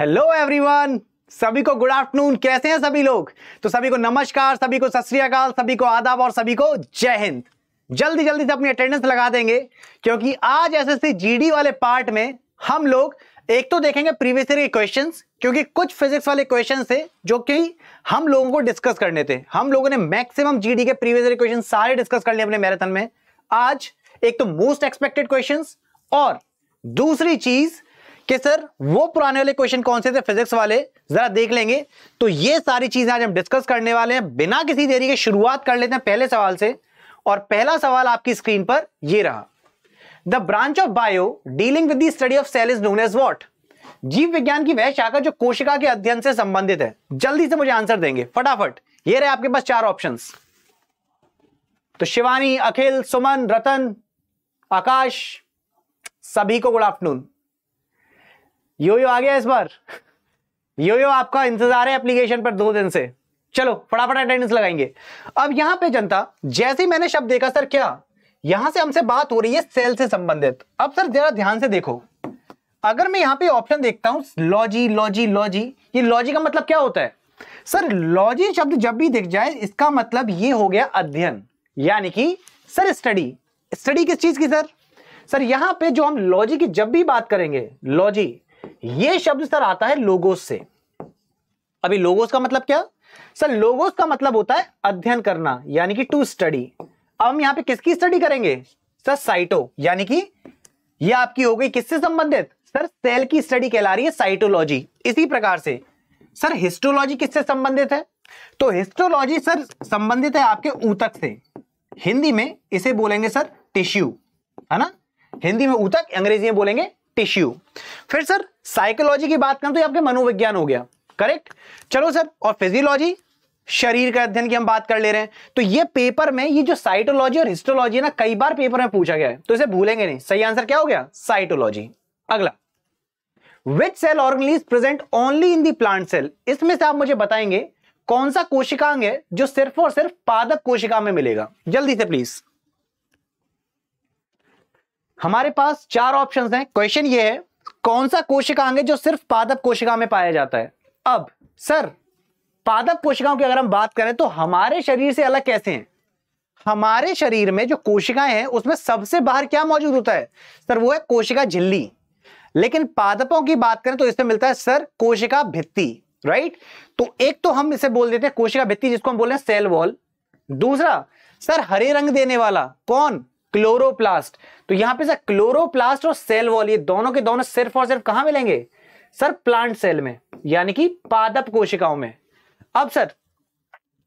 Hello everyone सभी को good afternoon कैसे हैं सभी लोग तो सभी को नमस्कार सभी को सत श्रीकाल सभी को आदाब और सभी को जय हिंद जल्दी जल्दी से अपनी अटेंडेंस लगा देंगे क्योंकि आज एस एस वाले पार्ट में हम लोग एक तो देखेंगे प्रीवियस ईयर के क्वेश्चंस क्योंकि कुछ फिजिक्स वाले क्वेश्चन थे जो कि हम लोगों को डिस्कस करने थे हम लोगों ने मैक्सिमम जीडी के प्रीवियस ईयर क्वेश्चन सारे डिस्कस कर लिए अपने मैराथन में आज एक तो मोस्ट एक्सपेक्टेड क्वेश्चन और दूसरी चीज़ कि सर वो पुराने वाले क्वेश्चन कौन से थे फिजिक्स वाले जरा देख लेंगे तो ये सारी चीजें आज हम डिस्कस करने वाले हैं बिना किसी देरी के शुरुआत कर लेते हैं पहले सवाल से और पहला सवाल आपकी स्क्रीन पर ये रहा the branch of bio dealing with the study of cell is known as what जीव विज्ञान की वह शाखा जो कोशिका के अध्ययन से संबंधित है जल्दी से मुझे आंसर देंगे फटाफट ये रहे आपके पास चार ऑप्शन तो शिवानी अखिल सुमन रतन आकाश सभी को गुड आफ्टरनून यो यो आ गया इस बार यो यो आपका इंतजार है एप्लीकेशन पर दो दिन से चलो फटाफट अटेंडेंस लगाएंगे अब यहां पे जनता जैसे ही मैंने शब्द देखा सर क्या यहां से हमसे बात हो रही है सेल से संबंधित अब सर जरा ध्यान से देखो अगर मैं यहां पे ऑप्शन देखता हूं लॉजी लॉजी लॉजी ये लॉजी का मतलब क्या होता है सर लॉजी शब्द जब भी दिख जाए इसका मतलब ये हो गया अध्ययन यानी कि सर स्टडी स्टडी किस चीज की सर सर यहां पे जो हम लॉजी की जब भी बात करेंगे लॉजी ये शब्द सर आता है लोगोस से अभी लोगोस का मतलब क्या सर लोगोस का मतलब होता है अध्ययन करना यानी कि टू स्टडी अब हम यहां पे किसकी स्टडी करेंगे सर साइटो यानी कि ये आपकी हो गई किससे संबंधित सर सेल की स्टडी कहला रही है साइटोलॉजी इसी प्रकार से सर हिस्टोलॉजी किससे संबंधित है तो हिस्टोलॉजी सर संबंधित है आपके ऊतक से हिंदी में इसे बोलेंगे सर टिश्यू है ना हिंदी में ऊतक अंग्रेजी में बोलेंगे टिश्यू फिर सर साइकोलॉजी की बात करें तो ये आपके मनोविज्ञान हो गया करेक्ट चलो सर और फिजियोलॉजी शरीर का अध्ययन की हम बात कर ले रहे हैं तो ये पेपर में ये जो साइटोलॉजी और हिस्टोलॉजी है ना कई बार पेपर में पूछा गया है तो इसे भूलेंगे नहीं सही आंसर क्या हो गया साइटोलॉजी अगला which cell organ present only in the plant cell इसमें से आप मुझे बताएंगे कौन सा कोशिकांग है जो सिर्फ और सिर्फ पादक कोशिका में मिलेगा जल्दी से प्लीज हमारे पास चार ऑप्शंस हैं क्वेश्चन ये है कौन सा कोशिकांग है जो सिर्फ पादप कोशिका में पाया जाता है अब सर पादप कोशिकाओं की अगर हम बात करें तो हमारे शरीर से अलग कैसे हैं हमारे शरीर में जो कोशिकाएं हैं उसमें सबसे बाहर क्या मौजूद होता है सर वो है कोशिका झिल्ली लेकिन पादपों की बात करें तो इसमें मिलता है सर कोशिका भित्ति राइट तो एक तो हम इसे बोल देते हैं कोशिका भित्ति जिसको हम बोल रहे हैं सेल वॉल दूसरा सर हरे रंग देने वाला कौन क्लोरोप्लास्ट तो यहां पे सर क्लोरोप्लास्ट और सेल वॉल ये दोनों के दोनों सिर्फ और सिर्फ कहां मिलेंगे सर प्लांट सेल में यानी कि पादप कोशिकाओं में अब सर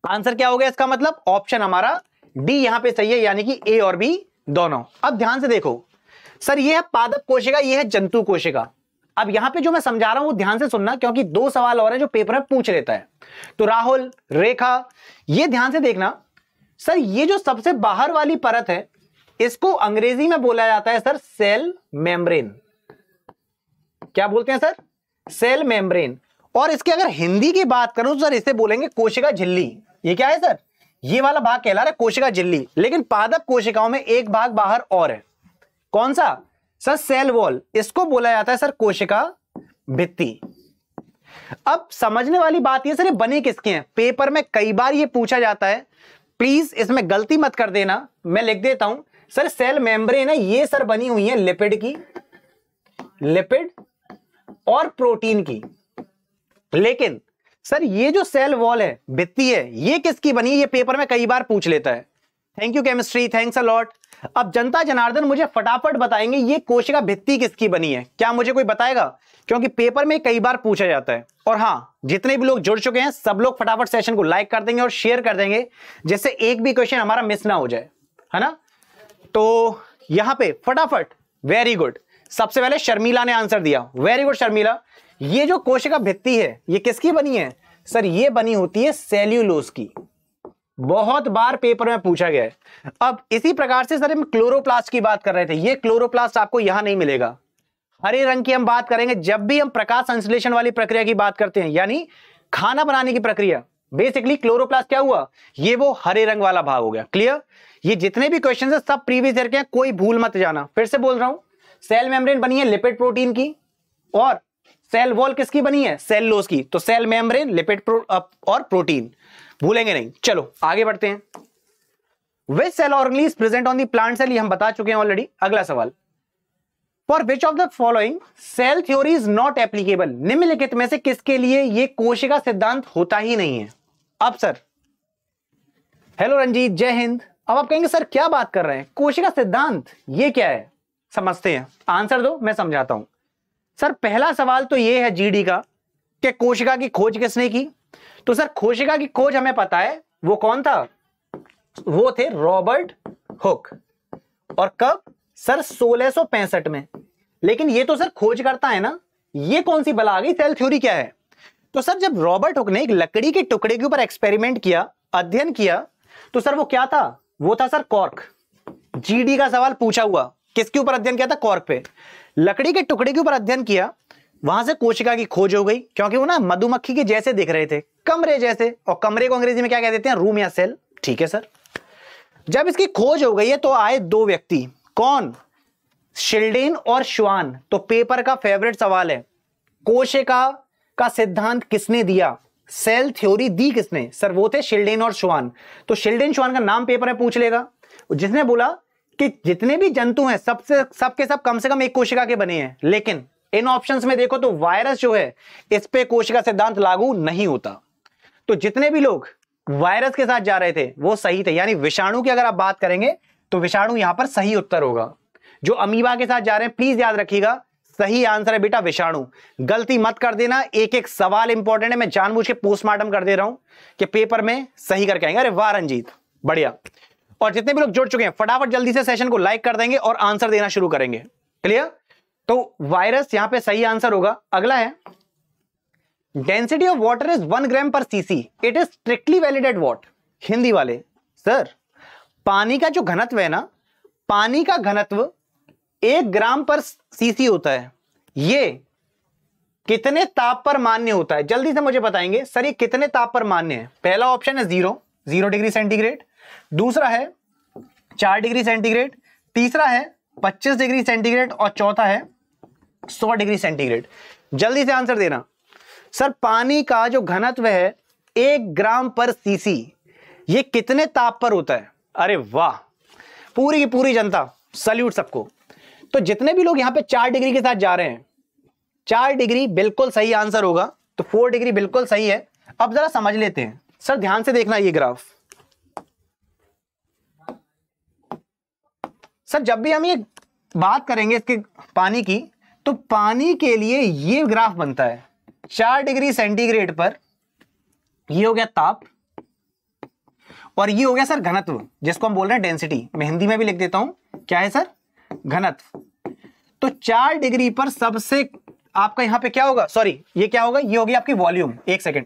आंसर क्या हो गया इसका मतलब ऑप्शन हमारा डी यहां पे सही है यानी कि ए और बी दोनों अब ध्यान से देखो सर ये है पादप कोशिका ये है जंतु कोशिका अब यहां पे जो मैं समझा रहा हूं वो ध्यान से सुनना क्योंकि दो सवाल और हैं जो पेपर में पूछ लेता है तो राहुल रेखा ये ध्यान से देखना सर ये जो सबसे बाहर वाली परत है इसको अंग्रेजी में बोला जाता है सर सेल मेम्ब्रेन क्या बोलते हैं सर सेल मेम्ब्रेन और इसके अगर हिंदी की बात करूं सर इसे बोलेंगे कोशिका झिल्ली ये क्या है सर ये वाला भाग कहला रहा है कोशिका झिल्ली लेकिन पादप कोशिकाओं में एक भाग बाहर और है कौन सा सर सेल वॉल इसको बोला जाता है सर कोशिका भित्ति अब समझने वाली बात यह सर ये बने किसके हैं पेपर में कई बार ये पूछा जाता है प्लीज इसमें गलती मत कर देना मैं लिख देता हूं सर सेल मेम्ब्रेन है ये सर बनी हुई है लिपिड की लिपिड और प्रोटीन की लेकिन सर ये जो सेल वॉल है भित्ती है ये किसकी बनी है ये पेपर में कई बार पूछ लेता है thank you chemistry thanks a lot अब जनता जनार्दन मुझे फटाफट बताएंगे ये कोशिका भित्ती किसकी बनी है क्या मुझे कोई बताएगा क्योंकि पेपर में कई बार पूछा जाता है और हाँ जितने भी लोग जुड़ चुके हैं सब लोग फटाफट सेशन को लाइक कर देंगे और शेयर कर देंगे जिससे एक भी क्वेश्चन हमारा मिस ना हो जाए है ना तो यहां पे फटाफट वेरी गुड सबसे पहले शर्मिला ने आंसर दिया वेरी गुड शर्मिला ये जो कोशिका भित्ति है ये किसकी बनी है सर ये बनी होती है सेल्यूलोस की बहुत बार पेपर में पूछा गया है अब इसी प्रकार से सर हम क्लोरोप्लास्ट की बात कर रहे थे ये क्लोरोप्लास्ट आपको यहां नहीं मिलेगा हरे रंग की हम बात करेंगे जब भी हम प्रकाश संश्लेषण वाली प्रक्रिया की बात करते हैं यानी खाना बनाने की प्रक्रिया बेसिकली क्लोरोप्लास्ट क्या हुआ ये वो हरे रंग वाला भाग हो गया क्लियर ये जितने भी क्वेश्चन है सब प्रीवियस ईयर के हैं कोई भूल मत जाना फिर से बोल रहा हूं सेल मेम्ब्रेन बनी है लिपिड प्रोटीन की और सेल वॉल किसकी बनी है सेल लोस की तो सेल मेम्ब्रेन लिपिड प्रो, और प्रोटीन भूलेंगे नहीं चलो आगे बढ़ते हैं which cell is present on the plant cell हम बता चुके हैं ऑलरेडी अगला सवाल for which of the following cell theory is not applicable निम्नलिखित में से किसके लिए ये कोशिका सिद्धांत होता ही नहीं है अब सर हेलो रंजीत जय हिंद अब आप कहेंगे सर क्या बात कर रहे हैं कोशिका सिद्धांत ये क्या है समझते हैं आंसर दो मैं समझाता हूं सर पहला सवाल तो ये है जीडी का कि कोशिका की खोज किसने की तो सर कोशिका की खोज हमें पता है वो कौन था वो थे रॉबर्ट हुक और कब सर सोलह में लेकिन ये तो सर खोज करता है ना ये कौन सी बला आ गई सेल थ्योरी क्या है तो सर जब रॉबर्ट हुक ने एक लकड़ी के टुकड़े के ऊपर एक्सपेरिमेंट किया अध्ययन किया तो सर वो क्या था वो था सर कॉर्क जीडी का सवाल पूछा हुआ किसके ऊपर अध्ययन किया था कॉर्क पे लकड़ी के टुकड़े के ऊपर अध्ययन किया वहां से कोशिका की खोज हो गई क्योंकि वो ना मधुमक्खी के जैसे दिख रहे थे कमरे जैसे और कमरे को अंग्रेजी में क्या कह देते हैं रूम या सेल ठीक है सर जब इसकी खोज हो गई है तो आए दो व्यक्ति कौन शिल्डेन और श्वान तो पेपर का फेवरेट सवाल है कोशिका का सिद्धांत किसने दिया सेल थ्योरी दी किसने सर वो थे शिल्डेन और श्वान तो शिल्डेन श्वान का नाम पेपर में पूछ लेगा जिसने बोला कि जितने भी जंतु हैं सबसे सबके सब कम से कम एक कोशिका के बने हैं लेकिन इन ऑप्शंस में देखो तो वायरस जो है इस पे कोशिका सिद्धांत लागू नहीं होता तो जितने भी लोग वायरस के साथ जा रहे थे वो सही थे यानी विषाणु की अगर आप बात करेंगे तो विषाणु यहां पर सही उत्तर होगा जो अमीबा के साथ जा रहे हैं प्लीज याद रखिएगा सही आंसर है बेटा विषाणु गलती मत कर देना एक एक सवाल इंपॉर्टेंट है मैं जानबूझ के पोस्टमार्टम कर दे रहा हूं कि पेपर में सही करके आएंगे अरे वाह रंजीत बढ़िया और जितने भी लोग जुड़ चुके हैं फटाफट जल्दी से सेशन को लाइक कर देंगे और आंसर देना शुरू करेंगे क्लियर तो वायरस यहां पर सही आंसर होगा अगला है density of water is one gram per cc it is strictly validated what Hindi वाले सर पानी का जो घनत्व है ना पानी का घनत्व एक ग्राम पर सीसी होता है ये कितने ताप पर मान्य होता है जल्दी से मुझे बताएंगे सर ये कितने ताप पर मान्य है पहला ऑप्शन है जीरो जीरो डिग्री सेंटीग्रेड दूसरा है चार डिग्री सेंटीग्रेड तीसरा है पच्चीस डिग्री सेंटीग्रेड और चौथा है सौ डिग्री सेंटीग्रेड जल्दी से आंसर देना सर पानी का जो घनत्व है एक ग्राम पर सीसी ये कितने ताप पर होता है अरे वाह पूरी की पूरी जनता सल्यूट सबको तो जितने भी लोग यहां पे चार डिग्री के साथ जा रहे हैं चार डिग्री बिल्कुल सही आंसर होगा तो फोर डिग्री बिल्कुल सही है अब जरा समझ लेते हैं सर ध्यान से देखना ये ग्राफ सर जब भी हम ये बात करेंगे इसके पानी की तो पानी के लिए ये ग्राफ बनता है चार डिग्री सेंटीग्रेड पर ये हो गया ताप और ये हो गया सर घनत्व जिसको हम बोल रहे हैं डेंसिटी मैं हिंदी में भी लिख देता हूं क्या है सर घनत्व तो चार डिग्री पर सबसे आपका यहां पे क्या होगा सॉरी ये क्या होगा ये होगी आपकी वॉल्यूम एक सेकेंड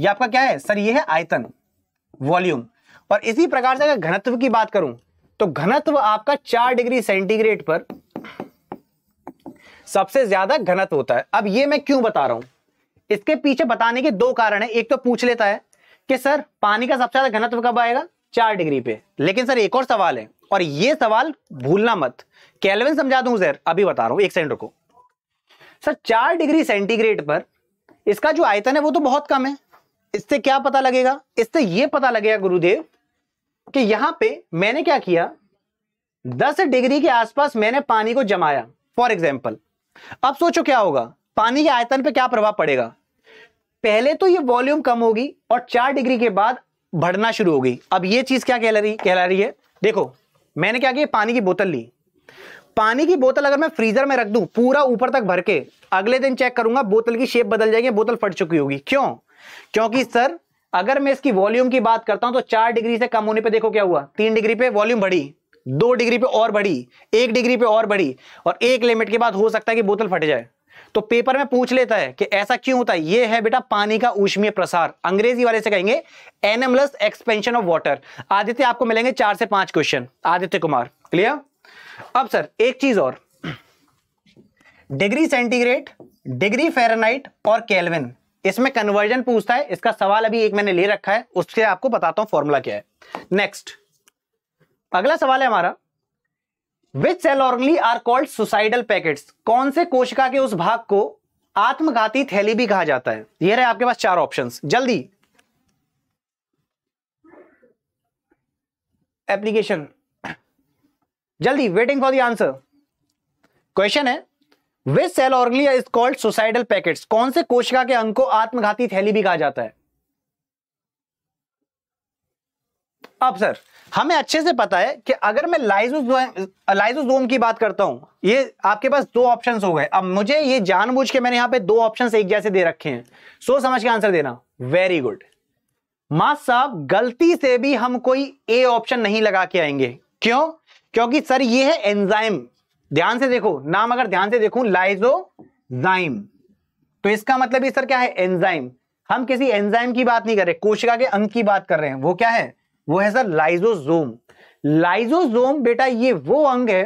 ये आपका क्या है सर ये है आयतन वॉल्यूम और इसी प्रकार से अगर घनत्व की बात करूं तो घनत्व आपका चार डिग्री सेंटीग्रेड पर सबसे ज्यादा घनत्व होता है अब ये मैं क्यों बता रहा हूं इसके पीछे बताने के दो कारण है एक तो पूछ लेता है कि सर पानी का सबसे ज्यादा घनत्व कब आएगा चार डिग्री पे लेकिन सर एक और सवाल है और ये सवाल भूलना मत कैलविन समझा दूं सर अभी बता रहा हूं एक सेकंड रुको सर चार डिग्री सेंटीग्रेड पर इसका जो आयतन है वो तो बहुत कम है इससे क्या पता लगेगा इससे ये पता लगेगा गुरुदेव कि यहां पे मैंने क्या किया दस डिग्री के आसपास मैंने पानी को जमाया फॉर एग्जाम्पल अब सोचो क्या होगा पानी के आयतन पर क्या प्रभाव पड़ेगा पहले तो ये वॉल्यूम कम होगी और चार डिग्री के बाद बढ़ना शुरू होगी अब ये चीज क्या कहला रही कहला रही है देखो मैंने क्या किया पानी की बोतल ली पानी की बोतल अगर मैं फ्रीजर में रख दूं पूरा ऊपर तक भर के अगले दिन चेक करूंगा बोतल की शेप बदल जाएगी बोतल फट चुकी होगी क्यों क्योंकि सर अगर मैं इसकी वॉल्यूम की बात करता हूं तो चार डिग्री से कम होने पे देखो क्या हुआ तीन डिग्री पे वॉल्यूम बढ़ी दो डिग्री पे और बढ़ी एक डिग्री पे और बढ़ी और एक लिमिट के बाद हो सकता है कि बोतल फट जाए तो पेपर में पूछ लेता है कि ऐसा क्यों होता है ये है बेटा पानी का ऊष्मीय प्रसार अंग्रेजी वाले से कहेंगे anomalous expansion of water Aditya आपको मिलेंगे चार से पांच क्वेश्चन आदित्य कुमार क्लियर अब सर एक चीज और डिग्री सेंटीग्रेड डिग्री फेरनाइट और केल्विन इसमें कन्वर्जन पूछता है इसका सवाल अभी एक मैंने ले रखा है उससे आपको बताता हूं फॉर्मूला क्या है नेक्स्ट अगला सवाल है हमारा which cell organelles are called suicidal packets कौन से कोशिका के उस भाग को आत्मघाती थैली भी कहा जाता है यह रहे आपके पास चार ऑप्शंस जल्दी एप्लीकेशन जल्दी waiting for the answer question है which cell organelle is called suicidal packets कौन से कोशिका के अंग को आत्मघाती थैली भी कहा जाता है अब सर हमें अच्छे से पता है कि अगर मैं लाइजोजोम लाइजोजोम की बात करता हूं ये आपके पास दो ऑप्शन हो गए अब मुझे ये जानबूझ के मैंने यहां पे दो ऑप्शन एक जैसे दे रखे हैं सो समझ के आंसर देना वेरी गुड मास साहब गलती से भी हम कोई ए ऑप्शन नहीं लगा के आएंगे क्यों क्योंकि सर ये है एंजाइम ध्यान से देखो नाम अगर ध्यान से देखू लाइजोजाइम तो इसका मतलब सर क्या है एंजाइम हम किसी एंजाइम की बात नहीं कर रहे कोशिका के अंग की बात कर रहे हैं वो क्या है वो है सर लाइजोजोम लाइजोजोम बेटा ये वो अंग है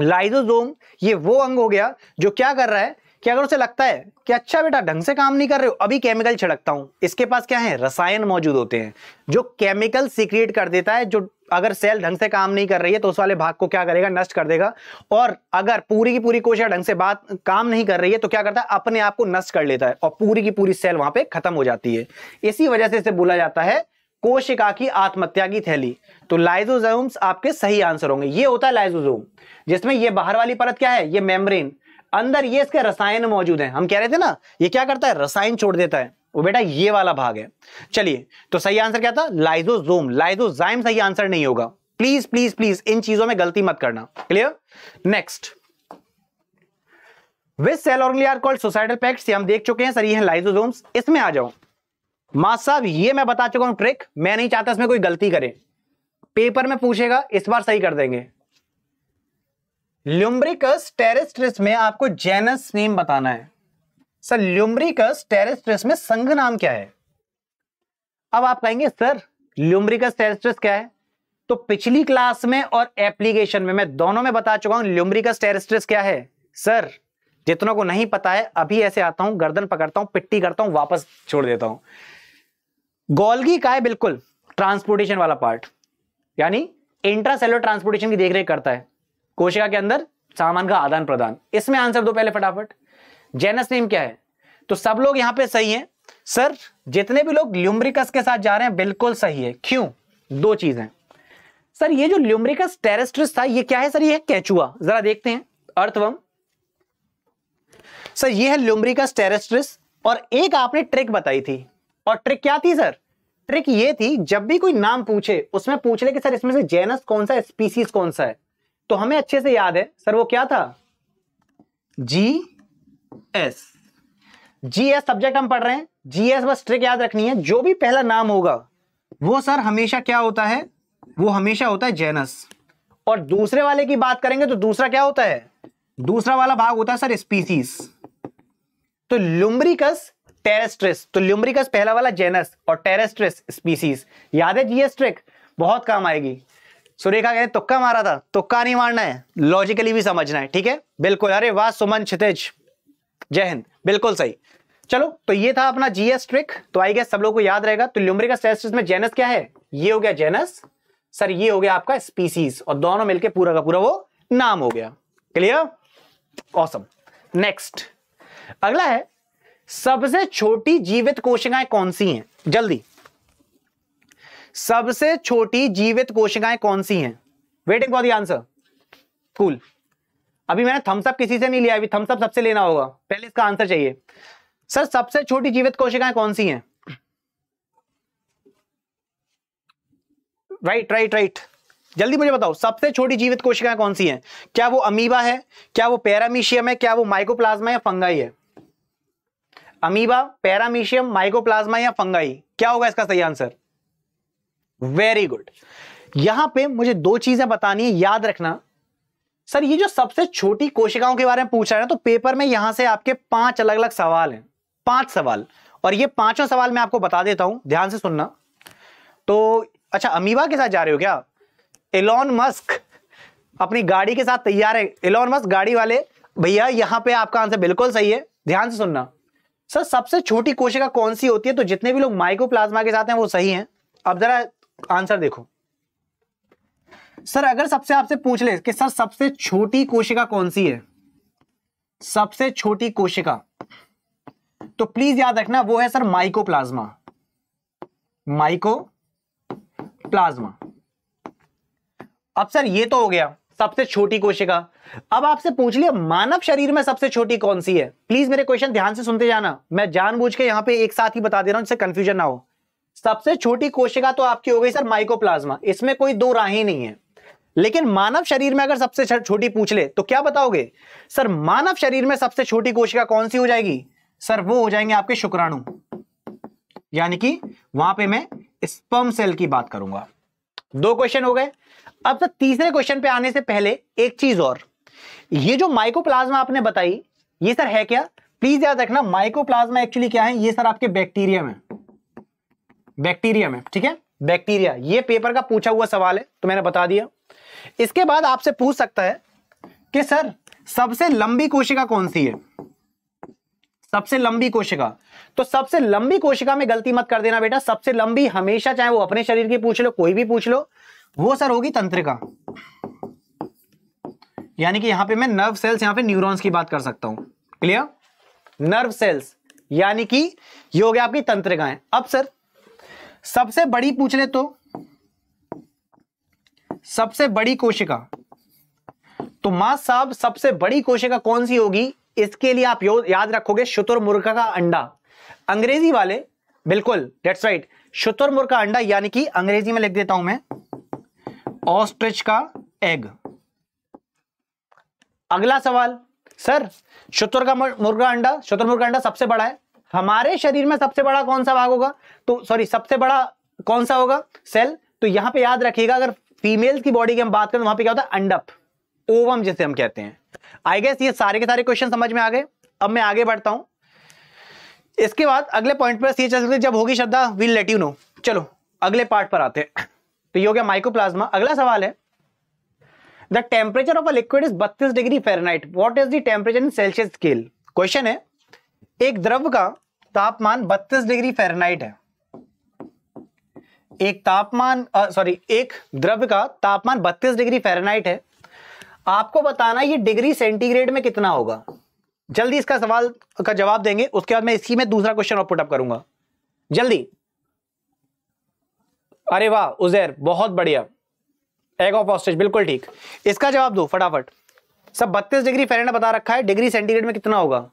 लाइजोजोम ये वो अंग हो गया जो क्या कर रहा है कि अगर उसे लगता है कि अच्छा बेटा ढंग से काम नहीं कर रहे हो अभी केमिकल छिड़कता हूं इसके पास क्या है रसायन मौजूद होते हैं जो केमिकल सीक्रेट कर देता है जो अगर सेल ढंग से काम नहीं कर रही है तो उस वाले भाग को क्या करेगा नष्ट कर देगा और अगर पूरी की पूरी कोशिश ढंग से बात काम नहीं कर रही है तो क्या करता है अपने आप को नष्ट कर लेता है और पूरी की पूरी सेल वहां पर खत्म हो जाती है इसी वजह से इसे बोला जाता है कोशिका की आत्महत्या की थैली तो लाइजोजोम्स आपके सही आंसर होंगे ये होता है लाइजोजोम जिसमें ये बाहर वाली परत क्या है ये मेम्ब्रेन अंदर ये इसके रसायन मौजूद हैं हम कह रहे थे ना ये क्या करता है रसायन छोड़ देता है वो बेटा ये वाला भाग है चलिए तो सही आंसर क्या था लाइजोजोम लाइजोजाइम सही आंसर नहीं होगा प्लीज प्लीज प्लीज इन चीजों में गलती मत करना clear next which cell organelles are called societal pact हम देख चुके हैं सर ये है लाइजोजोम्स इसमें आ जाओ मां साहब ये मैं बता चुका हूं ट्रिक मैं नहीं चाहता इसमें कोई गलती करे पेपर में पूछेगा इस बार सही कर देंगे ल्यूम्ब्रिकस टेरेस्ट्रिस में आपको जेनस नेम बताना है सर ल्यूम्ब्रिकस टेरेस्ट्रिस में संघ नाम क्या है अब आप कहेंगे सर ल्यूम्ब्रिकस टेरेस्ट्रिस क्या है तो पिछली क्लास में और एप्लीकेशन में मैं दोनों में बता चुका हूं ल्यूम्ब्रिकस टेरेस्ट्रिस क्या है सर जितनों को नहीं पता है अभी ऐसे आता हूं गर्दन पकड़ता हूं पिट्टी करता हूं वापस छोड़ देता हूं गोल्गी का है बिल्कुल ट्रांसपोर्टेशन वाला पार्ट यानी इंट्रासेलर ट्रांसपोर्टेशन की देखरेख करता है कोशिका के अंदर सामान का आदान प्रदान इसमें आंसर दो पहले फटाफट जेनस नेम क्या है तो सब लोग यहां पे सही हैं सर जितने भी लोग ल्यूम्रिकस के साथ जा रहे हैं बिल्कुल सही है क्यों दो चीजें सर ये जो ल्यूम्रिकस टेरेस्ट्रिस था ये क्या है सर ये कैचुआ जरा देखते हैं अर्थवम सर ये है ल्यूम्रिकस टेरेस्ट्रिस और एक आपने ट्रिक बताई थी और ट्रिक क्या थी सर ट्रिक ये थी जब भी कोई नाम पूछे उसमें पूछ ले कि सर इसमें से जेनस कौन सा स्पीसीज कौन सा है तो हमें अच्छे से याद है सर वो क्या था G S G S subject हम पढ़ रहे हैं जी एस बस ट्रिक याद रखनी है जो भी पहला नाम होगा वो सर हमेशा क्या होता है वो हमेशा होता है जेनस और दूसरे वाले की बात करेंगे तो दूसरा क्या होता है दूसरा वाला भाग होता है सर स्पीसीज तो लुम्ब्रिकस टेरेस्ट्रिस तो लुम्ब्रिकस पहला वाला जेनस और टेरेस्ट्रिस स्पीसीज याद है जीएस ट्रिक बहुत काम आएगी सुरेखा कहते तुक्का मारा था तुक्का नहीं मारना है लॉजिकली भी समझना है ठीक है बिल्कुल अरे वाह सुमन क्षितिज जय हिंद बिल्कुल सही चलो तो ये था अपना जीएस ट्रिक तो आई गेस सब लोग को याद रहेगा तो लुमरी का में जेनस क्या है ये हो गया जेनस सर ये हो गया आपका स्पीसीज और दोनों मिलके पूरा का पूरा वो नाम हो गया क्लियर ऑसम नेक्स्ट अगला है सबसे छोटी जीवित कोशिकाएं कौन सी हैं जल्दी सबसे छोटी जीवित कोशिकाएं कौन सी हैं waiting for the answer cool अभी मैंने थम्सअप किसी से नहीं लिया अभी थम्सअप सबसे लेना होगा पहले इसका आंसर चाहिए सर सबसे छोटी जीवित कोशिकाएं कौन सी हैं राइट राइट राइट जल्दी मुझे बताओ सबसे छोटी जीवित कोशिकाएं कौन सी हैं क्या वो अमीबा है क्या वो पैरामीशियम है क्या वो माइकोप्लाज्मा या फंगाई है अमीबा पैरामीशियम माइकोप्लाज्मा या फंगाई क्या होगा इसका सही आंसर वेरी गुड यहां पे मुझे दो चीजें बतानी है याद रखना सर ये जो सबसे छोटी कोशिकाओं के बारे में पूछ रहे हैं तो पेपर में यहां से आपके पांच अलग अलग सवाल हैं पांच सवाल और ये पांचों सवाल मैं आपको बता देता हूं ध्यान से सुनना तो अच्छा अमीबा के साथ जा रहे हो क्या एलोन मस्क अपनी गाड़ी के साथ तैयार है एलोन मस्क गाड़ी वाले भैया यहां पर आपका आंसर बिल्कुल सही है ध्यान से सुनना सर सबसे छोटी कोशिका कौन सी होती है तो जितने भी लोग माइक्रोप्लाज्मा के साथ हैं वो सही हैं अब जरा आंसर देखो सर अगर सबसे आपसे पूछ ले कि सर सबसे छोटी कोशिका कौन सी है सबसे छोटी कोशिका तो प्लीज याद रखना वो है सर माइकोप्लाज्मा माइको प्लाज्मा अब सर ये तो हो गया सबसे छोटी कोशिका अब आपसे पूछ लिया मानव शरीर में सबसे छोटी कौन सी है प्लीज मेरे क्वेश्चन ध्यान से सुनते जाना मैं जानबूझ के यहां पे एक साथ ही बता दे रहा हूं जिससे कंफ्यूजन ना हो सबसे छोटी कोशिका तो आपकी हो गई सर माइकोप्लाज्मा इसमें कोई दो राह नहीं है लेकिन मानव शरीर में अगर सबसे छोटी पूछ ले तो क्या बताओगे सर मानव शरीर में सबसे छोटी कोशिका कौन सी हो जाएगी सर वो हो जाएंगे आपके शुक्राणु यानी कि वहां पे मैं स्पर्म सेल की बात करूंगा दो क्वेश्चन हो गए अब सर तो तीसरे क्वेश्चन पे आने से पहले एक चीज और ये जो माइकोप्लाज्मा आपने बताई ये सर है क्या प्लीज याद रखना माइकोप्लाज्मा एक्चुअली क्या है ये सर आपके बैक्टीरिया में बैक्टीरिया में ठीक है बैक्टीरिया ये पेपर का पूछा हुआ सवाल है तो मैंने बता दिया इसके बाद आपसे पूछ सकता है कि सर सबसे लंबी कोशिका कौन सी है सबसे लंबी कोशिका तो सबसे लंबी कोशिका में गलती मत कर देना बेटा सबसे लंबी हमेशा चाहे वो अपने शरीर की पूछ लो कोई भी पूछ लो वो सर होगी तंत्रिका यानी कि यहां पे मैं नर्व सेल्स यहां पे न्यूरॉन्स की बात कर सकता हूं क्लियर नर्व सेल्स यानी कि ये हो गया आपकी तंत्रिकाएं अब सर सबसे बड़ी पूछ ले तो सबसे बड़ी कोशिका तो मां साहब सबसे बड़ी कोशिका कौन सी होगी इसके लिए आप याद रखोगे शुतुरमुर्ग का अंडा अंग्रेजी वाले बिल्कुल डेट्स राइट शुतुरमुर्ग का अंडा यानी कि अंग्रेजी में लिख देता हूं मैं ऑस्ट्रिच का एग अगला सवाल सर शुतुर का मुर्गा अंडा शुतुरमुर्ग अंडा सबसे बड़ा है हमारे शरीर में सबसे बड़ा कौन सा भाग होगा तो सॉरी सबसे बड़ा कौन सा होगा सेल तो यहां पे याद रखिएगा अगर फीमेल की बॉडी की हम बात करें तो वहां पे क्या होता है अंडप ओवम जिसे हम कहते हैं आई गेस ये सारे के सारे क्वेश्चन समझ में आ गए अब मैं आगे बढ़ता हूं इसके बाद अगले पॉइंट पर ये चल जब होगी Shraddha will let you know चलो अगले पार्ट पर आते हैं तो ये हो गया माइकोप्लाज्मा अगला सवाल है the temperature of a liquid is बत्तीस degree Fahrenheit what is the temperature in Celsius scale question है एक द्रव का तापमान 32 डिग्री फ़ारेनहाइट है एक तापमान सॉरी एक द्रव्य का तापमान 32 डिग्री फ़ारेनहाइट है आपको बताना ये डिग्री सेंटीग्रेड में कितना होगा जल्दी इसका सवाल का जवाब देंगे उसके बाद मैं इसी में दूसरा क्वेश्चन और पुटअप करूंगा जल्दी अरे वाह उजैर बहुत बढ़िया एग ऑफ ऑस्टेज बिल्कुल ठीक इसका जवाब दो फटाफट सब बत्तीस डिग्री फ़ारेनहाइट बता रखा है डिग्री सेंटीग्रेड में कितना होगा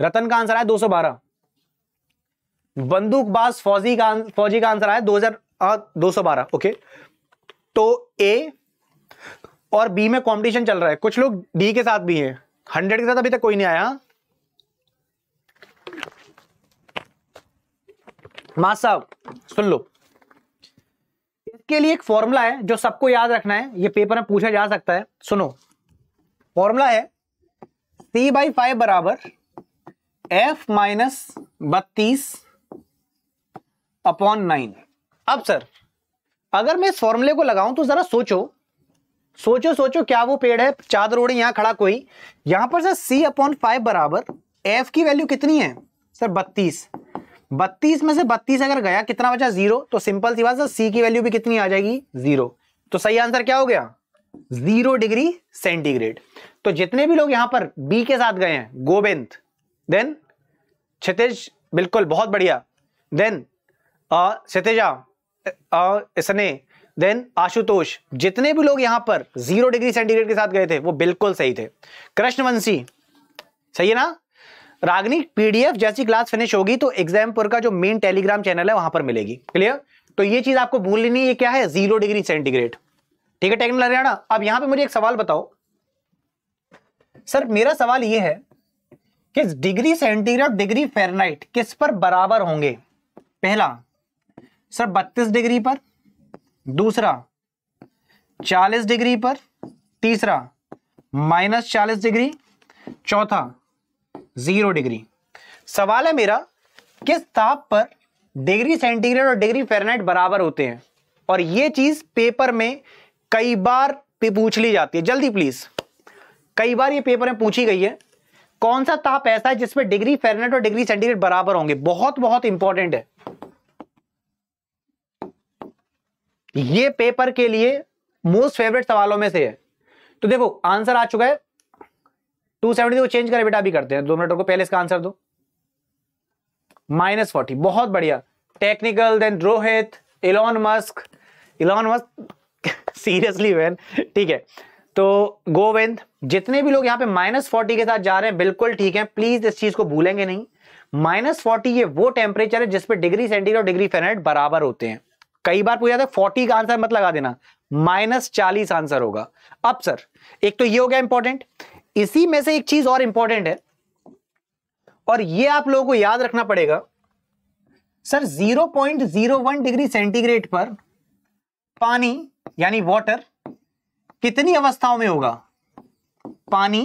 रतन का आंसर आया दो बंदूक बंदूकबाज फौजी का फौजी का आंसर आया दो हजार दो सौ बारह ओके तो ए और बी में कंपटीशन चल रहा है कुछ लोग डी के साथ भी हैं हंड्रेड के साथ अभी तक कोई नहीं आया मास साहब सुन लो इसके लिए एक फॉर्मूला है जो सबको याद रखना है ये पेपर में पूछा जा सकता है सुनो फॉर्मूला है सी बाई फाइव बराबर एफ माइनस बत्तीस अपॉन नाइन अब सर अगर मैं इस फॉर्मूले को लगाऊं तो जरा सोचो सोचो सोचो क्या वो पेड़ है चार रोड यहां खड़ा कोई यहां पर सर सी अपॉन फाइव बराबर एफ की वैल्यू कितनी है सर बत्तीस बत्तीस में से बत्तीस अगर गया कितना बचा जीरो तो सिंपल सी बात सर सी की वैल्यू भी कितनी आ जाएगी जीरो तो सही आंसर क्या हो गया जीरो डिग्री सेंटीग्रेड तो जितने भी लोग यहां पर बी के साथ गए हैं गोविंद देन क्षितिज बिल्कुल बहुत बढ़िया देन सतेजा इसने देन आशुतोष जितने भी लोग यहां पर जीरो डिग्री सेंटीग्रेड के साथ गए थे वो बिल्कुल सही थे कृष्णवंशी सही है ना रागनी पीडीएफ जैसी क्लास फिनिश होगी तो एग्जामपुर का जो मेन टेलीग्राम चैनल है वहां पर मिलेगी क्लियर तो ये चीज आपको भूल लेनी है ये क्या है जीरो डिग्री सेंटीग्रेड ठीक है टेक्निकल हरियाणा अब यहां पे मुझे एक सवाल बताओ सर मेरा सवाल ये है किस डिग्री सेंटीग्रेड डिग्री फेरनाइट किस पर बराबर होंगे पहला सर 32 डिग्री पर दूसरा 40 डिग्री पर तीसरा माइनस चालीस डिग्री चौथा जीरो डिग्री सवाल है मेरा किस ताप पर डिग्री सेंटीग्रेड और डिग्री फेरनाइट बराबर होते हैं और ये चीज पेपर में कई बार पूछ ली जाती है जल्दी प्लीज कई बार ये पेपर में पूछी गई है कौन सा ताप ऐसा है जिसमें डिग्री फेरनेट और डिग्री सेंटीग्रेड बराबर होंगे बहुत बहुत इंपॉर्टेंट है ये पेपर के लिए मोस्ट फेवरेट सवालों में से है तो देखो आंसर आ चुका है टू सेवेंटी को चेंज करें बेटा अभी करते हैं दो मिनट को पहले इसका आंसर दो माइनस फोर्टी बहुत बढ़िया technical then Rohit Elon Musk Elon Musk seriously man ठीक है तो गोविंद जितने भी लोग यहाँ पे माइनस फोर्टी के साथ जा रहे हैं बिल्कुल ठीक है प्लीज इस चीज को भूलेंगे नहीं माइनस फोर्टी ये वो टेम्परेचर है जिसपे डिग्री सेंटीग्रेड और डिग्री फेरेनाइट बराबर होते हैं कई बार पूछा था फोर्टी का आंसर मत लगा देना माइनस चालीस आंसर होगा अब सर एक तो ये हो गया इंपॉर्टेंट इसी में से एक चीज और इंपॉर्टेंट है और ये आप लोगों को याद रखना पड़ेगा सर 0.01 डिग्री सेंटीग्रेड पर पानी यानी वाटर कितनी अवस्थाओं में होगा पानी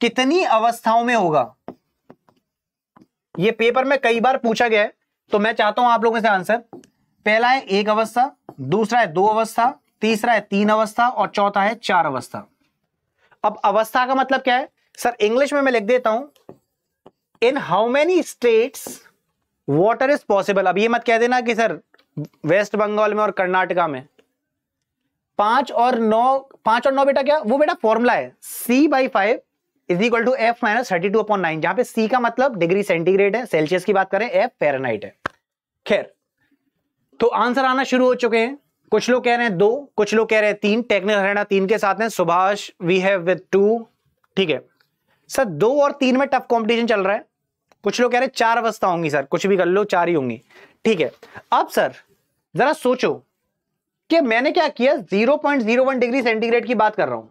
कितनी अवस्थाओं में होगा यह पेपर में कई बार पूछा गया है तो मैं चाहता हूं आप लोगों से आंसर पहला है एक अवस्था दूसरा है दो अवस्था तीसरा है तीन अवस्था और चौथा है चार अवस्था अब अवस्था का मतलब क्या है सर इंग्लिश में मैं लिख देता हूं in how many states water is possible अब ये मत कह देना कि सर वेस्ट बंगाल में और कर्नाटका में पांच और नौ पांच और नौ बेटा क्या वो बेटा फॉर्मूला है C by five is equal to F minus thirty two upon nine जहां पे सी का मतलब डिग्री सेंटीग्रेड है सेल्सियस की बात करें एफ फेरनाइट है खैर तो आंसर आना शुरू हो चुके हैं कुछ लोग कह रहे हैं दो कुछ लोग कह रहे हैं तीन टेक्निकल हरियाणा तीन के साथ हैं Subhash we have with two ठीक है सर दो और तीन में टफ कंपटीशन चल रहा है कुछ लोग कह रहे हैं चार अवस्था होंगी सर कुछ भी कर लो चार ही होंगी ठीक है अब सर जरा सोचो कि मैंने क्या किया 0.01 डिग्री सेंटीग्रेड की बात कर रहा हूं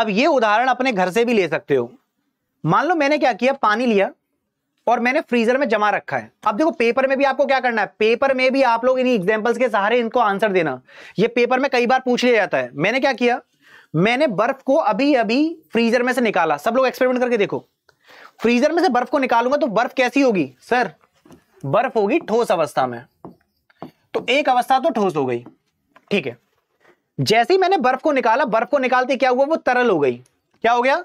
अब ये उदाहरण अपने घर से भी ले सकते हो मान लो मैंने क्या किया पानी लिया और मैंने फ्रीजर में जमा रखा है अब देखो पेपर में भी आपको क्या करना है पेपर में भी आप लोग इन एग्जाम्पल्स के सहारे इनको आंसर देना ये पेपर में कई बार पूछ लिया जाता है मैंने क्या किया मैंने बर्फ को अभी अभी फ्रीजर में से निकाला सब लोग एक्सपेरिमेंट करके देखो फ्रीजर में से बर्फ को निकालूंगा तो बर्फ कैसी होगी सर बर्फ होगी ठोस अवस्था में तो एक अवस्था तो ठोस हो गई ठीक है जैसे ही मैंने बर्फ को निकाला बर्फ को निकालते क्या हुआ वो तरल हो गई क्या हो गया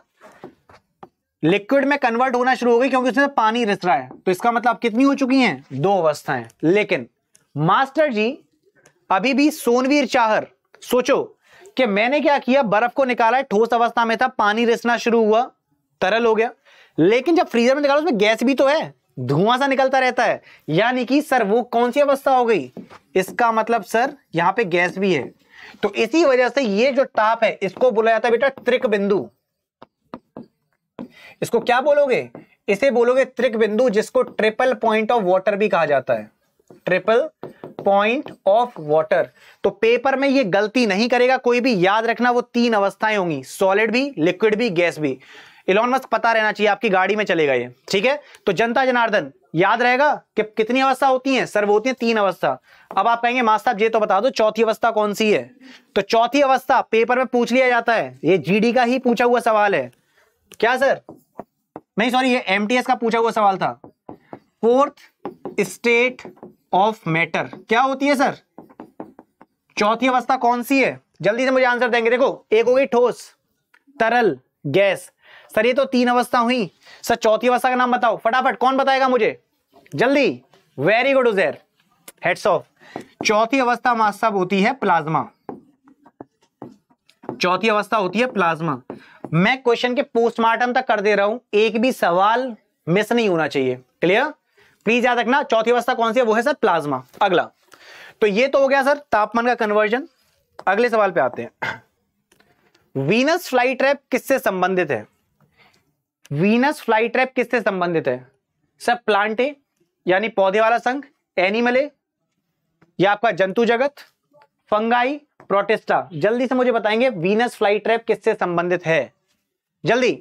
लिक्विड में कन्वर्ट होना शुरू हो गई क्योंकि उसमें पानी रिस रहा है तो इसका मतलब कितनी हो चुकी हैं दो अवस्थाएं है। लेकिन मास्टर जी अभी भी सोनवीर चाहर सोचो कि मैंने क्या किया बर्फ को निकाला है ठोस अवस्था में था पानी रिसना शुरू हुआ तरल हो गया लेकिन जब फ्रीजर में निकाला उसमें गैस भी तो है धुआं सा निकलता रहता है यानी कि सर वो कौन सी अवस्था हो गई इसका मतलब सर यहाँ पे गैस भी है तो इसी वजह से ये जो टाप है इसको बोला जाता है बेटा त्रिक बिंदु इसको क्या बोलोगे इसे बोलोगे त्रिक बिंदु जिसको ट्रिपल पॉइंट ऑफ वाटर भी कहा जाता है ट्रिपल पॉइंट ऑफ वाटर तो पेपर में ये गलती नहीं करेगा कोई भी याद रखना वो तीन अवस्थाएं होंगी सॉलिड भी लिक्विड भी गैस भी इलॉन मस्क पता रहना चाहिए आपकी गाड़ी में चलेगा ये ठीक है तो जनता जनार्दन याद रहेगा कि कितनी अवस्था होती है सर वो होती है तीन अवस्था अब आप कहेंगे मास्टर साहब ये तो बता दो चौथी अवस्था कौन सी है तो चौथी अवस्था पेपर में पूछ लिया जाता है ये जीडी का ही पूछा हुआ सवाल है क्या सर नहीं सॉरी ये एमटीएस का पूछा हुआ सवाल था फोर्थ स्टेट ऑफ मैटर क्या होती है सर चौथी अवस्था कौन सी है जल्दी से मुझे आंसर देंगे देखो एक हो गई ठोस तरल गैस सर ये तो तीन अवस्था हुई सर चौथी अवस्था का नाम बताओ फटाफट कौन बताएगा मुझे जल्दी very good Uzair heads of चौथी अवस्था सब होती है प्लाज्मा चौथी अवस्था होती है प्लाज्मा मैं क्वेश्चन के पोस्टमार्टम तक कर दे रहा हूं एक भी सवाल मिस नहीं होना चाहिए क्लियर प्लीज याद रखना चौथी अवस्था कौन सी है वो है सर प्लाज्मा अगला तो ये तो हो गया सर तापमान का कन्वर्जन अगले सवाल पे आते हैं वीनस फ्लाई ट्रैप किससे संबंधित है वीनस फ्लाई ट्रैप किससे संबंधित है सब प्लांटे यानी पौधे वाला संघ एनिमले या आपका जंतु जगत फंगाई प्रोटेस्टा जल्दी से मुझे बताएंगे वीनस फ्लाई ट्रैप किससे संबंधित है जल्दी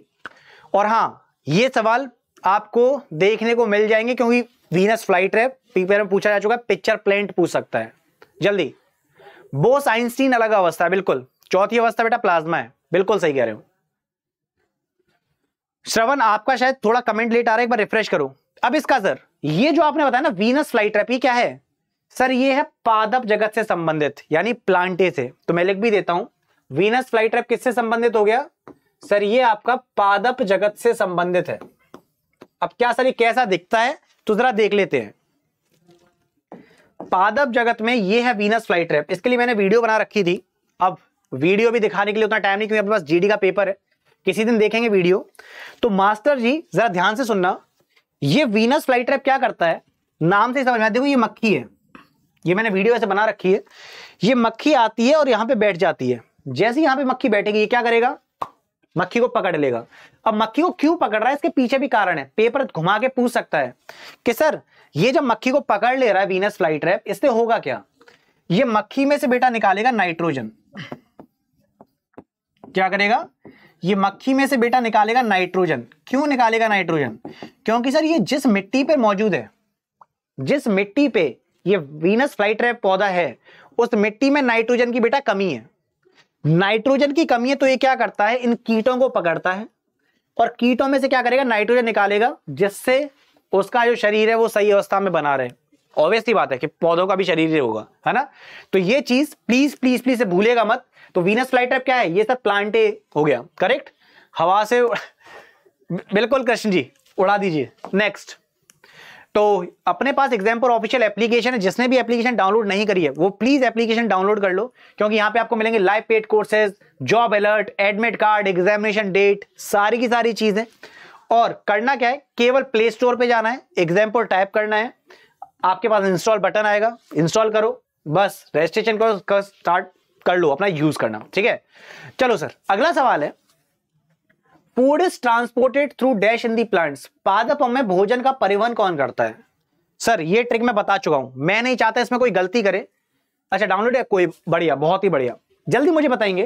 और हाँ ये सवाल आपको देखने को मिल जाएंगे क्योंकि वीनस फ्लाई ट्रैप पीपर में पूछा जा चुका है पिक्चर प्लेंट पूछ सकता है जल्दी बोस आइंस्टीन अलग अवस्था बिल्कुल चौथी अवस्था बेटा प्लाज्मा है बिल्कुल सही कह रहे हो श्रवण आपका शायद थोड़ा कमेंट लेट आ रहा है एक बार रिफ्रेश करो अब इसका सर ये जो आपने बताया ना वीनस फ्लाइट ट्रैप ये क्या है सर ये है पादप जगत से संबंधित यानी प्लांटे से तो मैं लिख भी देता हूं वीनस फ्लाइट ट्रैप किससे संबंधित हो गया सर ये आपका पादप जगत से संबंधित है अब क्या सर ये कैसा दिखता है तो जरा देख लेते हैं पादप जगत में ये है वीनस फ्लाइट ट्रैप इसके लिए मैंने वीडियो बना रखी थी अब वीडियो भी दिखाने के लिए उतना टाइम नहीं क्योंकि अपने पास जीडी का पेपर है किसी दिन देखेंगे वीडियो तो मास्टर जी जरा ध्यान से सुनना ये वीनस फ्लाइट ट्रैप क्या करता है नाम से समझ में देखो ये मक्खी है ये मैंने वीडियो ऐसे बना रखी है ये मक्खी आती है और यहां पे बैठ जाती है जैसे यहां पे मक्खी बैठेगी ये क्या करेगा मक्खी को पकड़ लेगा अब मक्खी को क्यों पकड़ रहा है इसके पीछे भी कारण है पेपर घुमा के पूछ सकता है कि सर ये जब मक्खी को पकड़ ले रहा है वीनस फ्लाई ट्रैप इससे होगा क्या ये मक्खी में से बेटा निकालेगा नाइट्रोजन क्या करेगा ये मक्खी में से बेटा निकालेगा नाइट्रोजन क्यों निकालेगा नाइट्रोजन क्योंकि सर ये जिस मिट्टी पे मौजूद है जिस मिट्टी पे ये वीनस फ्लाइट रैप पौधा है उस मिट्टी में नाइट्रोजन की बेटा कमी है नाइट्रोजन की कमी है तो ये क्या करता है इन कीटों को पकड़ता है और कीटों में से क्या करेगा नाइट्रोजन निकालेगा जिससे उसका जो शरीर है वो सही अवस्था में बना रहे ऑब्वियसली बात है कि पौधों का भी शरीर होगा है ना तो ये चीज प्लीज प्लीज प्लीज भूलेगा मत तो वीनस फ्लाई क्या है ये सब प्लांटे हो गया करेक्ट हवा से बिल्कुल कृष्ण जी उड़ा दीजिए नेक्स्ट तो अपने पास एग्जाम्पल ऑफिशियल एप्लीकेशन है जिसने भी एप्लीकेशन डाउनलोड नहीं करी है वो प्लीज एप्लीकेशन डाउनलोड कर लो क्योंकि यहाँ पे आपको मिलेंगे live paid courses job alert admit card examination date सारी की सारी चीजें और करना क्या है केवल प्ले स्टोर पे जाना है एग्जाम्पल टाइप करना है आपके पास इंस्टॉल बटन आएगा इंस्टॉल करो बस रजिस्ट्रेशन करो स्टार्ट कर लो अपना यूज करना ठीक है चलो सर अगला सवाल है food is transported through dash in the plants पादपों में भोजन का परिवहन कौन करता है सर ये ट्रिक मैं बता चुका हूं मैं नहीं चाहता इसमें कोई गलती करे अच्छा डाउनलोड है कोई बढ़िया बहुत ही बढ़िया जल्दी मुझे बताएंगे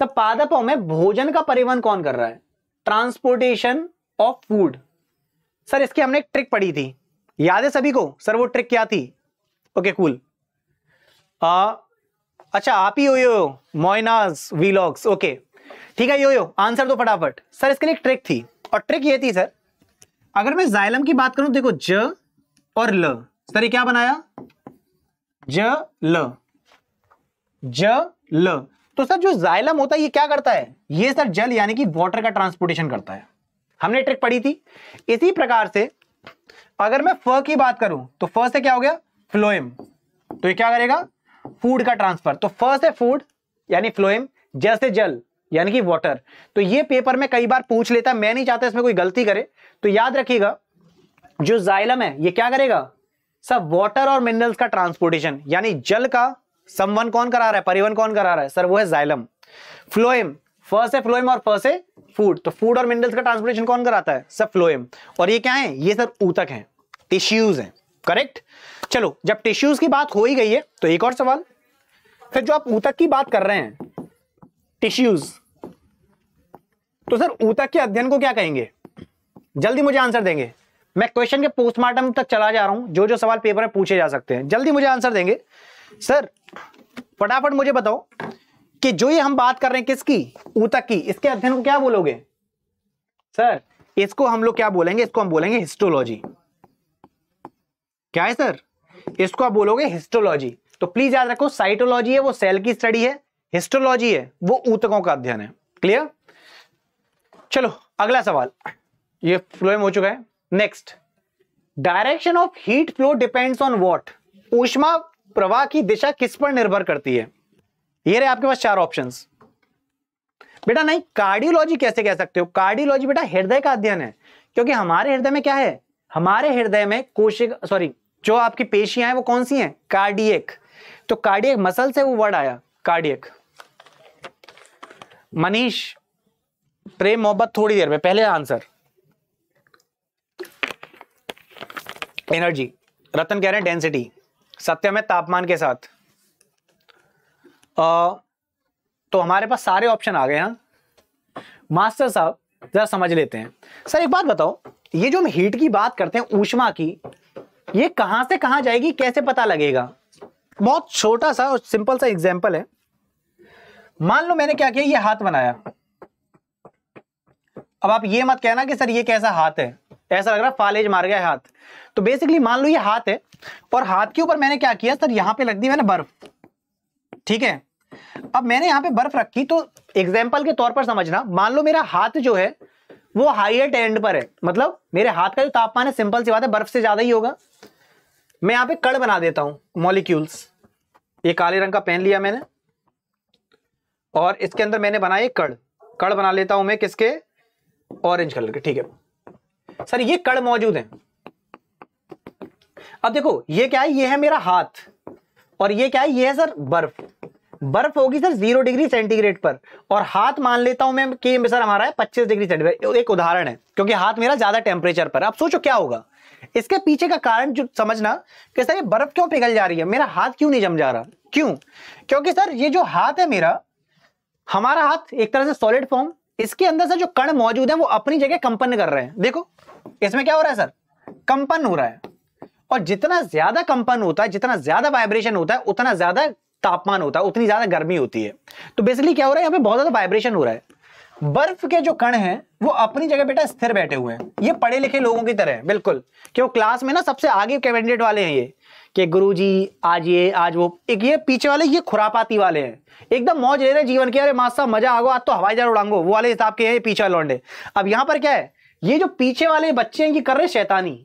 तब तो पादपों में भोजन का परिवहन कौन कर रहा है ट्रांसपोर्टेशन ऑफ फूड सर इसकी हमने एक ट्रिक पढ़ी थी याद है सभी को सर वो ट्रिक क्या थी ओके कूल अच्छा आप ही हो यो मोइनाज वीलॉग्स ओके ठीक है यो यो आंसर दो फटाफट सर इसके लिए ट्रिक थी और ट्रिक ये थी सर अगर मैं जाइलम की बात करूं देखो ज और ल सर ये क्या बनाया ज ल ज ल तो सर जो जाइलम होता है ये क्या करता है ये सर जल यानी कि वाटर का ट्रांसपोर्टेशन करता है हमने ट्रिक पढ़ी थी इसी प्रकार से अगर मैं फ की बात करूं तो फ से क्या हो गया फ्लोएम तो ये क्या करेगा फूड का ट्रांसफर तो फर्स्ट है फूड यानी फ्लोएम जैसे जल यानी कि वाटर तो ये पेपर में कई बार पूछ लेता मैं नहीं चाहता इसमें कोई गलती करे तो याद रखिएगा जो जाइलम है ये क्या करेगा सब वाटर और मिनरल्स का ट्रांसपोर्टेशन यानी जल का संवन कौन करा रहा है परिवहन कौन करा रहा है सर वो है जाइलम फ्लोएम फर्स्ट है फ्लोएम और फर्स्ट है फूड तो फूड और मिनरल्स का ट्रांसपोर्टेशन कौन कराता है सब फ्लोएम और ये क्या है ये सर ऊतक है टिश्यूज है करेक्ट चलो जब टिश्यूज की बात हो ही गई है तो एक और सवाल फिर जो आप ऊतक की बात कर रहे हैं टिश्यूज तो सर ऊतक के अध्ययन को क्या कहेंगे जल्दी मुझे आंसर देंगे मैं क्वेश्चन के पोस्टमार्टम तक चला जा रहा हूं जो जो सवाल पेपर में पूछे जा सकते हैं जल्दी मुझे आंसर देंगे सर फटाफट मुझे बताओ कि जो ये हम बात कर रहे हैं किसकी ऊतक की इसके अध्ययन को क्या बोलोगे सर इसको हम लोग क्या बोलेंगे इसको हम बोलेंगे हिस्टोलॉजी क्या है सर इसको आप बोलोगे हिस्टोलॉजी तो प्लीज याद रखो साइटोलॉजी है वो सेल की स्टडी है हिस्टोलॉजी है वो ऊतकों का अध्ययन है क्लियर चलो अगला सवाल ये फ्लोएम हो चुका है next direction of heat flow depends on what ऊष्मा प्रवाह की दिशा किस पर निर्भर करती है ये रहे आपके पास चार ऑप्शन बेटा नहीं कार्डियोलॉजी कैसे कह सकते हो कार्डियोलॉजी बेटा हृदय का अध्ययन है क्योंकि हमारे हृदय में क्या है हमारे हृदय में कोशिका सॉरी जो आपकी पेशियां हैं वो कौन सी हैं कार्डियक तो कार्डियक मसल से वो वर्ड आया कार्डियक मनीष प्रेम मोहब्बत थोड़ी देर में पहले आंसर एनर्जी रतन कह रहे हैं डेंसिटी सत्यम है तापमान के साथ आ, तो हमारे पास सारे ऑप्शन आ गए हैं मास्टर साहब जरा समझ लेते हैं सर एक बात बताओ ये जो हम हीट की बात करते हैं ऊष्मा की ये कहां से कहां जाएगी कैसे पता लगेगा बहुत छोटा सा और सिंपल सा एग्जाम्पल है मान लो मैंने क्या किया ये हाथ बनाया अब आप ये मत कहना कि सर ये कैसा हाथ है ऐसा लग रहा है फालेज मार गया हाथ तो बेसिकली मान लो ये हाथ है और हाथ के ऊपर मैंने क्या किया सर यहां पे रख दी मैंने बर्फ ठीक है अब मैंने यहां पे बर्फ रखी तो एग्जाम्पल के तौर पर समझना मान लो मेरा हाथ जो है वो हाइएस्ट एंड पर है मतलब मेरे हाथ का जो तापमान है सिंपल सी बात है बर्फ से ज्यादा ही होगा मैं यहां पे कड़ बना देता हूं मॉलिक्यूल्स ये काले रंग का पेन लिया मैंने और इसके अंदर मैंने बनाया कड़ कड़ बना लेता हूं मैं किसके ऑरेंज कलर के ठीक है सर ये कड़ मौजूद है अब देखो ये क्या है ये है मेरा हाथ और ये क्या है ये है सर बर्फ बर्फ होगी सर जीरो डिग्री सेंटीग्रेड पर और हाथ मान लेता हूं मैं कि सर हमारा है पच्चीस डिग्री सेंटीग्रेड एक उदाहरण है क्योंकि हाथ मेरा ज्यादा टेम्परेचर पर आप सोचो क्या होगा इसके पीछे का कारण जो समझना कि सर ये बर्फ क्यों पिघल जा रही है मेरा हाथ क्यों नहीं जम जा रहा क्यों क्योंकि सर ये जो हाथ है मेरा हमारा हाथ एक तरह से सॉलिड फॉर्म इसके अंदर से जो कण मौजूद है वो अपनी जगह कंपन कर रहे हैं देखो इसमें क्या हो रहा है सर कंपन हो रहा है और जितना ज्यादा कंपन होता है जितना ज्यादा वाइब्रेशन होता है उतना ज्यादा तापमान होता है उतनी ज़्यादा गर्मी होती है तो बेसिकली क्या हो रहा है यहाँ पे बहुत ज़्यादा वाइब्रेशन हो रहा है बर्फ के जो कण हैं वो अपनी जगह बेटा स्थिर बैठे हुए हैं ये पढ़े लिखे लोगों की तरह है बिल्कुल क्यों क्लास में ना सबसे आगे कैंडिडेट वाले हैं ये कि गुरुजी आज ये आज वो एक ये पीछे वाले ये खुरापाती वाले हैं एकदम मौज ले रहे हैं जीवन के अरे मास्सा मजा आगो आज तो हवाई जहाज उड़ांगो वो वाले हिसाब के हैं पीछे लौंडे अब यहाँ पर क्या है ये जो पीछे वाले बच्चे हैं ये कर रहे शैतानी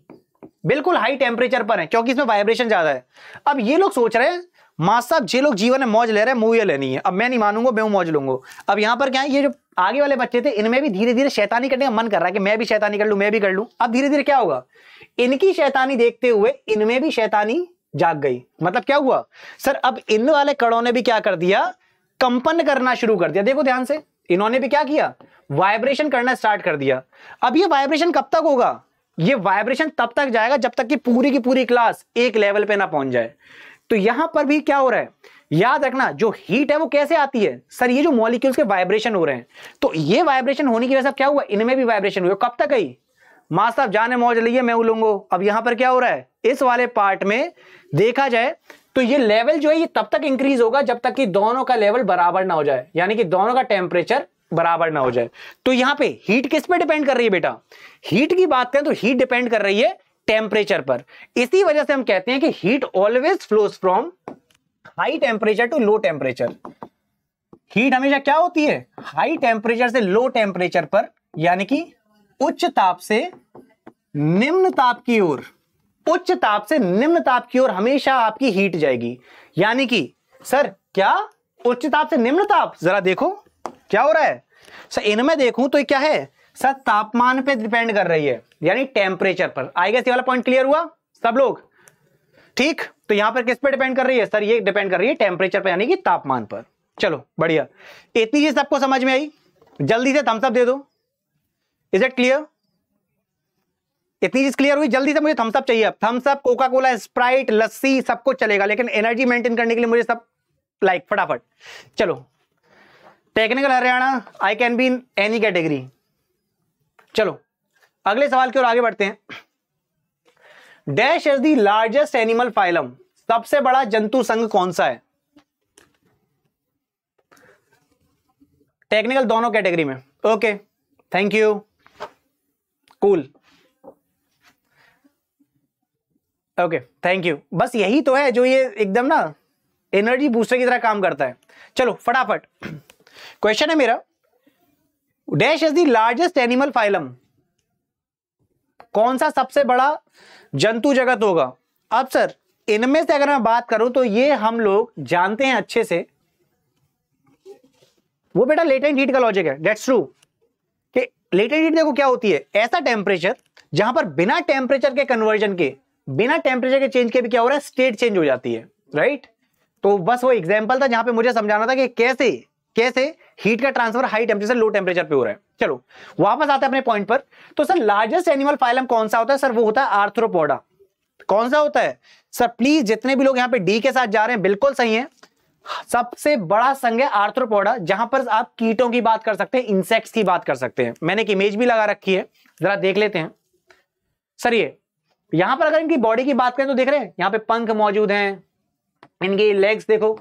बिल्कुल हाई टेम्परेचर पर है क्योंकि इसमें वाइब्रेशन ज्यादा है अब ये लोग सोच रहे हैं माँ साहब जे लोग जीवन में मौज ले रहे हैं मूवी लेनी है अब मैं नहीं मानूंगा मैं मौज लूंगा अब यहाँ पर क्या है ये जो आगे वाले बच्चे थे इनमें भी धीरे धीरे शैतानी करने का मन कर रहा है कि मैं भी शैतानी कर लू मैं भी कर लू अब धीरे धीरे क्या होगा इनकी शैतानी देखते हुए इनमें भी शैतानी जाग गई मतलब क्या हुआ सर अब इन वाले कड़ों ने भी क्या कर दिया कंपन करना शुरू कर दिया देखो ध्यान से इन्होंने भी क्या किया वाइब्रेशन करना स्टार्ट कर दिया अब ये वाइब्रेशन कब तक होगा ये वाइब्रेशन तब तक जाएगा जब तक कि पूरी की पूरी क्लास एक लेवल पे ना पहुंच जाए तो यहां पर भी क्या हो रहा है याद रखना जो हीट है वो कैसे आती है सर ये जो मॉलिक्यूल्स के वाइब्रेशन हो रहे हैं तो ये वाइब्रेशन होने की वजह से क्या हुआ इनमें भी वाइब्रेशन हुए कब तक आई मां साहब जाने मौज लिए मैं उलूंगो अब यहां पर क्या हो रहा है इस वाले पार्ट में देखा जाए तो ये लेवल जो है ये तब तक इंक्रीज होगा जब तक कि दोनों का लेवल बराबर ना हो जाए यानी कि दोनों का टेम्परेचर बराबर ना हो जाए तो यहां पे हीट किस पे डिपेंड कर रही है बेटा हीट की बात करें तो हीट डिपेंड कर रही है टेम्परेचर पर इसी वजह से हम कहते हैं कि heat always flows from high temperature to low temperature heat हमेशा क्या होती है हाई टेम्परेचर से लो टेम्परेचर पर यानी कि उच्च ताप से निम्न ताप की ओर उच्च ताप से निम्न ताप की ओर हमेशा आपकी हीट जाएगी यानी कि सर क्या उच्च ताप से निम्न ताप जरा देखो क्या हो रहा है सर इनमें देखूं तो क्या है सर तापमान पे डिपेंड कर रही है यानी टेम्परेचर पर आएगा ये वाला पॉइंट क्लियर हुआ सब लोग ठीक तो यहां पर किस पे डिपेंड कर रही है सर ये डिपेंड कर रही है टेम्परेचर पर यानी कि तापमान पर चलो बढ़िया इतनी चीज सबको समझ में आई जल्दी से थम्सअप दे दो इज इट क्लियर इतनी चीज क्लियर हुई जल्दी से मुझे थम्सअप चाहिए अब Thums Up Coca Cola Sprite lassi सब कुछ चलेगा लेकिन एनर्जी मेंटेन करने के लिए मुझे सब लाइक फटाफट चलो technical Haryana I can be in any category चलो अगले सवाल की ओर आगे बढ़ते हैं dash is the largest animal phylum सबसे बड़ा जंतु संघ कौन सा है टेक्निकल दोनों कैटेगरी में okay thank you cool okay thank you बस यही तो है जो ये एकदम ना एनर्जी बूस्टर की तरह काम करता है चलो फटाफट क्वेश्चन है मेरा dash is the largest animal phylum कौन सा सबसे बड़ा जंतु जगत होगा अब सर इनमें से अगर मैं बात करूं तो ये हम लोग जानते हैं अच्छे से वो बेटा लेटेंट हीट का लॉजिक है डेट्स ट्रू कि लेटेंट हीट देखो क्या होती है ऐसा टेम्परेचर जहां पर बिना टेम्परेचर के कन्वर्जन के बिना टेम्परेचर के चेंज के भी क्या हो रहा है स्टेट चेंज हो जाती है राइट तो बस वो एग्जाम्पल था जहां पे मुझे समझाना था कि कैसे कैसे हीट का transfer high temperature low temperature पे हो रहा है चलो वापस आते हैं अपने पॉइंट पर तो सर लार्जेस्ट एनिमल फाइलम कौन सा होता है सर वो होता है आर्थ्रोपोडा कौन सा होता है सर प्लीज जितने भी लोग यहाँ पे डी के साथ जा रहे हैं बिल्कुल सही है सबसे बड़ा संघ है आर्थ्रोपोडा जहां पर आप कीटों की बात कर सकते हैं इंसेक्ट्स की बात कर सकते हैं मैंने एक इमेज भी लगा रखी है जरा देख लेते हैं सर ये यहां पर अगर इनकी बॉडी की बात करें तो देख रहे हैं यहां पे पंख मौजूद हैं इनके लेग्स देखो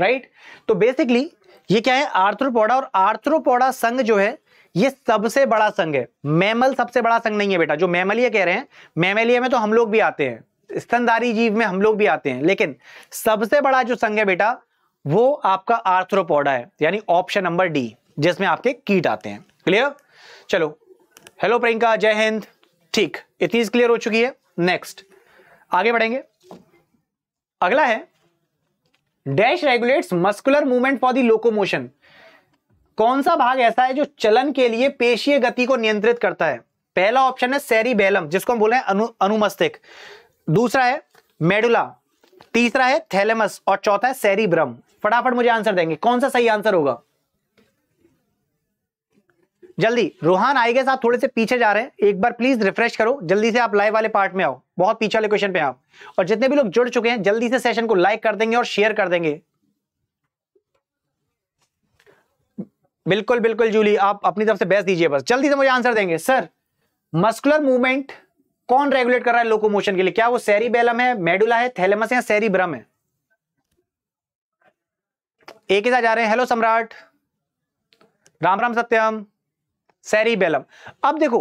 राइट तो बेसिकली ये क्या है आर्थ्रोपोडा और आर्थ्रोपोडा संघ जो है ये सबसे बड़ा संघ है मैमल सबसे बड़ा संघ नहीं है बेटा जो मैमलिया कह रहे हैं मैमलिया में तो हम लोग भी आते हैं स्तनधारी जीव में हम लोग भी आते हैं लेकिन सबसे बड़ा जो संघ है बेटा वो आपका आर्थ्रोपोडा है यानी ऑप्शन नंबर डी जिसमें आपके कीट आते हैं क्लियर चलो हेलो प्रियंका जय हिंद ठीक इतनी क्लियर हो चुकी है नेक्स्ट आगे बढ़ेंगे अगला है dash regulates muscular movement for the locomotion कौन सा भाग ऐसा है जो चलन के लिए पेशीय गति को नियंत्रित करता है पहला ऑप्शन है सैरी बेलम जिसको हम बोल रहे हैं अनु, अनुमस्तिक दूसरा है मेडुला तीसरा है थैलेमस और चौथा है सैरी ब्रम फटाफट मुझे आंसर देंगे कौन सा सही आंसर होगा जल्दी रोहान आई गेस आप थोड़े से पीछे जा रहे हैं एक बार प्लीज रिफ्रेश करो जल्दी से आप लाइव वाले पार्ट में आओ बहुत पीछे वाले क्वेश्चन पे आप और जितने भी लोग जुड़ चुके हैं जल्दी से सेशन को लाइक कर देंगे और शेयर कर देंगे बिल्कुल बिल्कुल जूली आप अपनी तरफ से बेस्ट दीजिए बस जल्दी से मुझे आंसर देंगे सर मस्कुलर मूवमेंट कौन रेगुलेट कर रहा है लोकोमोशन के लिए क्या वो सैरी बेलम है मेडुला है थैलेमस है सैरी ब्रम है एक ही साथ जा रहे हैं हेलो सम्राट राम राम सत्यम सैरीबेलम अब देखो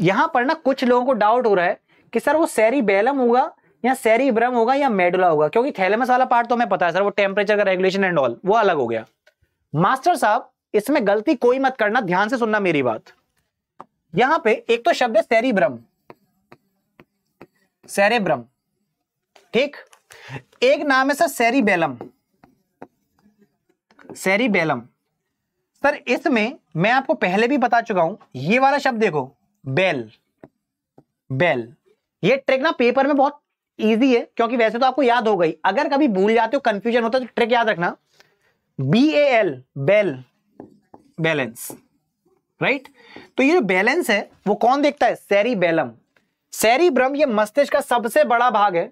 यहां पर ना कुछ लोगों को डाउट हो रहा है कि सर वो सैरीबेलम होगा या सैरीब्रम होगा या मेडुला होगा क्योंकि थैलेमस वाला पार्ट तो हमें पता है सर वो टेम्परेचर का रेगुलेशन एंड ऑल वो अलग हो गया मास्टर साहब इसमें गलती कोई मत करना ध्यान से सुनना मेरी बात यहां पे एक तो शब्द है सैरीब्रम सेरेब्रम ठीक एक नाम है सर सैरीबेलम सैरीबेलम सर इसमें मैं आपको पहले भी बता चुका हूं ये वाला शब्द देखो बेल बेल ये ट्रिक ना पेपर में बहुत इजी है क्योंकि वैसे तो आपको याद हो गई अगर कभी भूल जाते हो कंफ्यूजन होता है तो ट्रिक याद रखना B A L bell balance right तो ये जो बैलेंस है वो कौन देखता है सैरी सैरी सेरिब्रम ये मस्तिष्क का सबसे बड़ा भाग है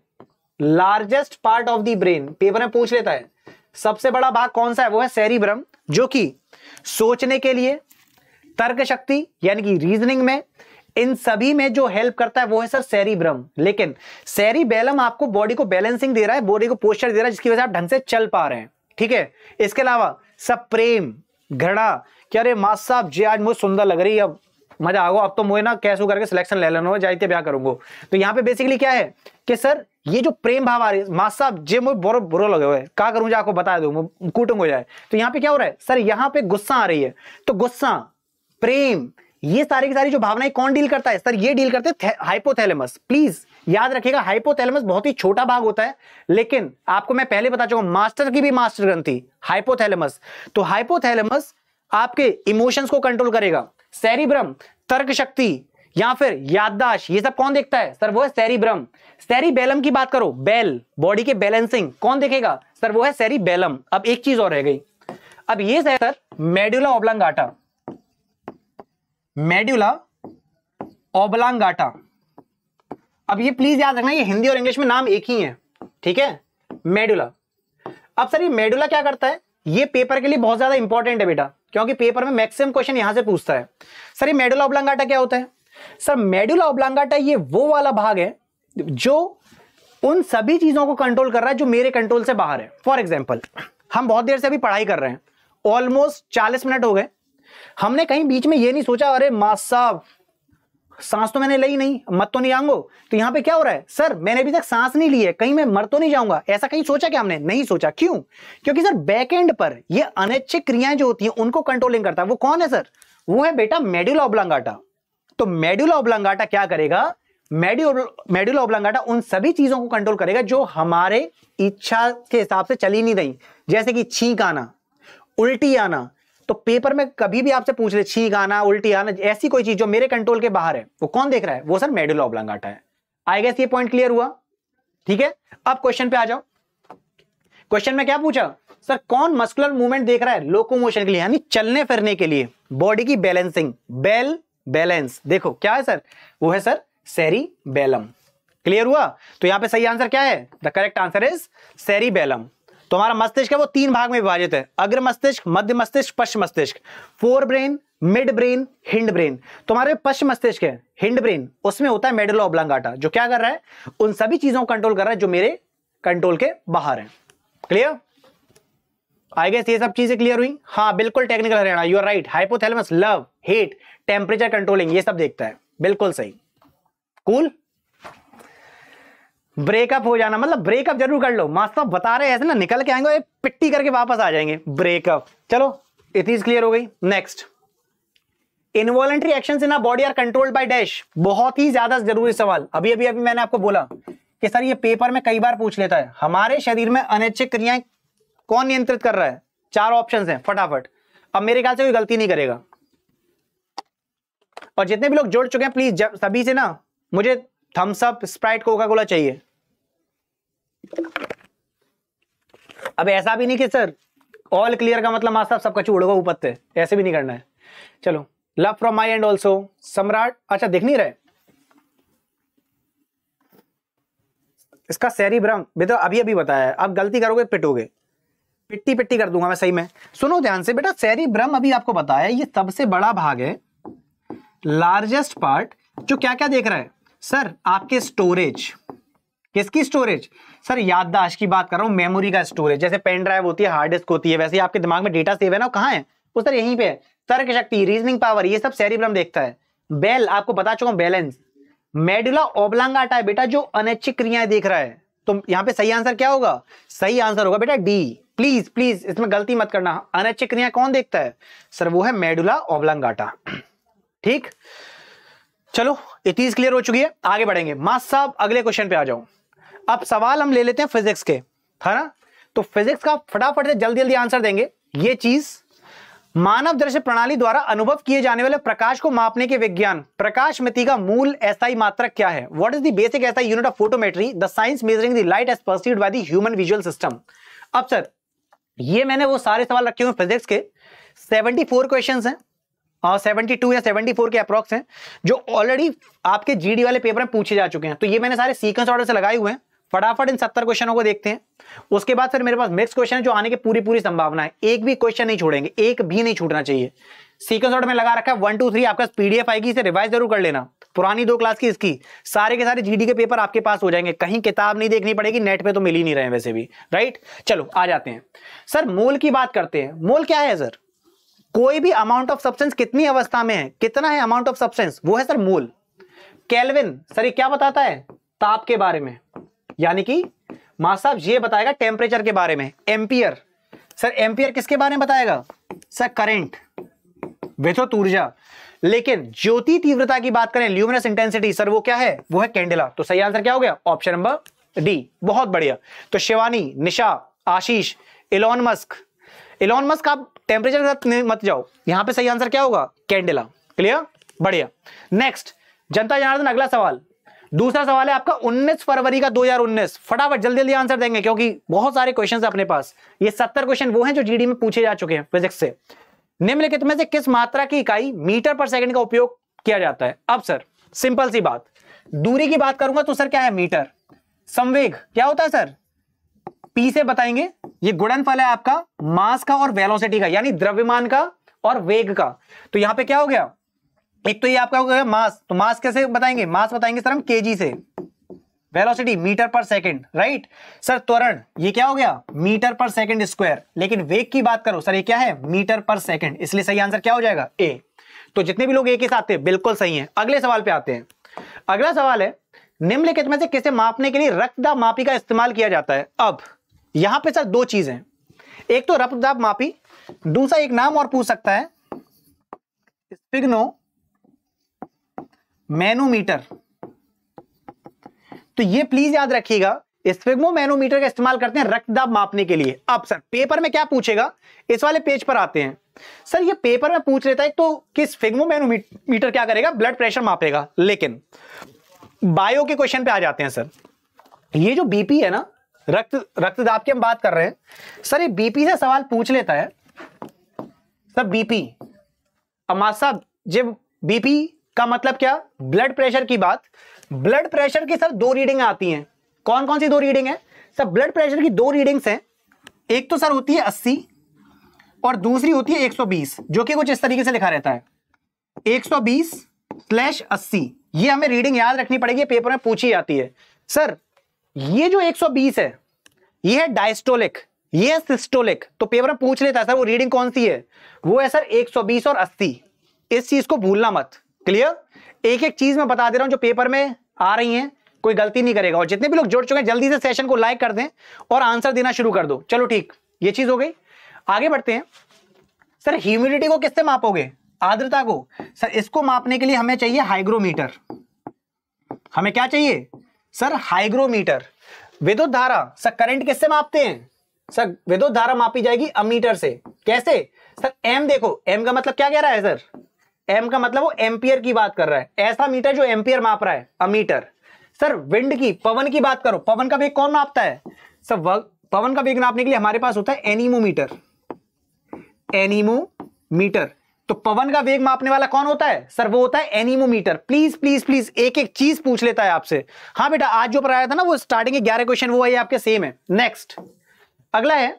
largest part of the brain paper में पूछ लेता है सबसे बड़ा भाग कौन सा है वो है सैरी ब्रम जो कि सोचने के लिए तर्क शक्ति यानी कि रीजनिंग में इन सभी में जो हेल्प करता है वो है सर सेरिब्रम लेकिन बैलम आपको बॉडी को बैलेंसिंग दे रहा है बॉडी को पोस्चर दे रहा है जिसकी वजह से आप ढंग से चल पा रहे हैं ठीक है इसके अलावा सब प्रेम घृणा क्या अरे मास साहब जी आज मुझे सुंदर लग रही है अब मजा आओ अब तो मुझे ना कैसू करके सिलेक्शन ले लेना हो जाए ब्याह करूंगा तो यहाँ पे बेसिकली क्या है कि सर ये जो प्रेम भाव आ रही है माँ साहब जे मुझे बोरो बुरा लगे हुए क्या करूँ आपको बता दो कूटुंग हो जाए तो यहाँ पे क्या हो रहा है सर यहाँ पे गुस्सा आ रही है तो गुस्सा प्रेम ये सारी की सारी जो भावनाएं कौन डील करता है सर ये डील करते हैं हाइपोथैलेमस प्लीज याद रखिएगा हाइपोथैलेमस बहुत ही छोटा भाग होता है लेकिन आपको मैं पहले बता चुका मास्टर की भी मास्टर ग्रंथी हाइपोथैलेमस तो हाइपोथैलेमस आपके इमोशंस को कंट्रोल करेगा सेरिब्रम तर्क शक्ति या फिर याददाश्त ये सब कौन देखता है सर वो है सैरी बैलम की बात करो बेल बॉडी के बैलेंसिंग कौन देखेगा सर वो है सैरी बैलम अब एक चीज और रह गई अब ये है sir medulla oblongata medulla oblongata अब ये प्लीज याद रखना ये हिंदी और इंग्लिश में नाम एक ही है ठीक है मेडुला अब सर ये मेडुला क्या करता है ये पेपर के लिए बहुत ज्यादा इंपॉर्टेंट है बेटा क्योंकि पेपर में मैक्सिमम क्वेश्चन यहां से पूछता है सर ये मेडुला ओब्लांगाटा क्या होता है सर मेडुला ओब्लांगाटा ये वो वाला भाग है जो उन सभी चीज़ों को कंट्रोल कर रहा है जो मेरे कंट्रोल से बाहर है फॉर एग्जाम्पल हम बहुत देर से अभी पढ़ाई कर रहे हैं ऑलमोस्ट चालीस मिनट हो गए हमने कहीं बीच में ये नहीं सोचा अरे मास सांस तो मैंने ली नहीं मत तो नहीं आऊंगो तो यहां पे क्या हो रहा है सर मैंने अभी तक सांस नहीं ली है कहीं मैं मर तो नहीं जाऊंगा ऐसा कहीं सोचा क्या हमने नहीं सोचा क्यों क्योंकि सर बैक एंड पर ये अनैच्छिक क्रियाएं जो होती हैं उनको कंट्रोलिंग करता है वो कौन है सर वो है बेटा मेडुला ओब्लांगाटा तो मेडुला ओब्लंगाटा क्या करेगा मेडुला ओब्लंगाटा उन सभी चीजों को कंट्रोल करेगा जो हमारे इच्छा के हिसाब से चली नहीं रही जैसे कि छींक आना उल्टी आना तो पेपर में कभी भी आपसे पूछ ले छींक आना उल्टी आना ऐसी कोई चीज जो मेरे कंट्रोल के बाहर है वो कौन देख रहा है वो सर मेडुला ओब्लंगाटा है आई गेस ये पॉइंट क्लियर हुआ ठीक है अब क्वेश्चन पे आ जाओ क्वेश्चन में क्या पूछा सर कौन मस्कुलर मूवमेंट देख रहा है लोकोमोशन के लिए यानी चलने फिरने के लिए बॉडी की बैलेंसिंग बेल बैलेंस देखो क्या है सर वो है सर सेरी बैलम क्लियर हुआ तो यहाँ पे सही आंसर क्या है the correct answer is cerebellum तो हमारा मस्तिष्क है वो तीन भाग में विभाजित है अग्र मस्तिष्क मध्य मस्तिष्क पश्चिम मस्तिष्क forebrain midbrain hindbrain तुम्हारे पश्चिम मस्तिष्क है हिंड ब्रेन उसमें होता है मेडुला ओब्लांगाटा जो क्या कर रहा है उन सभी चीजों को कंट्रोल कर रहा है जो मेरे कंट्रोल के बाहर है क्लियर आई गेस ये सब चीजें क्लियर हुई हाँ बिल्कुल technical Haryana you are right hypothalamus love hate temperature controlling ये सब देखता है बिल्कुल सही कूल ब्रेकअप हो जाना मतलब ब्रेकअप जरूर कर लो मास्टर बता रहे हैं ऐसे ना निकल के आएंगे पिट्टी करके वापस आ जाएंगे ब्रेकअप चलो इतनी क्लियर हो गई next involuntary action in body are controlled by dash बहुत ही ज्यादा जरूरी सवाल अभी अभी अभी मैंने आपको बोला कि सर ये पेपर में कई बार पूछ लेता है हमारे शरीर में अनैच्छिक क्रियाएं कौन नियंत्रित कर रहा है चार ऑप्शन हैं फटाफट अब मेरे ख्याल से कोई गलती नहीं करेगा और जितने भी लोग जुड़ चुके हैं प्लीज सभी से ना मुझे Thums Up Sprite Coca Cola चाहिए अब ऐसा भी नहीं कि सर ऑल क्लियर का मतलब मास्टर सबका चूड़ होगा ऊपर से ऐसे भी नहीं करना है चलो love from my and also Samrat अच्छा दिख नहीं रहे इसका सैरी भ्रम बेटा तो अभी अभी बताया है आप गलती करोगे पिटोगे पिट्टी पिट्टी कर दूंगा मैं सही में सुनो ध्यान से बेटा सैरी भ्रम अभी आपको बताया ये सबसे बड़ा भाग है लार्जेस्ट पार्ट जो क्या क्या देख रहा है सर आपके स्टोरेज किसकी स्टोरेज सर याददाश्त की बात कर रहा हूं मेमोरी का स्टोरेज जैसे पेन ड्राइव होती है हार्ड डिस्क होती है वैसे आपके दिमाग में डेटा सेव है ना कहा है वो सर यहीं पे है तर्क शक्ति रीजनिंग पावर ये सब सेरिब्रम देखता है बेल आपको बता चुका हूं बैलेंस मेडुला ओबलांगाटा है बेटा जो अनैच्छिक क्रियाएं देख रहा है तो यहां पे सही आंसर क्या होगा सही आंसर होगा बेटा डी प्लीज प्लीज इसमें गलती मत करना अनैच्छिक क्रिया कौन देखता है सर वो है मेडुला ओबलांगाटा ठीक चलो ये चीज क्लियर हो चुकी है आगे बढ़ेंगे मास साहब अगले क्वेश्चन पे आ जाओ अब सवाल हम ले लेते हैं फिजिक्स के है ना तो फिजिक्स का फटाफट से जल्दी जल्दी आंसर देंगे ये चीज मानव दृश्य प्रणाली द्वारा अनुभव किए जाने वाले प्रकाश को मापने के विज्ञान प्रकाश मिति का मूल ऐसा ही मात्रक क्या है what is the basic unit of photometry the science measuring the light as perceived by the human visual system अब सर ये मैंने वो सारे सवाल रखे हुए फिजिक्स के 74 क्वेश्चंस हैं सेवेंटी हाँ, टू या सेवेंटी फोर के अप्रॉक्स हैं जो ऑलरेडी आपके जीडी वाले पेपर में पूछे जा चुके हैं तो ये मैंने सारे सीक्वेंस ऑर्डर से लगाए हुए हैं फटाफट इन सत्तर क्वेश्चनों को देखते हैं उसके बाद फिर मेरे पास मिक्स क्वेश्चन है जो आने की पूरी पूरी संभावना है एक भी क्वेश्चन नहीं छोड़ेंगे एक भी नहीं छूटना चाहिए सीक्वेंस ऑर्डर में लगा रखा है वन टू थ्री आपका पीडीएफ आएगी इसे रिवाइज जरूर कर लेना पुरानी दो क्लास की इसकी सारे के सारे जीडी के पेपर आपके पास हो जाएंगे कहीं किताब नहीं देखनी पड़ेगी नेट पे तो मिल ही नहीं रहे वैसे भी राइट चलो आ जाते हैं सर मोल की बात करते हैं मोल क्या है सर कोई भी अमाउंट ऑफ सब्सटेंस कितनी अवस्था में है कितना है अमाउंट ऑफ सब्सटेंस वो है सर मोल केल्विन सर ये क्या बताता है ताप के बारे में यानी कि मां साहब ये बताएगा टेम्परेचर के बारे में एम्पियर सर एम्पियर किसके बारे में बताएगा सर करेंट विद्युत ऊर्जा लेकिन ज्योति तीव्रता की बात करें ल्यूमिनस इंटेंसिटी सर वो क्या है वो है कैंडेला तो सही आंसर क्या हो गया ऑप्शन नंबर डी बहुत बढ़िया तो Shivani Nisha Ashish Elon Musk Elon Musk आप टेम्परेचर के साथ मत जाओ यहां पे सही आंसर क्या होगा कैंडेला क्लियर बढ़िया नेक्स्ट जनता जनार्दन अगला सवाल दूसरा सवाल है आपका 19 फरवरी का 2019 फटाफट जल्दी जल्दी आंसर देंगे क्योंकि बहुत सारे क्वेश्चन अपने पास ये 70 क्वेश्चन वो हैं जो जीडी में पूछे जा चुके हैं फिजिक्स से निम्नलिखित में से किस मात्रा की इकाई मीटर पर सेकंड का उपयोग किया जाता है अब सर सिंपल सी बात दूरी की बात करूंगा तो सर क्या है मीटर संवेग क्या होता है सर पी से बताएंगे ये गुणनफल है आपका मास का और वेलोसिटी का यानी द्रव्यमान का और वेग का तो यहां पे क्या हो गया एक तो ये आपका हो गया मास तो मास कैसे बताएंगे मास बताएंगे सर हम के से velocity metre per second right sir त्वरण ये क्या हो गया मीटर पर सेकंड स्क्वायर लेकिन वेग की बात करो सर ये क्या है मीटर पर सेकंड इसलिए सही आंसर क्या हो जाएगा ए तो जितने भी लोग ए के साथ बिल्कुल सही है अगले सवाल पे आते हैं अगला सवाल है निम्नलिखित में से किसे मापने के लिए रक्तदाब मापी का इस्तेमाल किया जाता है अब यहां पे सर दो चीजें एक तो रक्तदाब मापी दूसरा एक नाम और पूछ सकता है स्पिग्नो मैनोमीटर तो ये प्लीज याद रखिएगा स्पिग्नो मैनोमीटर का इस्तेमाल करते हैं रक्तदाब मापने के लिए अब सर पेपर में क्या पूछेगा इस वाले पेज पर आते हैं सर ये पेपर में पूछ लेता है तो किस फिग्मो मैनोमीटर क्या करेगा ब्लड प्रेशर मापेगा लेकिन बायो के क्वेश्चन पे आ जाते हैं सर ये जो बीपी है ना रक्त रक्तदाब की हम बात कर रहे हैं सर ये बीपी से सवाल पूछ लेता है सर बीपी अमाज जब बीपी का मतलब क्या ब्लड प्रेशर की बात ब्लड प्रेशर की सर दो रीडिंग आती हैं कौन कौन सी दो रीडिंग है सर ब्लड प्रेशर की दो रीडिंग्स हैं एक तो सर होती है अस्सी और दूसरी होती है 120 जो कि कुछ इस तरीके से लिखा रहता है 120 स्लैश अस्सी ये हमें रीडिंग याद रखनी पड़ेगी पेपर में पूछी जाती है सर ये जो 120 है ये है डायस्टोलिक ये है सिस्टोलिक तो पेपर में पूछ लेता है सर वो रीडिंग कौन सी है वो है सर 120 और 80 इस चीज को भूलना मत क्लियर एक एक चीज मैं बता दे रहा हूं जो पेपर में आ रही है कोई गलती नहीं करेगा और जितने भी लोग जुड़ चुके हैं जल्दी से सेशन को लाइक कर दें और आंसर देना शुरू कर दो चलो ठीक ये चीज हो गई आगे बढ़ते हैं सर ह्यूमिडिटी को किससे मापोगे आर्द्रता को सर इसको मापने के लिए हमें चाहिए हाइग्रोमीटर हमें क्या चाहिए सर हाइग्रोमीटर विद्युत धारा सर करंट किससे मापते हैं सर विद्युत धारा मापी जाएगी अमीटर से कैसे सर एम देखो एम का मतलब क्या कह रहा है सर एम का मतलब वो एम्पियर की बात कर रहा है ऐसा मीटर जो एम्पियर माप रहा है अमीटर सर विंड की पवन की बात करो पवन का वेग कौन मापता है सर पवन का वेग नापने के लिए हमारे पास होता है एनिमोमीटर एनिमोमीटर तो पवन का वेग मापने वाला कौन होता है सर वो होता है एनिमोमीटर प्लीज प्लीज प्लीज एक एक चीज पूछ लेता है आपसे हाँ बेटा आज जो पढ़ाया था ना वो स्टार्टिंग के ग्यारह क्वेश्चन वो है आपके सेम है नेक्स्ट अगला है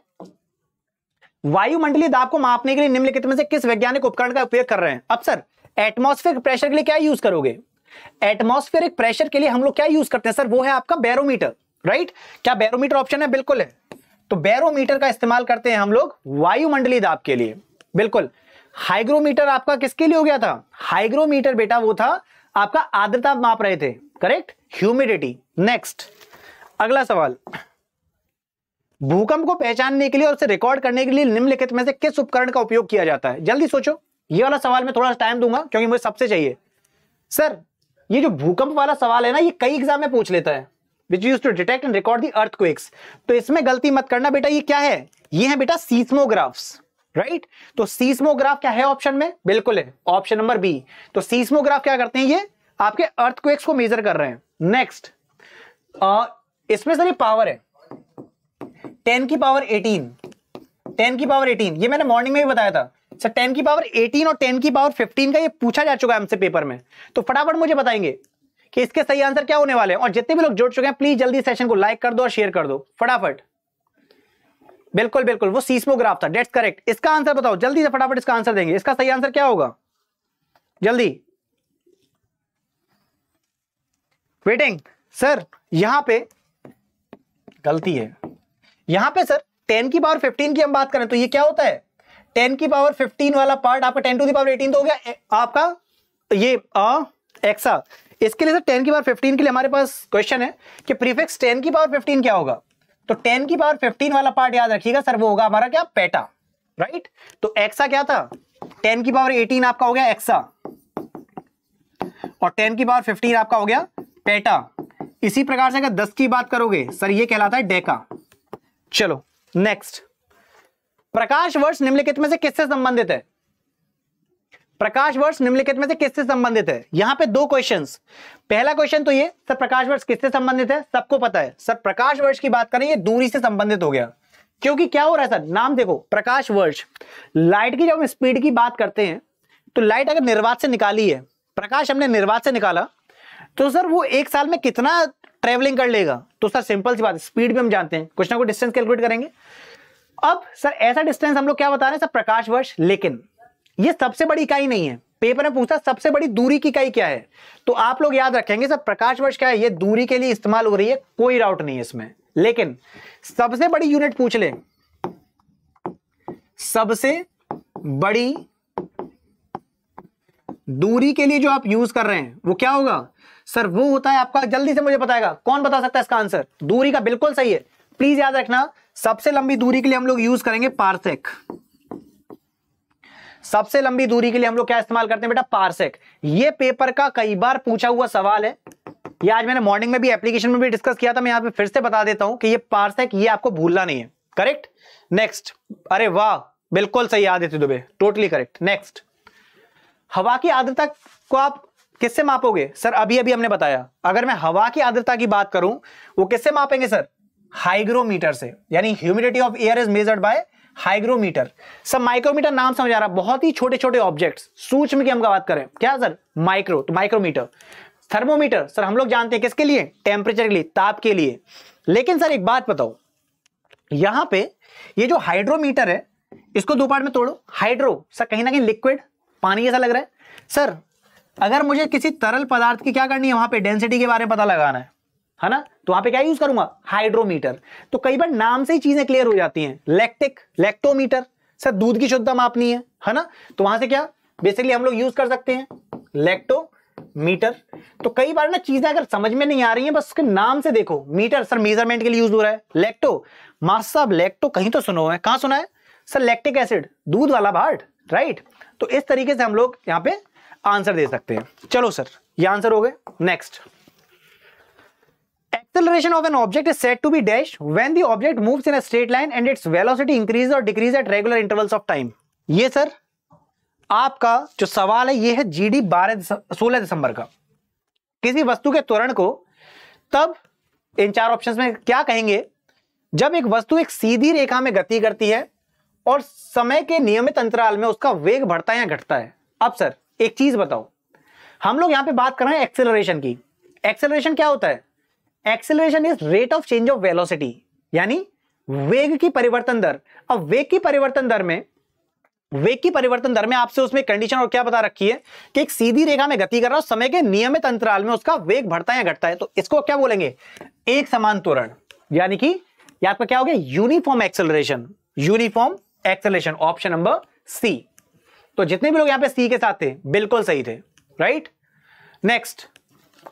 वायुमंडलीय दाब को मापने के लिए निम्नलिखित में से किस वैज्ञानिक उपकरण का उपयोग कर रहे हैं अब सर एटमोस्फेयर प्रेशर के लिए क्या यूज करोगे एटमोस्फेयर प्रेशर के लिए हम लोग क्या यूज करते हैं सर वो है आपका बैरोमीटर राइट क्या बैरोमीटर ऑप्शन है बिल्कुल है तो बैरोमीटर का इस्तेमाल करते हैं हम लोग वायुमंडलीय दाब के लिए बिल्कुल हाइग्रोमीटर आपका किसके लिए हो गया था हाइग्रोमीटर बेटा वो था आपका आद्रता माप रहे थे करेक्ट ह्यूमिडिटी नेक्स्ट अगला सवाल भूकंप को पहचानने के लिए और उसे रिकॉर्ड करने के लिए निम्नलिखित में से किस उपकरण का उपयोग किया जाता है जल्दी सोचो ये वाला सवाल मैं थोड़ा टाइम दूंगा क्योंकि मुझे सबसे चाहिए सर ये जो भूकंप वाला सवाल है ना ये कई एग्जाम में पूछ लेता है which use to detect and record the earth तो इसमें गलती मत करना बेटा ये क्या है ये है बेटा सीस्मोग्राफ्स राइट तो सीस्मोग्राफ क्या है ऑप्शन में बिल्कुल है ऑप्शन नंबर बी तो सीस्मोग्राफ क्या करते हैं ये आपके अर्थक्वेक्स को मेजर कर रहे हैं नेक्स्ट इसमें सर पावर है टेन की पावर एटीन टेन की पावर एटीन ये मैंने मॉर्निंग में भी बताया था सर टेन की पावर एटीन और टेन की पावर फिफ्टीन का ये पूछा जा चुका है हमसे पेपर में तो फटाफट मुझे बताएंगे कि इसके सही आंसर क्या होने वाले हैं और जितने भी लोग जुड़ चुके हैं प्लीज जल्दी सेशन को लाइक कर दो और शेयर कर दो फटाफट बिल्कुल बिल्कुल वो सीस्मोग्राफ था डेट्स करेक्ट इसका आंसर बताओ जल्दी से फटाफट इसका आंसर देंगे इसका सही आंसर क्या होगा जल्दी वेटिंग सर यहां पे गलती है यहां पे सर 10 की पावर 15 की हम बात करें तो ये क्या होता है 10 की पावर 15 वाला पार्ट आपका 10 टू दी पावर तो हो गया आपका ये आ, एक्सा इसके लिए सर 10 की पावर 15 के लिए हमारे पास क्वेश्चन है कि प्रीफिक्स 10 की पावर 15 क्या होगा तो टेन की पावर फिफ्टीन वाला पार्ट याद रखिएगा सर वो होगा हमारा क्या पेटा राइट तो एक्सा क्या था टेन की पावर एटीन आपका हो गया एक्सा और टेन की पावर फिफ्टीन आपका हो गया पेटा इसी प्रकार से अगर दस की बात करोगे सर ये कहलाता है डेका चलो नेक्स्ट प्रकाश वर्ष निम्नलिखित में से किससे संबंधित है प्रकाश वर्ष निम्नलिखित में से किससे संबंधित है यहां पे दो क्वेश्चन पहला क्वेश्चन तो ये सर प्रकाश वर्ष किससे संबंधित है सबको पता है सर प्रकाश वर्ष की बात करें ये दूरी से संबंधित हो गया क्योंकि क्या हो रहा है सर नाम देखो प्रकाश वर्ष लाइट की जब हम स्पीड की बात करते हैं तो लाइट अगर निर्वात से निकाली है प्रकाश हमने निर्वात से निकाला तो सर वो एक साल में कितना ट्रेवलिंग कर लेगा तो सर सिंपल सी बात स्पीड भी हम जानते हैं कुछ ना कुछ डिस्टेंस कैलकुलेट करेंगे अब सर ऐसा डिस्टेंस हम लोग क्या बता रहे हैं सर प्रकाश वर्ष लेकिन ये सबसे बड़ी इकाई नहीं है पेपर में पूछता सबसे बड़ी दूरी की इकाई क्या है तो आप लोग याद रखेंगे सर प्रकाश वर्ष क्या है ये दूरी के लिए इस्तेमाल हो रही है कोई राउट नहीं है इसमें लेकिन सबसे बड़ी यूनिट पूछ ले सबसे बड़ी दूरी के लिए जो आप यूज कर रहे हैं वो क्या होगा सर वो होता है आपका जल्दी से मुझे बताएगा कौन बता सकता है इसका आंसर दूरी का बिल्कुल सही है प्लीज याद रखना सबसे लंबी दूरी के लिए हम लोग यूज करेंगे पार्थिक सबसे लंबी दूरी के लिए हम लोग क्या इस्तेमाल करते हैं बेटा पार्सेक ये पेपर का कई बार पूछा हुआ सवाल है ये आज मैंने मॉर्निंग में भी एप्लीकेशन में भी डिस्कस किया था मैं यहाँ पे फिर से बता देता हूं कि ये पार्सेक ये आपको भूलना नहीं है करेक्ट नेक्स्ट अरे वाह बिल्कुल सही याद है दुबे टोटली करेक्ट नेक्स्ट हवा की आर्द्रता को आप किससे मापोगे सर अभी अभी हमने बताया अगर मैं हवा की आर्द्रता की बात करूं वो किससे मापेंगे सर हाइग्रोमीटर से यानी humidity of air is measured by hygrometer सब माइक्रोमीटर नाम समझ आ रहा बहुत ही छोटे छोटे ऑब्जेक्ट सूक्ष्म की हम बात करें क्या सर माइक्रो तो माइक्रोमीटर थर्मोमीटर सर हम लोग जानते हैं किसके लिए टेम्परेचर के लिए ताप के लिए लेकिन सर एक बात बताओ यहां पे ये जो हाइड्रोमीटर है इसको दो पार्ट में तोड़ो हाइड्रो सर कहीं ना कहीं लिक्विड पानी जैसा लग रहा है सर अगर मुझे किसी तरल पदार्थ की क्या करनी है वहां पे डेंसिटी के बारे में पता लगाना है है ना तो वहां पे क्या यूज करूंगा हाइड्रोमीटर तो कई बार नाम से ही चीजें क्लियर हो जाती हैं लैक्टिक लैक्टोमीटर सर दूध की शुद्धता मापनी है है ना तो वहां से क्या बेसिकली हम लोग यूज कर सकते हैं लैक्टो मीटर तो कई बार ना चीजें अगर समझ में नहीं आ रही हैं बस उसके नाम से देखो मीटर सर मेजरमेंट के लिए यूज हो रहा है लेक्टो मास्टर साहब कहीं तो सुनो है कहां सुना है सर लेक्टिक एसिड दूध वाला भार्ट राइट तो इस तरीके से हम लोग यहाँ पे आंसर दे सकते हैं चलो सर ये आंसर हो गए next Acceleration of an object is said to be dash when the object moves in a straight line and its velocity increases or decreases at regular intervals of time. ये sir आपका जो सवाल है ये है GD बारह सोलह दिसंबर का किसी वस्तु के त्वरण को तब इन चार ऑप्शन में क्या कहेंगे जब एक वस्तु एक सीधी रेखा में गति करती है और समय के नियमित अंतराल में उसका वेग बढ़ता या घटता है अब सर एक चीज बताओ हम लोग यहां पे बात कर रहे हैं एक्सेलरेशन की एक्सेलरेशन क्या होता है acceleration is rate of change of velocity यानी वेग की परिवर्तन दर अब वेग की परिवर्तन दर में वेग की परिवर्तन दर में आपसे उसमें कंडीशन और क्या बता रखी है कि एक सीधी रेखा में गति कर रहा हूं समय के नियमित अंतराल में उसका वेग बढ़ता है घटता है तो इसको क्या बोलेंगे एक समान त्वरण यानी कि याद पर क्या हो गया uniform acceleration uniform acceleration option number C तो जितने भी लोग यहां पे सी के साथ थे बिल्कुल सही थे राइट नेक्स्ट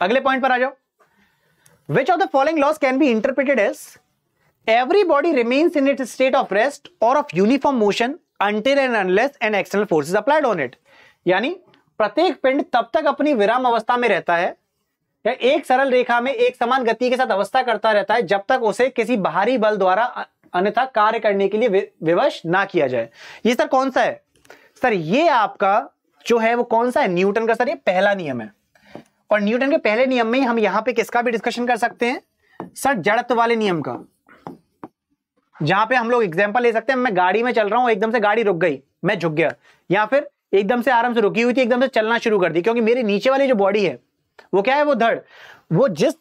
अगले पॉइंट पर आ जाओ Which of the following laws can be interpreted as every body remains in its state of rest or of uniform motion until and unless an external force is applied on it. यानी प्रत्येक पिंड तब तक अपनी विराम अवस्था में रहता है या एक सरल रेखा में एक समान गति के साथ अवस्था करता रहता है जब तक उसे किसी बाहरी बल द्वारा अन्यथा कार्य करने के लिए विवश ना किया जाए ये सर कौन सा है सर ये आपका जो है वो कौन सा है न्यूटन का सर ये पहला नियम है और न्यूटन के पहले नियम में हम यहां पे किसका भी डिस्कशन कर सकते हैं सर जड़त्व वाले नियम का जहां पे हम लोग एग्जाम्पल ले सकते हैं मैं गाड़ी में चल रहा हूं एकदम से गाड़ी रुक गई मैं झुक गया या फिर एकदम से आराम से रुकी हुई थी एकदम से चलना शुरू कर दी क्योंकि मेरे नीचे वाली जो बॉडी है वो क्या है वो धड़ वो जिस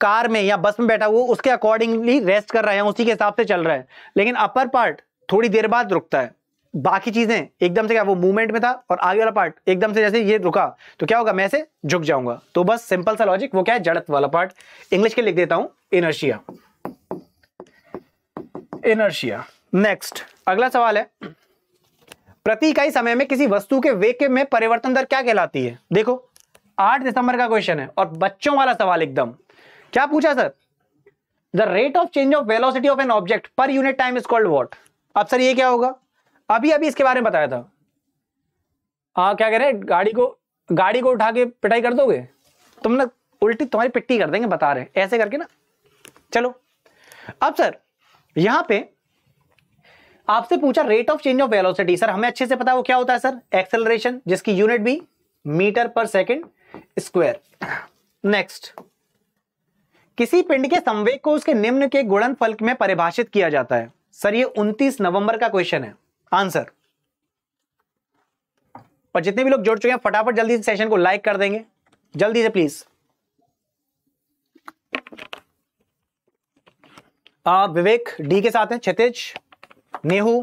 कार में या बस में बैठा हुआ उसके अकॉर्डिंगली रेस्ट कर रहा है उसी के हिसाब से चल रहा है लेकिन अपर पार्ट थोड़ी देर बाद रुकता है बाकी चीज़ें एकदम से क्या वो मूवमेंट में था और आगे वाला पार्ट एकदम से जैसे ये रुका तो क्या होगा मैं ऐसे झुक जाऊंगा तो बस सिंपल सा लॉजिक वो क्या है जड़त वाला पार्ट इंग्लिश के लिख देता हूं इनर्शिया इनर्शिया नेक्स्ट अगला सवाल है प्रति इकाई समय में किसी वस्तु के वेग में परिवर्तन दर क्या कहलाती है देखो आठ दिसंबर का क्वेश्चन है और बच्चों वाला सवाल एकदम क्या पूछा sir the rate of change of velocity of an object per unit time is called what अब सर ये क्या होगा अभी अभी इसके बारे में बताया था हाँ क्या कह रहे हैं गाड़ी को गाड़ी को उठा के पिटाई कर दोगे तुम ना उल्टी तुम्हारी पिट्टी कर देंगे बता रहे ऐसे करके ना चलो अब सर यहां पे आपसे पूछा rate of change of velocity sir हमें अच्छे से पता वो क्या होता है सर एक्सेलरेशन जिसकी यूनिट भी metre per second square next किसी पिंड के संवेग को उसके निम्न के गुणनफल में परिभाषित किया जाता है सर ये 29 नवंबर का क्वेश्चन है आंसर और जितने भी लोग जुड़ चुके हैं फटाफट जल्दी से सेशन को लाइक कर देंगे जल्दी से प्लीज विवेक डी के साथ हैं Kshitij Nehu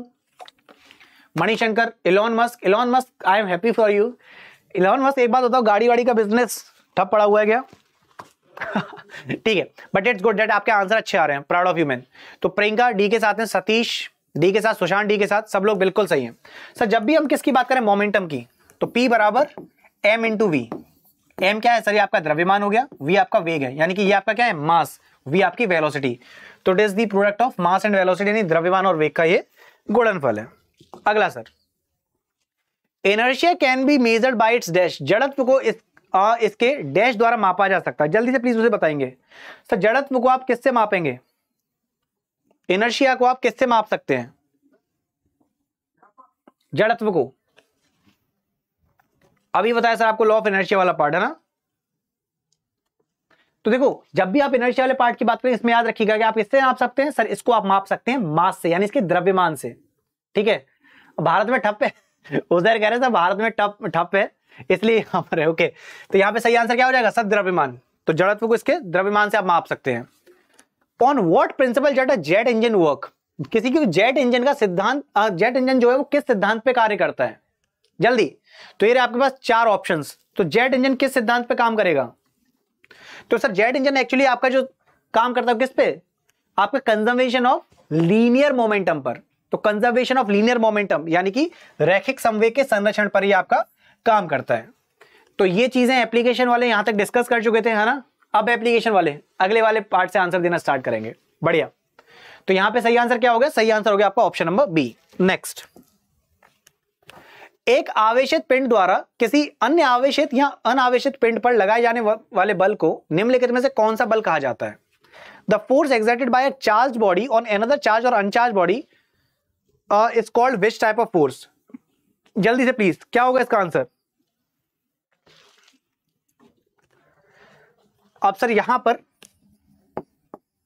Manishankar Elon Musk Elon Musk I am happy for you Elon Musk एक बात बताओ गाड़ी वाड़ी का बिजनेस ठप पड़ा हुआ है क्या ठीक है बट इट्स गुड डेट आपके आंसर अच्छे आ रहे हैं प्राउड ऑफ यू मैन तो प्रियंका डी के साथ हैं सतीश डी के साथ सुशांत डी के साथ सब लोग बिल्कुल सही हैं सर जब भी हम किसकी बात करें मोमेंटम की तो पी बराबर एम इंटू वी एम क्या है सर ये आपका द्रव्यमान हो गया वी आपका वेग है यानी कि ये आपका क्या है मास वी आपकी वेलोसिटी तो it is the product of mass and velocity यानी द्रव्यमान और वेग का ये गुणनफल है अगला sir inertia can be measured by its dash जड़त्व को इस आ, इसके डैश द्वारा मापा जा सकता है जल्दी से प्लीज उसे बताएंगे सर जड़त्व को आप किससे मापेंगे इनर्शिया को आप किससे माप सकते हैं जड़त्व को अभी बताया सर आपको लॉ ऑफ इनर्शिया वाला पार्ट है ना तो देखो जब भी आप इनर्शिया वाले पार्ट की बात करें इसमें याद रखिएगा कि आप इससे माप सकते हैं सर इसको आप माप सकते हैं मास से यानी इसके द्रव्यमान से ठीक है भारत में ठप है उधर कह रहे सर भारत में ठप ठप है इसलिए यहां पर है ओके तो यहां पे सही आंसर क्या हो जाएगा सर द्रव्यमान तो जड़त्व को इसके द्रव्यमान से आप माप सकते हैं on what principle jet jet engine work किसी की जेट इंजन का सिद्धांत जेट इंजन जो है वो किस सिद्धांत पे कार्य करता है जल्दी तो ये आपके पास चार ऑप्शन तो जेट इंजन किस सिद्धांत पे काम करेगा तो सर जेट इंजन एक्चुअली आपका जो काम करता है किस पे आपके कंजर्वेशन ऑफ लीनियर मोमेंटम पर तो कंजर्वेशन ऑफ लीनियर मोमेंटम यानी कि रैखिक संवेग के संरक्षण पर ही आपका काम करता है तो ये चीजें एप्लीकेशन वाले यहां तक डिस्कस कर चुके थे है ना अब एप्लीकेशन वाले अगले वाले पार्ट से आंसर देना स्टार्ट करेंगे बढ़िया तो यहां पे सही आंसर क्या हो गया सही आंसर हो गया आपका ऑप्शन नंबर बी नेक्स्ट एक आवेशित पिंड द्वारा किसी अन्य आवेशित या अनावेशित पिंड पर लगाए जाने वाले बल को निम्नलिखित में से कौन सा बल कहा जाता है the force exerted by a charge body on another charge और uncharge body is called which type of force जल्दी से प्लीज क्या होगा इसका आंसर अब सर यहां पर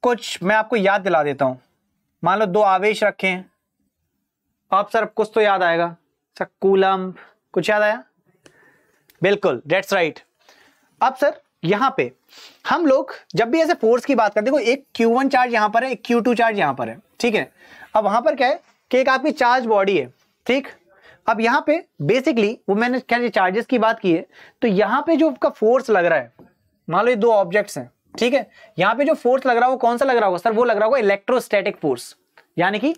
कुछ मैं आपको याद दिला देता हूं मान लो दो आवेश रखे हैं अब सर कुछ तो याद आएगा सर कूलम कुछ याद आया बिल्कुल डेट्स राइट अब सर यहाँ पे हम लोग जब भी ऐसे फोर्स की बात करते हैं एक Q1 चार्ज यहां पर है एक Q2 चार्ज यहां पर है ठीक है अब वहां पर क्या है कि एक आपकी चार्ज बॉडी है ठीक अब यहां पे बेसिकली वो मैंने क्या चार्जेस की बात की है तो यहां पे जो आपका फोर्स लग रहा है मान लो ये दो ऑब्जेक्ट्स हैं ठीक है यहाँ पे जो फोर्स लग रहा हो कौन सा लग रहा होगा सर वो लग रहा होगा इलेक्ट्रोस्टैटिक फोर्स यानी कि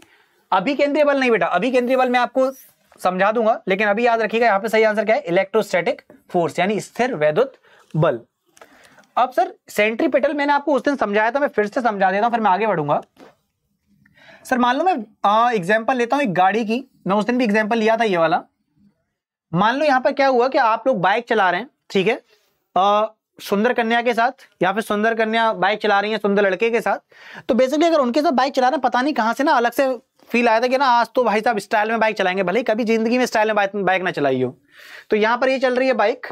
अभी केंद्रीय बल नहीं बेटा अभी केंद्रीय बल मैं आपको समझा दूंगा लेकिन अभी याद रखिएगा यहाँ पे सही आंसर क्या है इलेक्ट्रोस्टैटिक फोर्स यानी स्थिर वैद्युत बल अब सर सेंट्रीपेटल मैंने आपको उस दिन समझाया था मैं फिर से समझा देता हूँ फिर मैं आगे बढ़ूंगा सर मान लो मैं एग्जाम्पल लेता हूँ एक गाड़ी की मैं उस दिन भी एग्जाम्पल लिया था ये वाला मान लो यहाँ पर क्या हुआ कि आप लोग बाइक चला रहे हैं ठीक है सुंदर कन्या के साथ या फिर सुंदर कन्या बाइक चला रही है सुंदर लड़के के साथ तो बेसिकली अगर उनके साथ बाइक चला रहे पता नहीं कहाँ से ना अलग से फील आया था कि ना आज तो भाई साहब स्टाइल में बाइक चलाएंगे भले कभी जिंदगी में स्टाइल में बाइक ना चलाई हो तो यहाँ पर ये चल रही है बाइक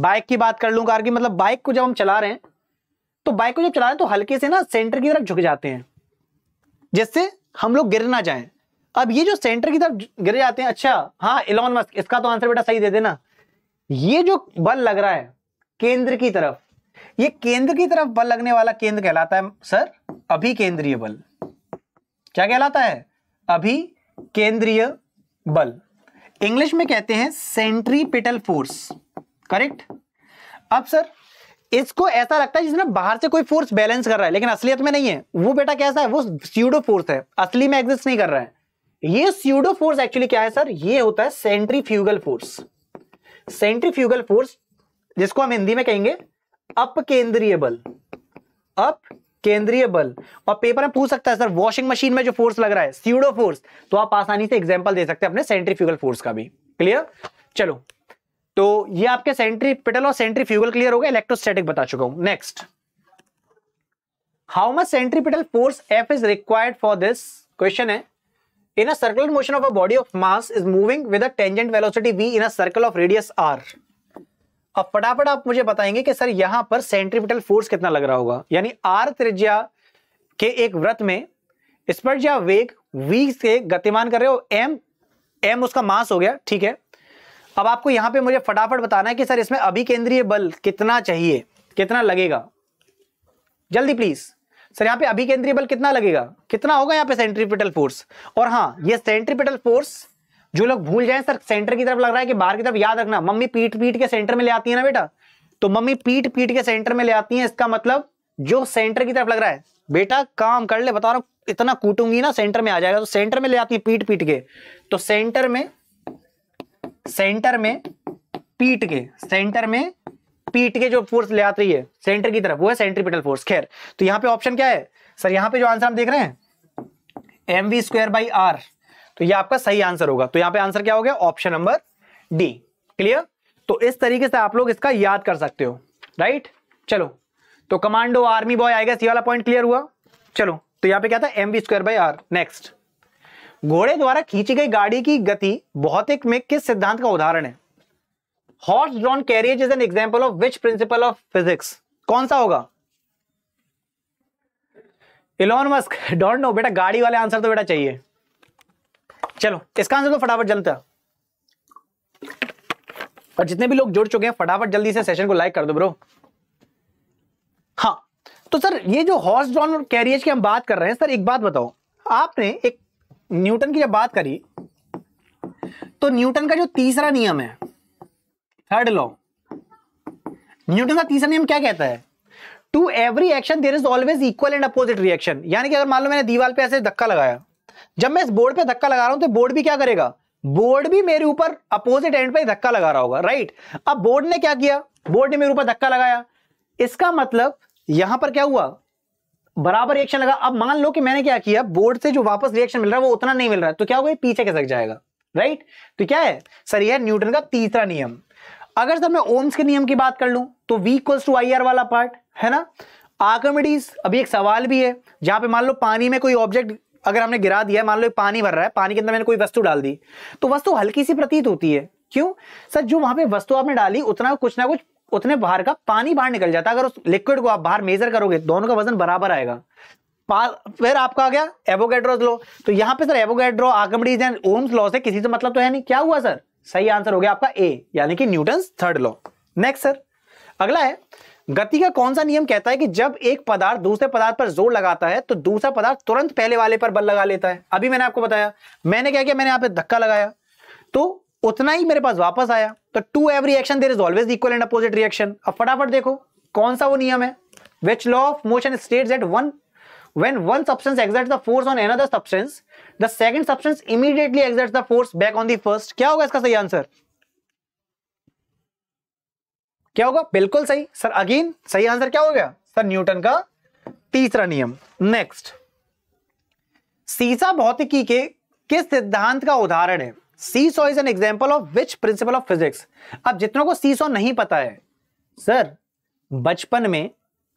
बाइक की बात कर लूँ कार की मतलब बाइक को जब हम चला रहे हैं तो बाइक को जब चला रहे हैं तो हल्के से ना सेंटर की तरफ झुक जाते हैं जिससे हम लोग गिर ना जाए अब ये जो सेंटर की तरफ गिर जाते हैं अच्छा हाँ इलॉन मस्क इसका तो आंसर बेटा सही दे देना ये जो बल लग रहा है केंद्र की तरफ ये केंद्र की तरफ बल लगने वाला केंद्र कहलाता है सर अभी केंद्रीय बल क्या कहलाता है अभी केंद्रीय बल इंग्लिश में कहते हैं सेंट्रीपिटल फोर्स करेक्ट अब सर इसको ऐसा लगता है जिसने बाहर से कोई फोर्स बैलेंस कर रहा है लेकिन असलियत में नहीं है वो बेटा कैसा है वो स्यूडो फोर्स है असली में एग्जिस्ट नहीं कर रहा है ये स्यूडो फोर्स एक्चुअली क्या है सर ये होता है centrifugal force centrifugal force जिसको हम हिंदी में कहेंगे अप केंद्रीय बल अप केंद्रीय बल और पेपर में पूछ सकता है सर वॉशिंग मशीन में जो फोर्स लग रहा है सीडो फोर्स तो आप आसानी से एग्जाम्पल दे सकते हैं अपने सेंट्रीफ्यूगल फोर्स का भी क्लियर चलो तो ये आपके सेंट्रीपिटल और सेंट्रीफ्यूगल क्लियर हो गया इलेक्ट्रोस्टैटिक बता चुका हूं next how much centripetal force F is required for this question है in a circular motion of a body of mass is moving with velocity V in a circle of radius R अब फटाफट आप मुझे बताएंगे कि sir यहां पर centripetal force कितना लग रहा होगा यानी आर त्रिज्या के एक व्रत में स्पर्जा वेग वी से गतिमान कर रहे हो एम एम उसका मास हो गया ठीक है अब आपको यहां पे मुझे फटाफट बताना है कि सर इसमें अभिकेंद्रीय बल कितना चाहिए कितना लगेगा जल्दी प्लीज सर यहाँ पे अभिकेंद्रीय बल कितना लगेगा कितना होगा यहाँ पे सेंट्रीपिटल फोर्स और हाँ ये सेंट्रीपिटल फोर्स जो लोग भूल जाए सर सेंटर की तरफ लग रहा है कि बाहर की तरफ याद रखना मम्मी पीट पीट के सेंटर में ले आती है ना बेटा तो मम्मी पीट पीट के सेंटर में ले आती है इसका मतलब जो सेंटर की तरफ लग रहा है बेटा काम कर ले बता रहा हूं इतना कूटूंगी ना सेंटर में आ जाएगा तो सेंटर में ले आती है पीट पीट के तो सेंटर में सेंटर में पीट के सेंटर में पीट के जो फोर्स ले आती है सेंटर की तरफ वो है सेंट्रीपिटल फोर्स खैर तो यहां पे ऑप्शन क्या है सर यहां पे जो आंसर हम देख रहे हैं M V square by R तो ये आपका सही आंसर होगा तो यहाँ पे आंसर क्या हो गया ऑप्शन नंबर डी क्लियर तो इस तरीके से आप लोग इसका याद कर सकते हो राइट चलो तो कमांडो आर्मी बॉय आएगा सी वाला पॉइंट क्लियर हुआ चलो तो यहाँ पे क्या था M B square by R next घोड़े द्वारा खींची गई गाड़ी की गति भौतिक में किस सिद्धांत का उदाहरण है horse drawn carriage is an example of which principle of physics कौन सा होगा इलॉन मस्क डोंट नो बेटा गाड़ी वाले आंसर तो बेटा चाहिए चलो इसका आंसर तो फटाफट था और जितने भी लोग जुड़ चुके हैं फटाफट जल्दी से सेशन को लाइक कर दो ब्रो हाँ तो सर ये जो हॉर्स ड्रॉन और कैरियज की हम बात कर रहे हैं सर एक बात बताओ आपने एक न्यूटन की जब बात करी तो न्यूटन का जो तीसरा नियम है थर्ड लॉ न्यूटन का तीसरा नियम क्या कहता है to every action there is always equal and opposite reaction यानी कि अगर मान लो मैंने दीवार पे ऐसे धक्का लगाया जब मैं इस बोर्ड पे धक्का लगा रहा हूं तो बोर्ड भी क्या करेगा बोर्ड भी मेरे ऊपर अपोजिट एंड पे धक्का लगा रहा होगा राइट अब बोर्ड ने क्या किया बोर्ड ने मेरे ऊपर धक्का लगाया इसका मतलब यहां पर क्या हुआ बराबर रिएक्शन लगा अब मान लो कि मैंने क्या किया बोर्ड से जो वापस रिएक्शन मिल रहा है वो उतना नहीं मिल रहा है तो क्या होगा पीछे खिसक जाएगा राइट तो क्या है सर यह न्यूटन का तीसरा नियम अगर सर मैं ओम्स के नियम की बात कर लूं तो V equals to I R वाला पार्ट है ना आकमिडीज अभी एक सवाल भी है जहां पे मान लो पानी में कोई ऑब्जेक्ट अगर हमने गिरा दिया मान लो पानी भर रहा है पानी के अंदर मैंने कोई वस्तु डाल दी तो वस्तु हल्की सी प्रतीत होती है क्यों सर जो वहां पे वस्तु आपने डाली उतना कुछ ना कुछ उतने बाहर का पानी बाहर निकल जाता है अगर उस लिक्विड को आप बाहर मेजर करोगे दोनों का वजन बराबर आएगा फिर आपका आ गया एवोगेड्रोज लो तो यहाँ पे sir Avogadro Archimedes and Ohm's law से किसी से मतलब तो है नहीं क्या हुआ सर सही आंसर हो गया आपका ए यानी कि Newton third law next sir अगला है गति का कौन सा नियम कहता है कि जब एक पदार्थ दूसरे पदार्थ पर जोर लगाता है तो दूसरा पदार्थ तुरंत पहले वाले पर बल लगा लेता है अभी मैंने आपको बताया मैंने क्या किया मैंने यहाँ पे धक्का लगाया तो उतना ही मेरे पास वापस आया तो to every reaction there is always equal and opposite reaction अब फटाफट देखो कौन सा वो नियम है which law of motion state at one when one substance exerts the force on another substance the second substance immediately exerts the force back on the first क्या होगा इसका सही आंसर क्या होगा बिल्कुल सही सर अगेन सही आंसर क्या हो गया सर न्यूटन का तीसरा नियम नेक्स्ट सीसा भौतिकी के किस सिद्धांत का उदाहरण है C is an example of which principle of physics अब जितनों को सी नहीं पता है सर बचपन में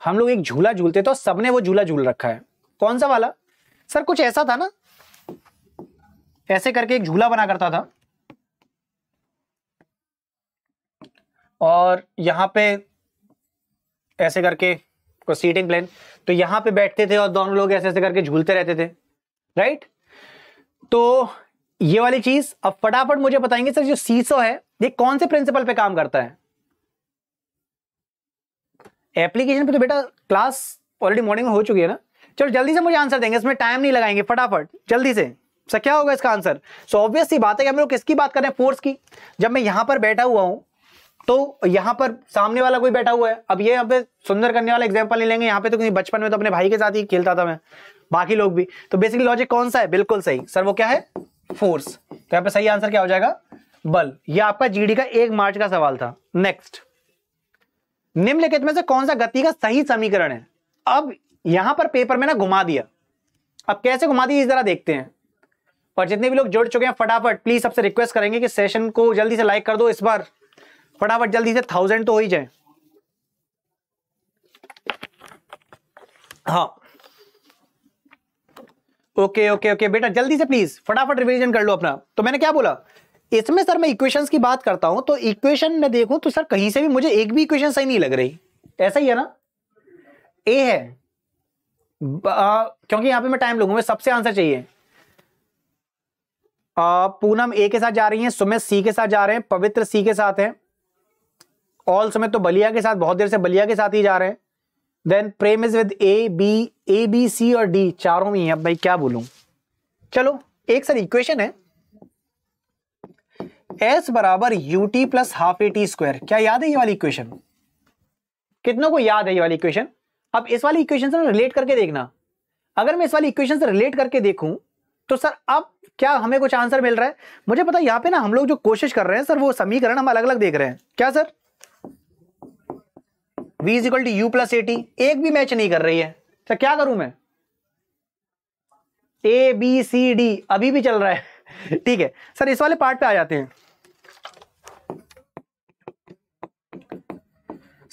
हम लोग एक झूला झूलते तो सबने वो झूला झूल रखा है कौन सा वाला सर कुछ ऐसा था ना ऐसे करके एक झूला बना करता था और यहाँ पे ऐसे करके कोई सीटिंग प्लेन तो यहाँ पे बैठते थे और दोनों लोग ऐसे ऐसे करके झूलते रहते थे राइट तो ये वाली चीज अब फटाफट मुझे बताएंगे सर जो सीसो है ये कौन से प्रिंसिपल पे काम करता है एप्लीकेशन पे तो बेटा क्लास ऑलरेडी मॉर्निंग में हो चुकी है ना चलो जल्दी से मुझे आंसर देंगे इसमें टाइम नहीं लगाएंगे फटाफट जल्दी से सर क्या होगा इसका आंसर सो ऑब्वियस बात है कि हम लोग किसकी बात कर रहे हैं फोर्स की जब मैं यहां पर बैठा हुआ हूँ तो यहाँ पर सामने वाला कोई बैठा हुआ है अब ये यहाँ पे सुंदर करने वाला एग्जाम्पल नहीं लेंगे यहाँ पे तो क्योंकि बचपन में तो अपने भाई के साथ ही खेलता था मैं बाकी लोग भी तो बेसिकली लॉजिक कौन सा है बिल्कुल सही सर वो क्या है फोर्स तो यहाँ पे सही आंसर क्या हो जाएगा बल यह आपका जीडी का एक मार्च का सवाल था नेक्स्ट निम्नलिखित में से कौन सा गति का सही समीकरण है अब यहां पर पेपर में ना घुमा दिया अब कैसे घुमा दिया इस तरह देखते हैं और जितने भी लोग जुड़ चुके हैं फटाफट प्लीज सबसे रिक्वेस्ट करेंगे कि सेशन को जल्दी से लाइक कर दो इस बार फटाफट जल्दी से थाउजेंड तो हो ही जाए हाँ ओके ओके ओके बेटा जल्दी से प्लीज फटाफट रिवीजन कर लो अपना तो मैंने क्या बोला इसमें सर मैं इक्वेशंस की बात करता हूं तो इक्वेशन में देखूं तो सर कहीं से भी मुझे एक भी इक्वेशन सही नहीं लग रही ऐसा ही है ना ए है आ, क्योंकि यहां पे मैं टाइम लूंगा मैं सबसे आंसर चाहिए पूनम ए के साथ जा रही है सुमित सी के साथ जा रहे हैं पवित्र सी के साथ है ऑल समय तो बलिया के साथ बहुत देर से बलिया के साथ ही जा रहे हैं then Prem is with A B A B C और डी चारों में अब भाई क्या बोलूं चलो एक सर इक्वेशन है एस बराबर U T plus half A T square क्या याद है ये वाली इक्वेशन कितनों को याद है ये वाली इक्वेशन अब इस वाली इक्वेशन से रिलेट करके देखना अगर मैं इस वाली इक्वेशन से रिलेट करके देखूं तो सर अब क्या हमें कुछ आंसर मिल रहा है मुझे पता है यहाँ पे ना हम लोग जो कोशिश कर रहे हैं सर वो समीकरण हम अलग अलग देख रहे हैं क्या sir V equal to U plus T एक भी मैच नहीं कर रही है तो क्या करूं मैं ए बी सी डी अभी भी चल रहा है ठीक है सर इस वाले पार्ट पे आ जाते हैं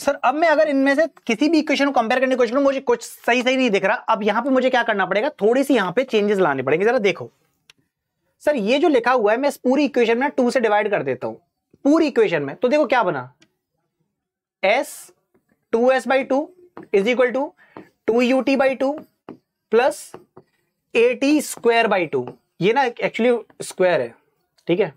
सर अब मैं अगर इनमें से किसी भी इक्वेशन को कंपेयर करने की कोशिश करूं मुझे कुछ सही सही नहीं दिख रहा अब यहां पे मुझे क्या करना पड़ेगा थोड़ी सी यहां पे चेंजेस लाने पड़ेंगे जरा देखो सर ये जो लिखा हुआ है मैं इस पूरी इक्वेशन में टू से डिवाइड कर देता हूं पूरी इक्वेशन में तो देखो क्या बना S two S by two is equal to two U T by two plus A T square by two ये ना एक्चुअली स्क्वायर है ठीक है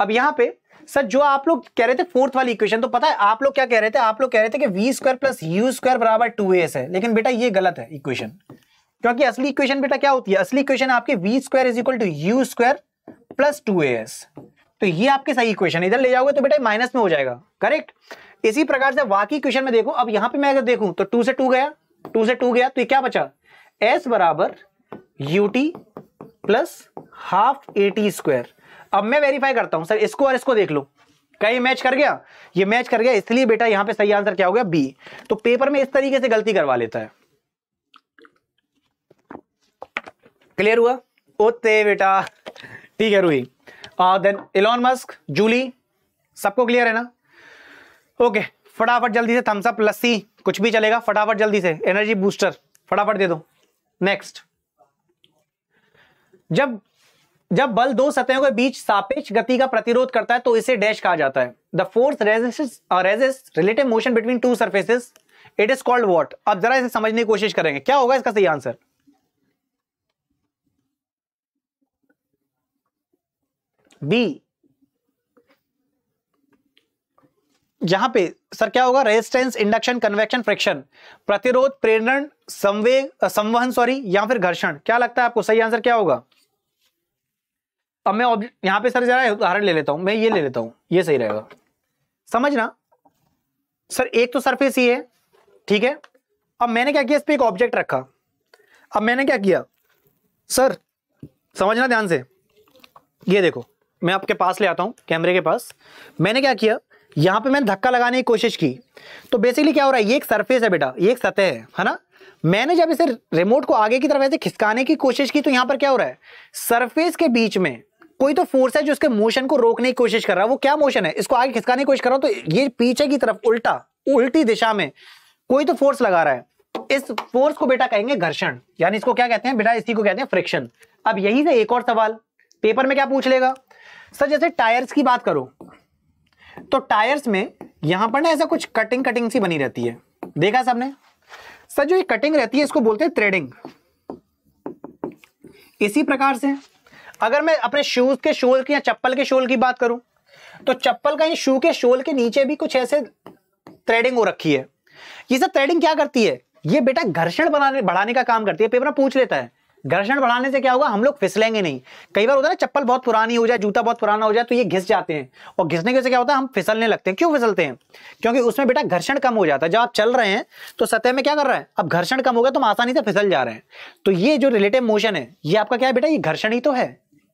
अब यहां पे सर जो आप लोग कह रहे थे फोर्थ वाली इक्वेशन तो पता है आप लोग क्या कह रहे थे आप लोग कह रहे थे कि V square plus U square बराबर टू एस है लेकिन बेटा ये गलत है इक्वेशन क्योंकि असली इक्वेशन बेटा क्या होती है असली इक्वेशन आपके V square is equal to U square plus two A S तो ये आपके सही इक्वेशन इधर ले जाओगे तो बेटा माइनस में हो जाएगा करेक्ट इसी प्रकार से वाकई क्वेश्चन में देखो अब यहां पे मैं अगर देखूं तो टू से टू गया टू से टू गया तो ये क्या बचा एस बराबर U T plus half A T square अब मैं वेरीफाई करता हूं सर इसको और इसको देख लो क्या ये मैच कर गया ये मैच कर गया इसलिए बेटा यहां पे सही आंसर क्या हो गया बी तो पेपर में इस तरीके से गलती करवा लेता है क्लियर हुआ ओते बेटा ठीक है Ruhi then Elon Musk Julie सबको क्लियर है ना ओके फटाफट जल्दी से थम्सअप लस्सी कुछ भी चलेगा फटाफट जल्दी से एनर्जी बूस्टर फटाफट दे दो नेक्स्ट जब जब बल दो सतहों के बीच सापेक्ष गति का प्रतिरोध करता है तो इसे डैश कहा जाता है the force resist relative motion between two surfaces it is called what अब जरा इसे समझने की कोशिश करेंगे क्या होगा इसका सही आंसर बी यहां पे सर क्या होगा रेजिस्टेंस इंडक्शन कन्वेक्शन फ्रिक्शन प्रतिरोध प्रेरण संवेग संवहन सॉरी या फिर घर्षण क्या लगता है आपको सही आंसर क्या होगा अब मैं यहां पे सर जरा उदाहरण ले लेता हूं मैं ये ले लेता हूं ये सही रहेगा समझना सर एक तो सरफेस ही है ठीक है अब मैंने क्या किया इस पर एक ऑब्जेक्ट रखा अब मैंने क्या किया सर समझना ध्यान से ये देखो मैं आपके पास ले आता हूँ कैमरे के पास मैंने क्या किया यहाँ पे मैंने धक्का लगाने की कोशिश की तो बेसिकली क्या हो रहा है ये एक सरफेस है बेटा ये एक सतह है है ना मैंने जब इसे रिमोट को आगे की तरफ ऐसे खिसकाने की कोशिश की तो यहाँ पर क्या हो रहा है सरफेस के बीच में कोई तो फोर्स है जो इसके मोशन को रोकने की कोशिश कर रहा है वो क्या मोशन है इसको आगे खिसकाने की कोशिश कर रहा हूँ तो ये पीछे की तरफ उल्टा उल्टी दिशा में कोई तो फोर्स लगा रहा है इस फोर्स को बेटा कहेंगे घर्षण यानी इसको क्या कहते हैं बेटा इसी को कहते हैं फ्रिक्शन अब यही से एक और सवाल पेपर में क्या पूछ लेगा सर जैसे टायर्स की बात करो तो टायर्स में यहां पर ना ऐसा कुछ कटिंग कटिंग सी बनी रहती है देखा सबने सर जो ये कटिंग रहती है इसको बोलते हैं थ्रेडिंग इसी प्रकार से अगर मैं अपने शूज के शोल की या चप्पल के शोल की बात करूं तो चप्पल का शू के शोल के नीचे भी कुछ ऐसे थ्रेडिंग हो रखी है ये सब थ्रेडिंग क्या करती है ये बेटा घर्षण बनाने बढ़ाने का काम करती है पेपर पूछ लेता है घर्षण बढ़ाने से क्या होगा हम लोग फिसलेंगे नहीं कई बार होता है ना चप्पल बहुत पुरानी हो जाए जूता बहुत पुराना हो जाए तो ये घिस जाते हैं और घिसने की वजह से क्या होता है हम फिसलने लगते हैं क्यों फिसलते हैं क्योंकि उसमें बेटा घर्षण कम हो जाता है जब आप चल रहे हैं तो सतह में क्या कर रहे हैं अब घर्षण कम हो गया तो हम आसानी से फिसल जा रहे हैं तो ये जो रिलेटिव मोशन है ये आपका क्या है बेटा ये घर्षण ही तो है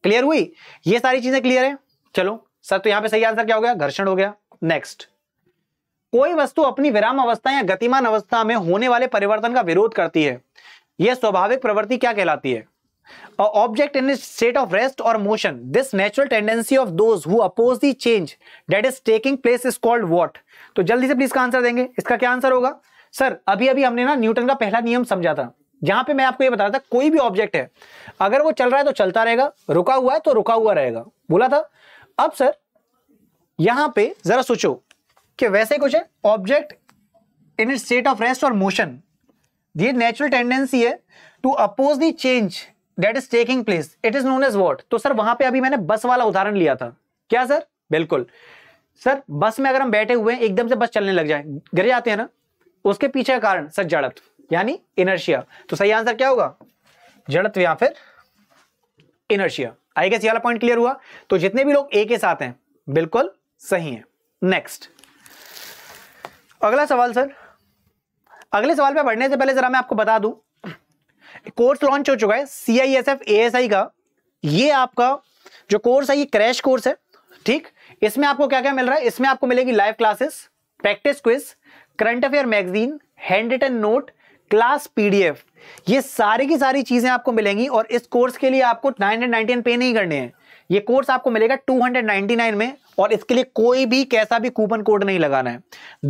क्लियर हुई ये सारी चीजें क्लियर है चलो सर तो यहाँ पे सही आंसर क्या हो गया घर्षण हो गया नेक्स्ट कोई वस्तु अपनी विराम अवस्था या गतिमान अवस्था में होने वाले परिवर्तन का विरोध करती है यह स्वाभाविक प्रवृत्ति क्या कहलाती है object in state of rest और motion this natural tendency of those who oppose the change that is taking place is called what तो जल्दी से प्लीज का आंसर देंगे इसका क्या आंसर होगा सर अभी अभी हमने ना न्यूटन का पहला नियम समझा था जहां पे मैं आपको ये बता रहा था कोई भी ऑब्जेक्ट है अगर वो चल रहा है तो चलता रहेगा रुका हुआ है तो रुका हुआ रहेगा बोला था अब सर यहां पे जरा सोचो कि वैसे कुछ है object in state of rest और मोशन ये नेचुरल टेंडेंसी है to oppose the change that is taking place it is known as what तो सर वहां पे अभी मैंने बस वाला उदाहरण लिया था क्या सर बिल्कुल सर बस में अगर हम बैठे हुए हैं एकदम से बस चलने लग जाए गिर जाते हैं ना उसके पीछे का कारण सर जड़त यानी इनर्शिया तो सही आंसर क्या होगा जड़त या फिर इनर्शिया आई गेस ये वाला पॉइंट क्लियर हुआ तो जितने भी लोग ए के साथ हैं बिल्कुल सही है नेक्स्ट अगला सवाल सर अगले सवाल पे बढ़ने से पहले जरा मैं आपको बता दूं कोर्स लॉन्च हो चुका है C I S F A S I का ये आपका जो कोर्स है ये क्रैश कोर्स है ठीक इसमें आपको क्या क्या मिल रहा है इसमें आपको मिलेगी live classes practice quiz current affair magazine handwritten note class PDF ये सारी की सारी चीजें आपको मिलेंगी और इस कोर्स के लिए आपको नाइन पे नहीं करने हैं ये कोर्स आपको मिलेगा 299 में और इसके लिए कोई भी कैसा भी कूपन कोड नहीं लगाना है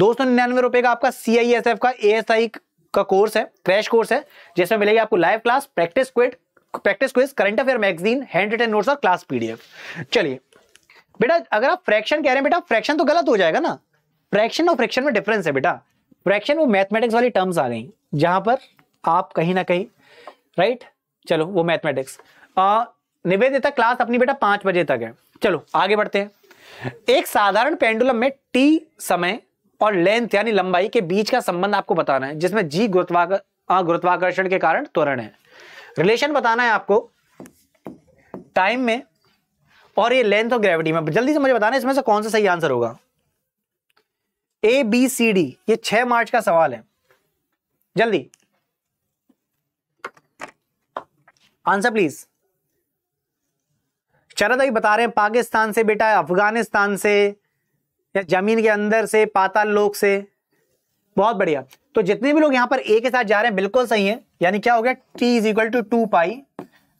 दो सौ निन्यानवे रुपए का आपका सी आई एस एफ का ए एस आई का कोर्स है क्रैश कोर्स है जिसमें मिलेगी आपको live class practice quit practice quiz current affair magazine handwritten notes और क्लास पीडीएफ चलिए बेटा अगर आप फ्रैक्शन कह रहे हैं बेटा फ्रैक्शन तो गलत हो जाएगा ना फ्रैक्शन और फ्रैक्शन में डिफरेंस है बेटा फ्रैक्शन वो मैथमेटिक्स वाली टर्म्स आ गई जहां पर आप कहीं ना कहीं राइट चलो वो मैथमेटिक्स निवेदिता क्लास अपनी बेटा पांच बजे तक है चलो आगे बढ़ते हैं एक साधारण पेंडुलम में टी समय और लेंथ यानी लंबाई के बीच का संबंध आपको बताना है जिसमें जी गुरुत्वाकर्षण के कारण त्वरण है रिलेशन बताना है आपको टाइम में और ये लेंथ और ग्रेविटी में जल्दी से मुझे बताना इसमें से कौन सा सही आंसर होगा ए बी सी डी ये छह मार्च का सवाल है जल्दी आंसर प्लीज चरण भाई बता रहे हैं पाकिस्तान से बेटा अफगानिस्तान से या जमीन के अंदर से पाताल लोक से बहुत बढ़िया तो जितने भी लोग यहां पर ए के साथ जा रहे हैं बिल्कुल सही है यानी क्या हो गया T is equal to two pi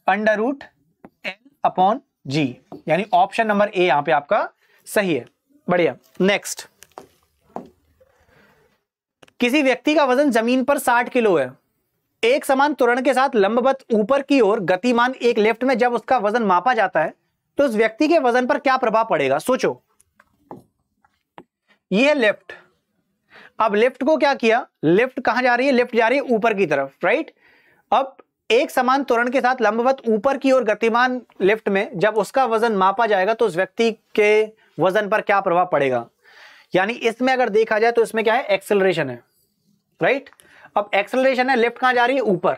under root N upon G यानी ऑप्शन नंबर ए यहां पे आपका सही है बढ़िया नेक्स्ट किसी व्यक्ति का वजन जमीन पर 60 किलो है एक समान तुरंत के साथ लंबवत ऊपर की ओर गतिमान एक लेफ्ट में जब उसका वजन मापा जाता है तो उस व्यक्ति के वजन पर क्या प्रभाव पड़ेगा सोचो यह लेफ्ट अब लेफ्ट को क्या किया लेफ्ट कहां जा रही है लेफ्ट जा रही है ऊपर की तरफ राइट अब एक समान तोरण के साथ लंबवत ऊपर की ओर गतिमान लेफ्ट में जब उसका वजन मापा जाएगा तो उस व्यक्ति के वजन पर क्या प्रभाव पड़ेगा यानी इसमें अगर देखा जाए तो इसमें क्या है एक्सेलरेशन है राइट अब एक्सेलरेशन है लेफ्ट कहां जा रही है ऊपर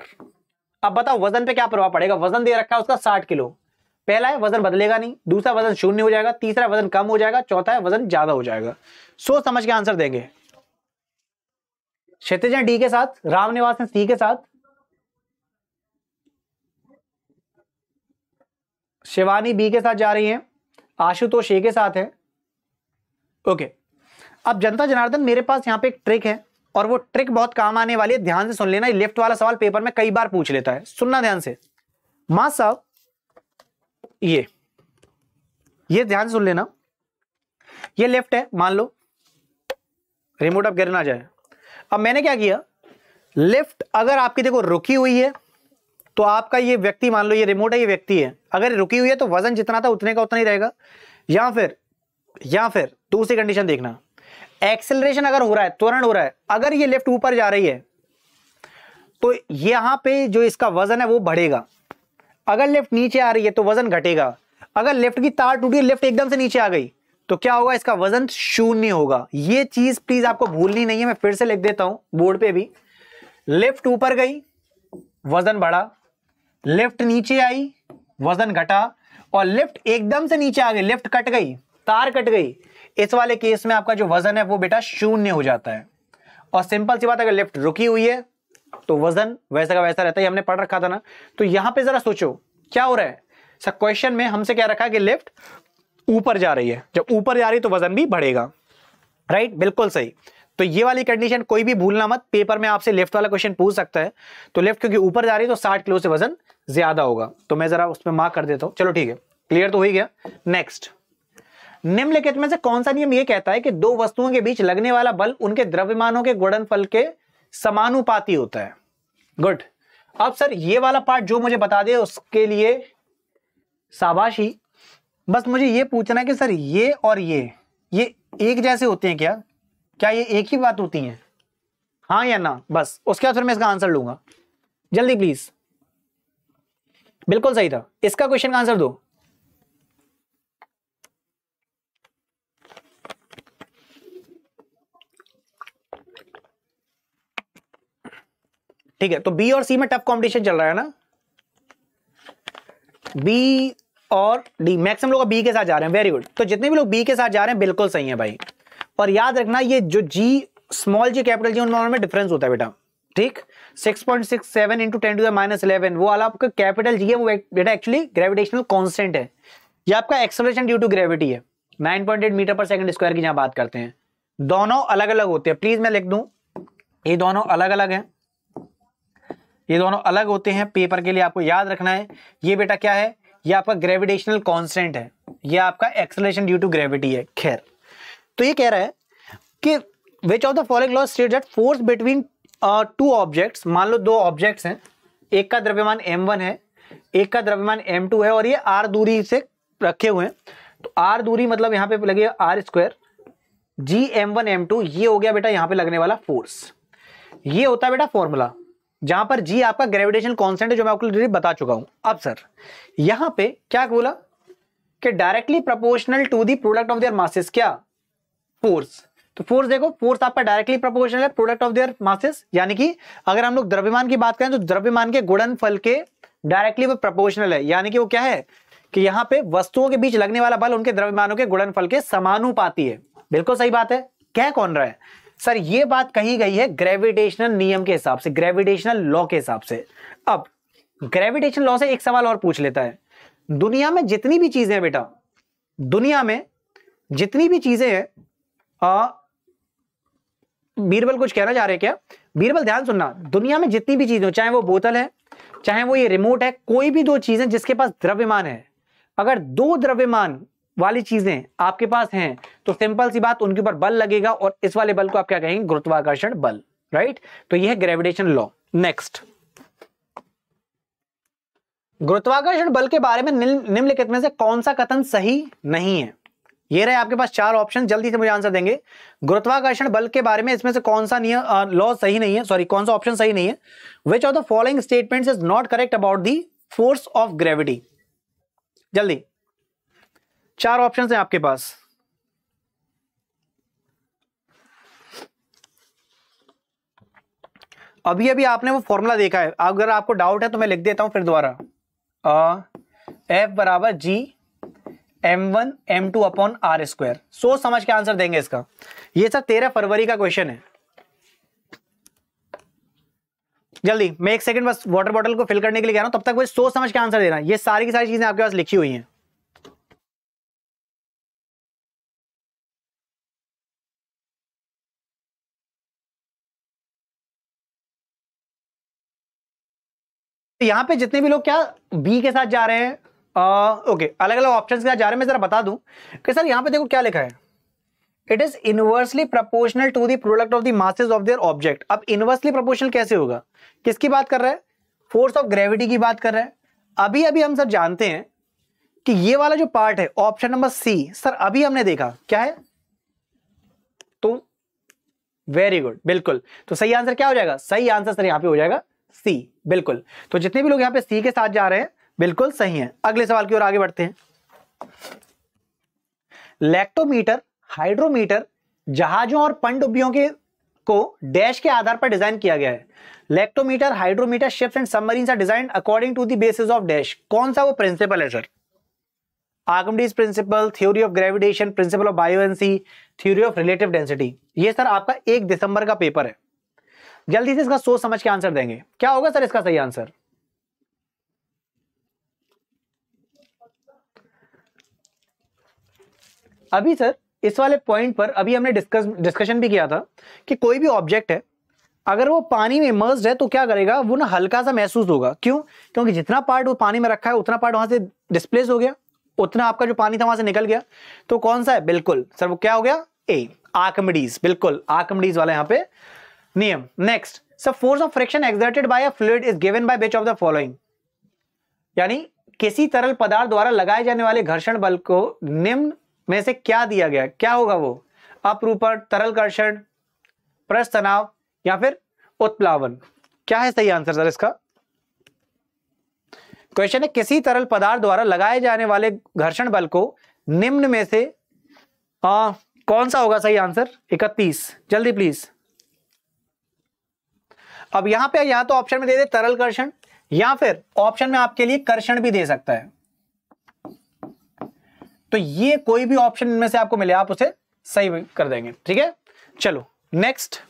अब बताओ वजन पे क्या प्रभाव पड़ेगा वजन दे रखा है उसका साठ किलो पहला है वजन बदलेगा नहीं दूसरा वजन शून्य हो जाएगा तीसरा वजन कम हो जाएगा चौथा है वजन ज्यादा हो जाएगा सोच समझ के आंसर देंगे क्षतिजन डी के साथ राम निवास सी के साथ शिवानी बी के साथ जा रही है आशुतोष ए के साथ है ओके अब जनता जनार्दन मेरे पास यहां पे एक ट्रिक है और वो ट्रिक बहुत काम आने वाली है ध्यान से सुन लेना लेफ्ट वाला सवाल पेपर में कई बार पूछ लेता है सुनना ध्यान से मां साहब ये ये ध्यान सुन लेना ये लेफ्ट है मान लो रिमोट अब गिर ना जाए अब मैंने क्या किया लेफ्ट अगर आपकी देखो रुकी हुई है तो आपका ये व्यक्ति मान लो ये रिमोट है ये व्यक्ति है अगर रुकी हुई है तो वजन जितना था उतने का उतना ही रहेगा या फिर या फिर दूसरी कंडीशन देखना एक्सेलरेशन अगर हो रहा है त्वरण हो रहा है अगर ये लेफ्ट ऊपर जा रही है तो यहां पे जो इसका वजन है वो बढ़ेगा अगर लेफ्ट नीचे आ रही है तो वजन घटेगा अगर लेफ्ट की तार टूटी लेफ्ट एकदम से नीचे आ गई तो क्या होगा इसका वजन शून्य होगा ये चीज प्लीज आपको भूलनी नहीं है मैं फिर से लिख देता हूं बोर्ड पे भी लेफ्ट ऊपर गई वजन बढ़ा लेफ्ट नीचे आई वजन घटा और लेफ्ट एकदम से नीचे आ गई लेफ्ट कट गई तार कट गई इस वाले केस में आपका जो वजन है वो बेटा शून्य हो जाता है और सिंपल सी बात अगर लेफ्ट रुकी हुई है तो वजन वैसा का वैसा रहता है हमने पढ़ रखा था ना तो यहां पे जरा सोचो क्या हो रहा है सर क्वेश्चन में हमसे क्या रखा कि लिफ्ट ऊपर जा रही है जब ऊपर जा रही है तो वजन भी बढ़ेगा राइट बिल्कुल सही तो ये वाली कंडीशन कोई भी भूलना मत पेपर में आपसे लेफ्ट वाला क्वेश्चन पूछ सकता है तो लेफ्ट क्योंकि ऊपर जा रही है तो साठ किलो से वजन ज्यादा होगा तो मैं जरा उसमें मार्क कर देता हूं चलो ठीक है क्लियर तो हो ही गया नेक्स्ट निम्नलिखित में से कौन सा नियम ये कहता है कि दो वस्तुओं के बीच लगने वाला बल उनके द्रव्यमानों के गुणनफल के समानुपाती होता है गुड अब सर ये वाला पार्ट जो मुझे बता दे उसके लिए शाबाशी बस मुझे ये पूछना है कि सर ये और ये ये एक जैसे होते हैं क्या क्या ये एक ही बात होती है हाँ या ना बस उसके बाद फिर मैं इसका आंसर लूंगा जल्दी प्लीज बिल्कुल सही था इसका क्वेश्चन का आंसर दो ठीक है तो बी और सी में टफ कॉम्पिटिशन चल रहा है ना बी और डी मैक्सिमम लोग बी के साथ जा रहे हैं वेरी गुड तो जितने भी लोग बी के साथ जा रहे हैं बिल्कुल सही है भाई और याद रखना ये जो जी स्मॉल जी कैपिटल जी उनमें डिफरेंस होता है बेटा ठीक 6.67 point six seven into ten to minus eleven वो वाला आपका कैपिटल जी है वो बेटा एक्चुअली ग्रेविटेशनल कॉन्स्टेंट है ये आपका एक्सलेशन ड्यू टू ग्रेविटी है 9.8 मीटर पर सेकंड स्क्वायर की जहां बात करते हैं दोनों अलग अलग होते हैं प्लीज मैं लिख दूँ ये दोनों अलग अलग है ये दोनों अलग होते हैं पेपर के लिए आपको याद रखना है ये बेटा क्या है ये आपका ग्रेविटेशनल कॉन्स्टेंट है यह आपका एक्सलेशन ड्यू टू ग्रेविटी है खैर तो ये कह रहा है कि which of the following law state that force between two objects मान लो दो ऑब्जेक्ट्स हैं एक का द्रव्यमान वन है एक का द्रव्यमान टू है और ये आर दूरी से रखे हुए हैं तो आर दूरी मतलब यहाँ पे लगे R square G M one M two ये हो गया बेटा यहाँ पे लगने वाला फोर्स ये होता है बेटा फॉर्मूला जहां पर जी आपका ग्रेविटेशन कॉन्सेंट है जो मैं आपको बता चुका हूं अब सर यहां पे क्या बोला कि directly proportional to the product of their masses क्या फोर्स तो फोर्स देखो फोर्स आपका डायरेक्टली प्रपोर्शनल है प्रोडक्ट ऑफ देयर मासेस यानी कि अगर हम लोग द्रव्यमान की बात करें तो द्रव्यमान के गुणनफल के डायरेक्टली वो प्रपोर्शनल है यानी कि वो क्या है कि यहाँ पे वस्तुओं के बीच लगने वाला बल उनके द्रव्यमानों के गुणनफल के समानुपाती है बिल्कुल सही बात है क्या कौन रहा है सर ये बात कही गई है ग्रेविटेशनल नियम के हिसाब से ग्रेविटेशनल लॉ के हिसाब से अब ग्रेविटेशन लॉ से एक सवाल और पूछ लेता है दुनिया में जितनी भी चीजें हैं बेटा दुनिया में जितनी भी चीजें हैं बीरबल कुछ कहना चाह रहे क्या बीरबल ध्यान सुनना दुनिया में जितनी भी चीजें चाहे वो बोतल है चाहे वो ये रिमोट है कोई भी दो चीजें जिसके पास द्रव्यमान है अगर दो द्रव्यमान वाली चीजें आपके पास हैं तो सिंपल सी बात उनके ऊपर बल लगेगा और इस वाले बल को आप क्या कहेंगे गुरुत्वाकर्षण बल राइट तो यह है ग्रेविटेशन लॉ नेक्स्ट गुरुत्वाकर्षण बल के बारे में निम्नलिखित में से कौन सा कथन सही नहीं है ये रहे आपके पास चार ऑप्शन जल्दी से मुझे आंसर देंगे गुरुत्वाकर्षण बल के बारे में इसमें से कौन सा नियम लॉ सही नहीं है सॉरी कौन सा ऑप्शन सही नहीं है which of the following statement is not correct about the force of gravity जल्दी चार ऑप्शन है आपके पास अभी अभी आपने वो फॉर्मूला देखा है अगर आपको डाउट है तो मैं लिख देता हूं फिर दोबारा एफ बराबर G M one M two upon R square सोच समझ के आंसर देंगे इसका ये सर तेरह फरवरी का क्वेश्चन है जल्दी मैं एक सेकंड बस वाटर बॉटल को फिल करने के लिए कह रहा हूं तब तक वो सोच समझ के आंसर देना ये सारी की सारी चीजें आपके पास लिखी हुई हैं तो यहाँ पे जितने भी लोग क्या बी के साथ जा रहे हैं ओके अलग अलग ऑप्शन के साथ जा रहे हैं मैं जरा बता दूं कि सर यहाँ पे देखो क्या लिखा है it is inversely proportional to the product of the masses of their object अब इनवर्सली प्रपोर्शनल कैसे होगा किसकी बात कर रहा है फोर्स ऑफ ग्रेविटी की बात कर रहा है अभी अभी हम सर जानते हैं कि ये वाला जो पार्ट है ऑप्शन नंबर सी सर अभी हमने देखा क्या है तो वेरी गुड बिल्कुल तो सही आंसर क्या हो जाएगा सही आंसर सर यहां पे हो जाएगा सी बिल्कुल तो जितने भी लोग यहां पे सी के साथ जा रहे हैं बिल्कुल सही है अगले सवाल की ओर आगे बढ़ते हैं लैक्टोमीटर हाइड्रोमीटर जहाजों और पंडुबियों के को डैश के आधार पर डिजाइन किया गया है lactometer hydrometer ships and submarine are design according to the basis of dash कौन सा वो प्रिंसिपल है sir Archimedes principle theory of gravitation principle of buoyancy theory of relative density ये सर आपका एक दिसंबर का पेपर है जल्दी से इसका सोच समझ के आंसर देंगे क्या होगा सर इसका सही आंसर अभी सर इस वाले पॉइंट पर अभी हमने डिस्कस डिस्कशन भी किया था कि कोई भी ऑब्जेक्ट है अगर वो पानी में इमर्ज है तो क्या करेगा वो ना हल्का सा महसूस होगा क्यों क्योंकि जितना पार्ट वो पानी में रखा है उतना पार्ट वहां से डिस्प्लेस हो गया उतना आपका जो पानी था वहां से निकल गया तो कौन सा है बिल्कुल सर वो क्या हो गया ए आकमडीज बिल्कुल आकमडीज वाला यहाँ पे नियम नेक्स्ट स force of friction exerted by a fluid is given by which of the following यानी किसी तरल पदार्थ द्वारा लगाए जाने वाले घर्षण बल को निम्न में से क्या दिया गया क्या होगा वो अपरूपण तरल घर्षण प्रश तनाव या फिर उत्प्लावन क्या है सही आंसर सर इसका क्वेश्चन है किसी तरल पदार्थ द्वारा लगाए जाने वाले घर्षण बल को निम्न में से आ, कौन सा होगा सही आंसर इकतीस जल्दी प्लीज अब यहां पे या तो ऑप्शन में दे दे तरल कर्षण या फिर ऑप्शन में आपके लिए कर्षण भी दे सकता है तो ये कोई भी ऑप्शन इनमें से आपको मिले आप उसे सही कर देंगे ठीक है चलो नेक्स्ट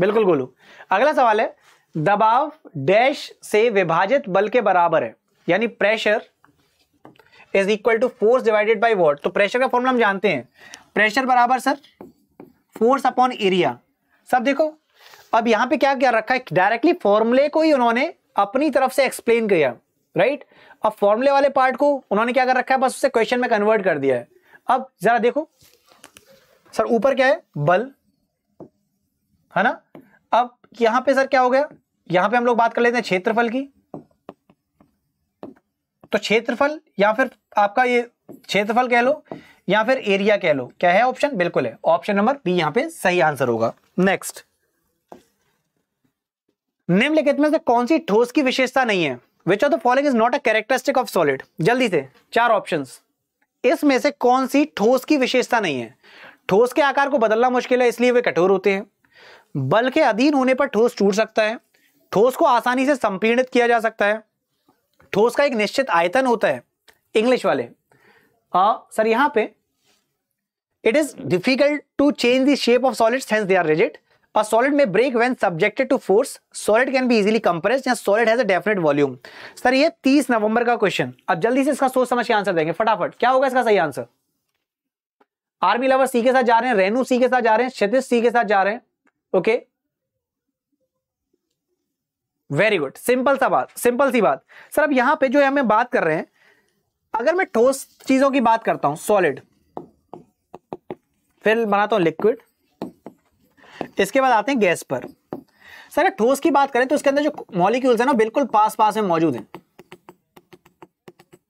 बिल्कुल गोलू अगला सवाल है दबाव डैश से विभाजित बल के बराबर है यानी pressure is equal to force divided by what तो प्रेशर का फॉर्मूला हम जानते हैं प्रेशर बराबर सर फोर्स अपॉन एरिया सब देखो अब यहां पे क्या क्या रखा है डायरेक्टली फॉर्मूले को ही उन्होंने अपनी तरफ से एक्सप्लेन किया राइट अब फॉर्मूले वाले पार्ट को उन्होंने क्या कर रखा है बस उसे क्वेश्चन में कन्वर्ट कर दिया है अब जरा देखो सर ऊपर क्या है बल है ना अब यहां पे सर क्या हो गया यहां पे हम लोग बात कर लेते हैं क्षेत्रफल की तो क्षेत्रफल या फिर आपका ये क्षेत्रफल कह लो या फिर एरिया कह लो क्या है ऑप्शन बिल्कुल है ऑप्शन नंबर बी यहां पे सही आंसर होगा नेक्स्ट निम्नलिखित में से कौन सी ठोस की विशेषता नहीं है which of the following is not a characteristic of solid जल्दी से चार ऑप्शन इसमें से कौन सी ठोस की विशेषता नहीं है ठोस के आकार को बदलना मुश्किल है इसलिए वे कठोर होते हैं बल के अधीन होने पर ठोस टूट सकता है ठोस को आसानी से संपीड़ित किया जा सकता है ठोस का एक निश्चित आयतन होता है इंग्लिश वाले आ, सर यहाँ पे it is difficult to change the shape of solid since they are rigid A solid may break when subjected to force. Solid can be easily compressed. या solid has a definite volume. Sir ये 30 नवंबर का question अब जल्दी से इसका सोच समझ के आंसर देंगे फटाफट क्या होगा इसका सही आंसर आर्मी लवर सी के साथ जा रहे हैं रेनू सी के साथ जा रहे हैं क्षतिश सी के साथ जा रहे हैं ओके वेरी गुड सिंपल सा बात सिंपल सी बात सर अब यहां पे जो हमें बात कर रहे हैं अगर मैं ठोस चीजों की बात करता हूं सॉलिड फिर बनाता हूं लिक्विड इसके बाद आते हैं गैस पर सर ठोस की बात करें तो इसके अंदर जो मॉलिक्यूल्स है ना बिल्कुल पास पास में मौजूद हैं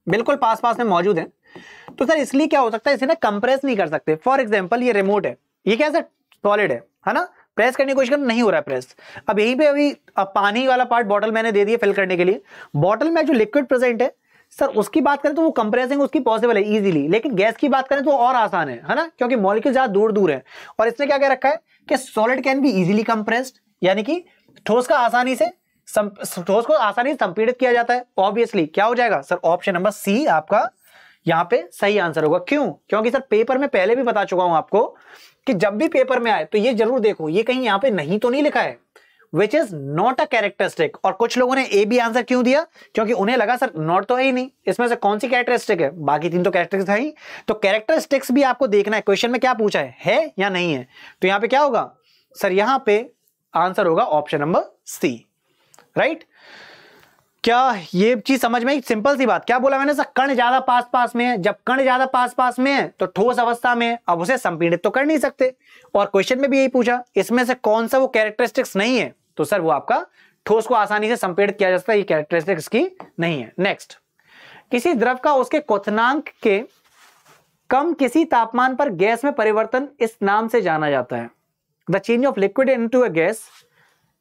बिल्कुल पास पास में मौजूद हैं तो सर इसलिए क्या हो सकता है इसे ना कंप्रेस नहीं कर सकते फॉर एग्जाम्पल ये रिमोट है ये क्या सर सॉलिड है है ना प्रेस करने की कोशिश कर नहीं हो रहा है प्रेस अब यहीं पे अभी अब पानी वाला पार्ट बॉटल मैंने दे दिया फिल करने के लिए बॉटल में जो लिक्विड प्रेजेंट है सर उसकी बात करें तो वो कंप्रेसिंग उसकी पॉसिबल है इजीली लेकिन गैस की बात करें तो और आसान है है ना क्योंकि मॉलिक्यूल ज़्यादा दूर दूर है और इसने क्या क्या रखा है कि solid can be easily compressed यानी कि ठोस का आसानी से ठोस को आसानी से संपीड़ित किया जाता है ऑब्वियसली क्या हो जाएगा सर ऑप्शन नंबर सी आपका यहाँ पे सही आंसर होगा क्यों क्योंकि सर पेपर में पहले भी बता चुका हूं आपको कि जब भी पेपर में आए तो ये जरूर देखो ये कहीं यहाँ पे नहीं तो नहीं लिखा है which is not a characteristic और कुछ लोगों ने ए भी आंसर क्यों दिया क्योंकि उन्हें लगा सर नॉट तो है ही नहीं इसमें से कौन सी कैरेक्टरिस्टिक है बाकी तीन तो कैरेक्टरिस्टिक है ही तो कैरेक्टरिस्टिक्स भी आपको देखना है क्वेश्चन में क्या पूछा है है या नहीं है तो यहां पे क्या होगा सर यहाँ पे आंसर होगा ऑप्शन नंबर सी राइट क्या ये चीज समझ में सिंपल सी बात क्या बोला मैंने सर कण ज्यादा पास पास में है जब कण ज्यादा पास पास में है तो ठोस अवस्था में है अब उसे संपीड़ित तो कर नहीं सकते और क्वेश्चन में भी यही पूछा इसमें से कौन सा वो कैरेक्टरिस्टिक्स नहीं है तो सर वो आपका ठोस को आसानी से संपेड़ किया जा सकता है ये कैरेक्टरिस्टिक्स की नहीं है नेक्स्ट किसी द्रव का उसके क्वनांक के कम किसी तापमान पर गैस में परिवर्तन इस नाम से जाना जाता है the change of liquid into a gas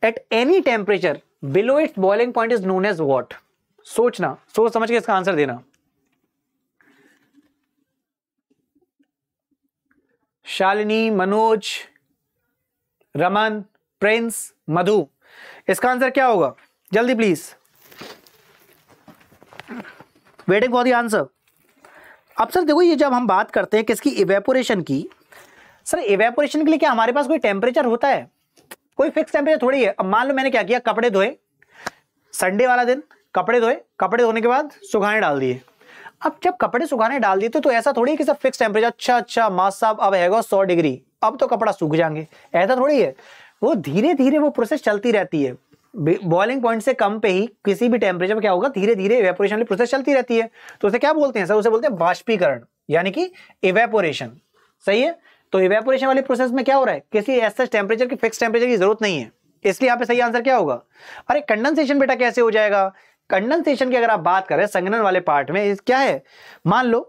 at any temperature below its boiling point is known as what सोचना सोच समझ के इसका आंसर देना शालिनी मनोज रमन प्रिंस मधु इसका आंसर क्या होगा जल्दी please waiting for the answer अब सर देखो ये जब हम बात करते हैं किसकी इवेपोरेशन की सर इवेपोरेशन के लिए क्या हमारे पास कोई टेम्परेचर होता है कोई फिक्स टेम्परेचर थोड़ी है अब मान लो मैंने क्या किया कपड़े धोए संडे वाला दिन कपड़े धोए कपड़े धोने के बाद सुखाने डाल दिए अब जब कपड़े सुखाने डाल दिए तो ऐसा थोड़ी है कि सर फिक्स टेम्परेचर अच्छा अच्छा मास साहब अब है सौ डिग्री अब तो कपड़ा सूख जाएंगे ऐसा थोड़ी है वो धीरे धीरे वो प्रोसेस चलती रहती है बॉइलिंग पॉइंट से कम पे ही किसी भी टेम्परेचर में क्या होगा धीरे धीरे एवेपोरेशन वाली प्रोसेस चलती रहती है तो उसे क्या बोलते हैं सर उसे बोलते हैं बाष्पीकरण यानी कि इवेपोरेशन सही है तो इवेपोरेशन वाली प्रोसेस में क्या हो रहा है किसी ऐसे टेम्परेचर की फिक्स टेम्परेचर की जरूरत नहीं है इसलिए यहाँ पे सही आंसर क्या होगा अरे कंडेंसेशन बेटा कैसे हो जाएगा कंडेंसेशन की अगर आप बात करें संगनन वाले पार्ट में क्या है मान लो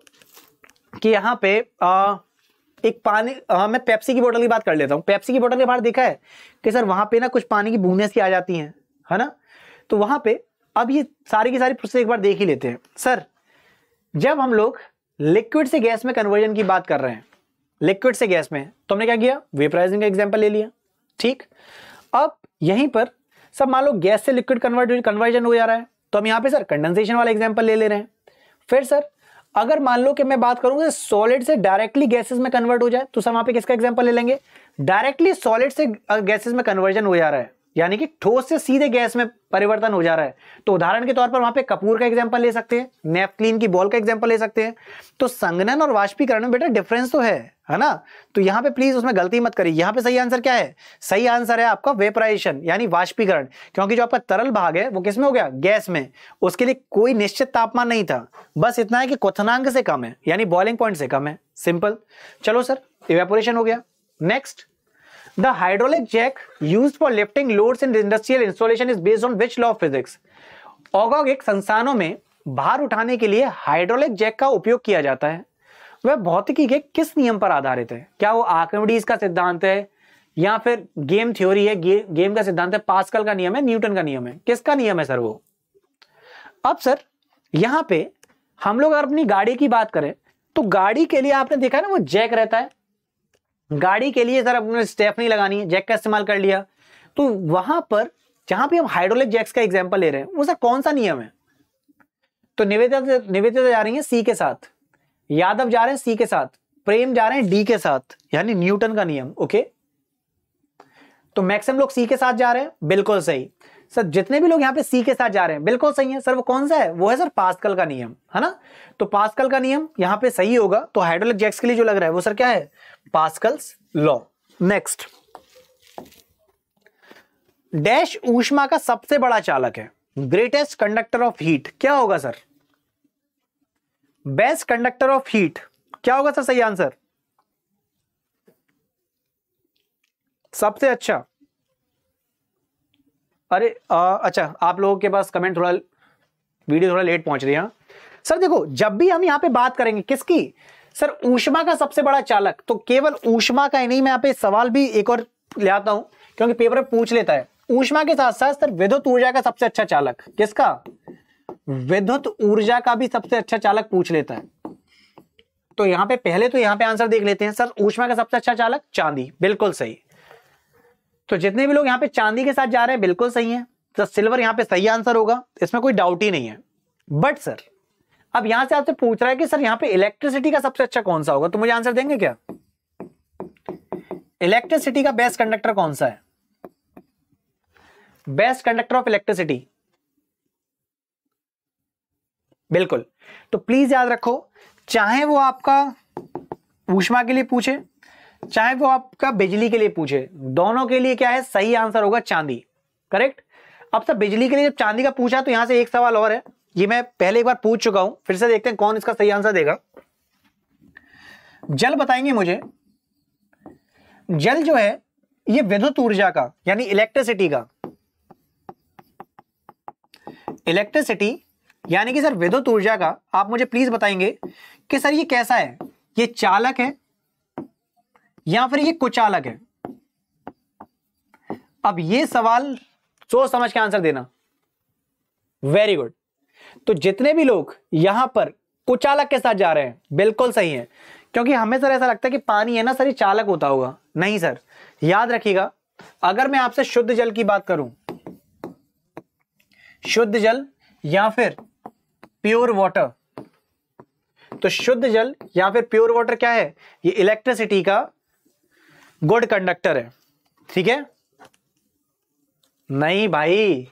कि यहाँ पे आ, एक पानी हाँ मैं पेप्सी की बोतल की बात कर लेता हूँ पेप्सी की बोतल के बाहर देखा है कि सर वहां पे ना कुछ पानी की बूंदें सी आ जाती हैं है ना तो वहां पे अब ये सारी की सारी प्रोसेस एक बार देख ही लेते हैं सर जब हम लोग लिक्विड से गैस में कन्वर्जन की बात कर रहे हैं लिक्विड से गैस में तो हमने क्या किया वेपराइजिंग का एग्जाम्पल ले लिया ठीक अब यहीं पर सब मान लो गैस से लिक्विड कन्वर्ट कन्वर्जन हो जा रहा है तो हम यहाँ पे सर कंडेंसेशन वाला एग्जाम्पल ले ले रहे हैं फिर सर अगर मान लो कि मैं बात करूंगा सॉलिड से डायरेक्टली गैसेस में कन्वर्ट हो जाए तो हम आप किसका एग्जाम्पल ले लेंगे डायरेक्टली सॉलिड से गैसेज में कन्वर्जन हो जा रहा है यानी कि ठोस से सीधे गैस में परिवर्तन हो जा रहा है तो उदाहरण के तौर पर वहां पे कपूर का एग्जाम्पल ले सकते हैं नेपक्लीन की बॉल का एग्जाम्पल ले सकते हैं तो संगनन और वाष्पीकरण में बेटा डिफरेंस तो है है ना तो यहाँ पे प्लीज उसमें गलती मत करिए यहाँ पे सही आंसर क्या है सही आंसर है आपका वेपराइजेशन यानी वाष्पीकरण क्योंकि जो आपका तरल भाग है वो किसमें हो गया गैस में उसके लिए कोई निश्चित तापमान नहीं था बस इतना है कि क्वथनांक से कम है यानी बॉइलिंग पॉइंट से कम है सिंपल चलो सर इवेपोरेशन हो गया next The hydraulic jack used for lifting loads in industrial installation is based on which law of physics? औद्योगिक संस्थानों में भार उठाने के लिए हाइड्रोलिक जैक का उपयोग किया जाता है वह भौतिकी के किस नियम पर आधारित है क्या वो आर्कमिडीज का सिद्धांत है या फिर गेम थ्योरी है गे, गेम का सिद्धांत है पास्कल का नियम है न्यूटन का नियम है किसका नियम है सर वो अब सर यहाँ पे हम लोग अगर अपनी गाड़ी की बात करें तो गाड़ी के लिए आपने देखा ना वो जैक रहता है गाड़ी के लिए सर अपने स्टेप नहीं लगानी है जैक का इस्तेमाल कर लिया तो वहां पर जहां पर हम हाइड्रोलिक जैक्स का एग्जाम्पल ले रहे हैं वो सर कौन सा नियम है तो निवेदा निवेदा जा रही है सी के साथ यादव जा रहे हैं सी के साथ प्रेम जा रहे हैं डी के साथ यानी न्यूटन का नियम ओके तो मैक्सिम लोग सी के साथ जा रहे हैं बिल्कुल सही सर जितने भी लोग यहाँ पे सी के साथ जा रहे हैं बिल्कुल सही है सर वो कौन सा है वो है सर पास्कल का नियम है ना तो पास्कल का नियम यहाँ पे सही होगा तो हाइड्रोलिक जैक्स के लिए जो लग रहा है वो सर क्या है पास्कल्स लॉ नेक्स्ट डैश ऊष्मा का सबसे बड़ा चालक है ग्रेटेस्ट कंडक्टर ऑफ हीट क्या होगा sir best conductor of heat क्या होगा सर सही आंसर सबसे अच्छा अरे आ, अच्छा आप लोगों के पास कमेंट थोड़ा वीडियो थोड़ा लेट पहुंच रही है हाँ। सर देखो जब भी हम यहां पे बात करेंगे किसकी सर ऊषमा का सबसे बड़ा चालक तो केवल ऊषमा का ही नहीं मैं यहाँ पे सवाल भी एक और ले आता हूं क्योंकि पेपर में पूछ लेता है ऊषमा के साथ साथ सर विद्युत ऊर्जा का सबसे अच्छा चालक किसका विद्युत ऊर्जा का भी सबसे अच्छा चालक पूछ लेता है तो यहां पे पहले तो यहाँ पे आंसर देख लेते हैं सर ऊषमा का सबसे अच्छा चालक चांदी बिल्कुल सही तो जितने भी लोग यहां पे चांदी के साथ जा रहे हैं बिल्कुल सही है तो सिल्वर यहां पे सही आंसर होगा इसमें कोई डाउट ही नहीं है बट सर अब यहां से आपसे पूछ रहा है कि सर यहां पे इलेक्ट्रिसिटी का सबसे अच्छा कौन सा होगा तो मुझे आंसर देंगे क्या इलेक्ट्रिसिटी का बेस्ट कंडक्टर कौन सा है बेस्ट कंडक्टर ऑफ इलेक्ट्रिसिटी बिल्कुल तो प्लीज याद रखो चाहे वो आपका ऊषमा के लिए पूछे चाहे वो आपका बिजली के लिए पूछे दोनों के लिए क्या है सही आंसर होगा चांदी करेक्ट अब सर बिजली के लिए जब चांदी का पूछा तो यहां से एक सवाल और है ये मैं पहले एक बार पूछ चुका हूं फिर से देखते हैं कौन इसका सही आंसर देगा जल बताएंगे मुझे जल जो है ये विद्युत ऊर्जा का यानी इलेक्ट्रिसिटी का इलेक्ट्रिसिटी यानी कि सर विद्युत ऊर्जा का आप मुझे प्लीज बताएंगे कि सर ये कैसा है ये चालक है या फिर ये कुचालक है अब ये सवाल सोच समझ के आंसर देना वेरी गुड तो जितने भी लोग यहां पर कुचालक के साथ जा रहे हैं बिल्कुल सही है क्योंकि हमें सर ऐसा लगता है कि पानी है ना सर ये चालक होता होगा नहीं सर याद रखिएगा अगर मैं आपसे शुद्ध जल की बात करूं शुद्ध जल या फिर प्योर वाटर तो शुद्ध जल या फिर प्योर वाटर क्या है ये इलेक्ट्रिसिटी का गुड कंडक्टर है ठीक है नहीं भाई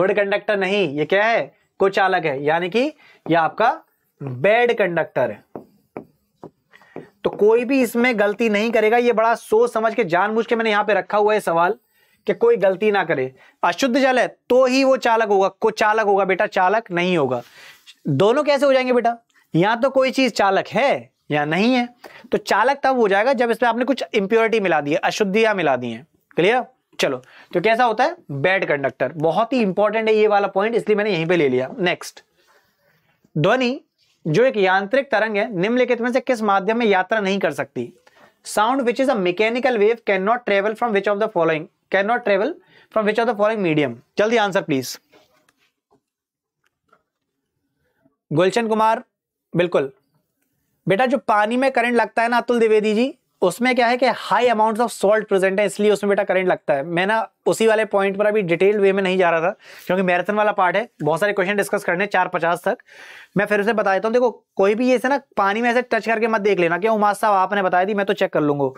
गुड कंडक्टर नहीं ये क्या है कुछ अलग है यानी कि यह आपका बैड कंडक्टर है तो कोई भी इसमें गलती नहीं करेगा यह बड़ा सोच समझ के जानबूझ के मैंने यहां पे रखा हुआ है सवाल कि कोई गलती ना करे अशुद्ध जल है तो ही वो चालक होगा को चालक होगा बेटा चालक नहीं होगा दोनों कैसे हो जाएंगे बेटा या तो कोई चीज चालक है या नहीं है तो चालक तब हो जाएगा जब इसमें आपने कुछ इंप्योरिटी मिला दी है अशुद्धियां मिला दी है क्लियर चलो तो कैसा होता है बैड कंडक्टर बहुत ही इंपॉर्टेंट है ये वाला पॉइंट इसलिए मैंने यहीं पे ले लिया नेक्स्ट ध्वनि जो एक यांत्रिक तरंग है निम्नलिखित में से किस माध्यम में यात्रा नहीं कर सकती sound which is a mechanical wave cannot travel from which of the following cannot travel from which of the following medium जल्दी आंसर प्लीज गुलशन कुमार बिल्कुल बेटा जो पानी में करंट लगता है ना अतुल द्विवेदी जी उसमें क्या है कि high amount of salt present है इसलिए उसमें बेटा करंट लगता है मैं ना उसी वाले पॉइंट पर अभी डिटेल वे में नहीं जा रहा था क्योंकि मैराथन वाला पार्ट है बहुत सारे क्वेश्चन डिस्कस करने चार पचास तक मैं फिर उसे बता देता हूँ देखो कोई भी ऐसे ना पानी में ऐसे टच करके मत देख लेना क्यों उमाद साहब आपने बताया थी मैं तो चेक कर लूंगा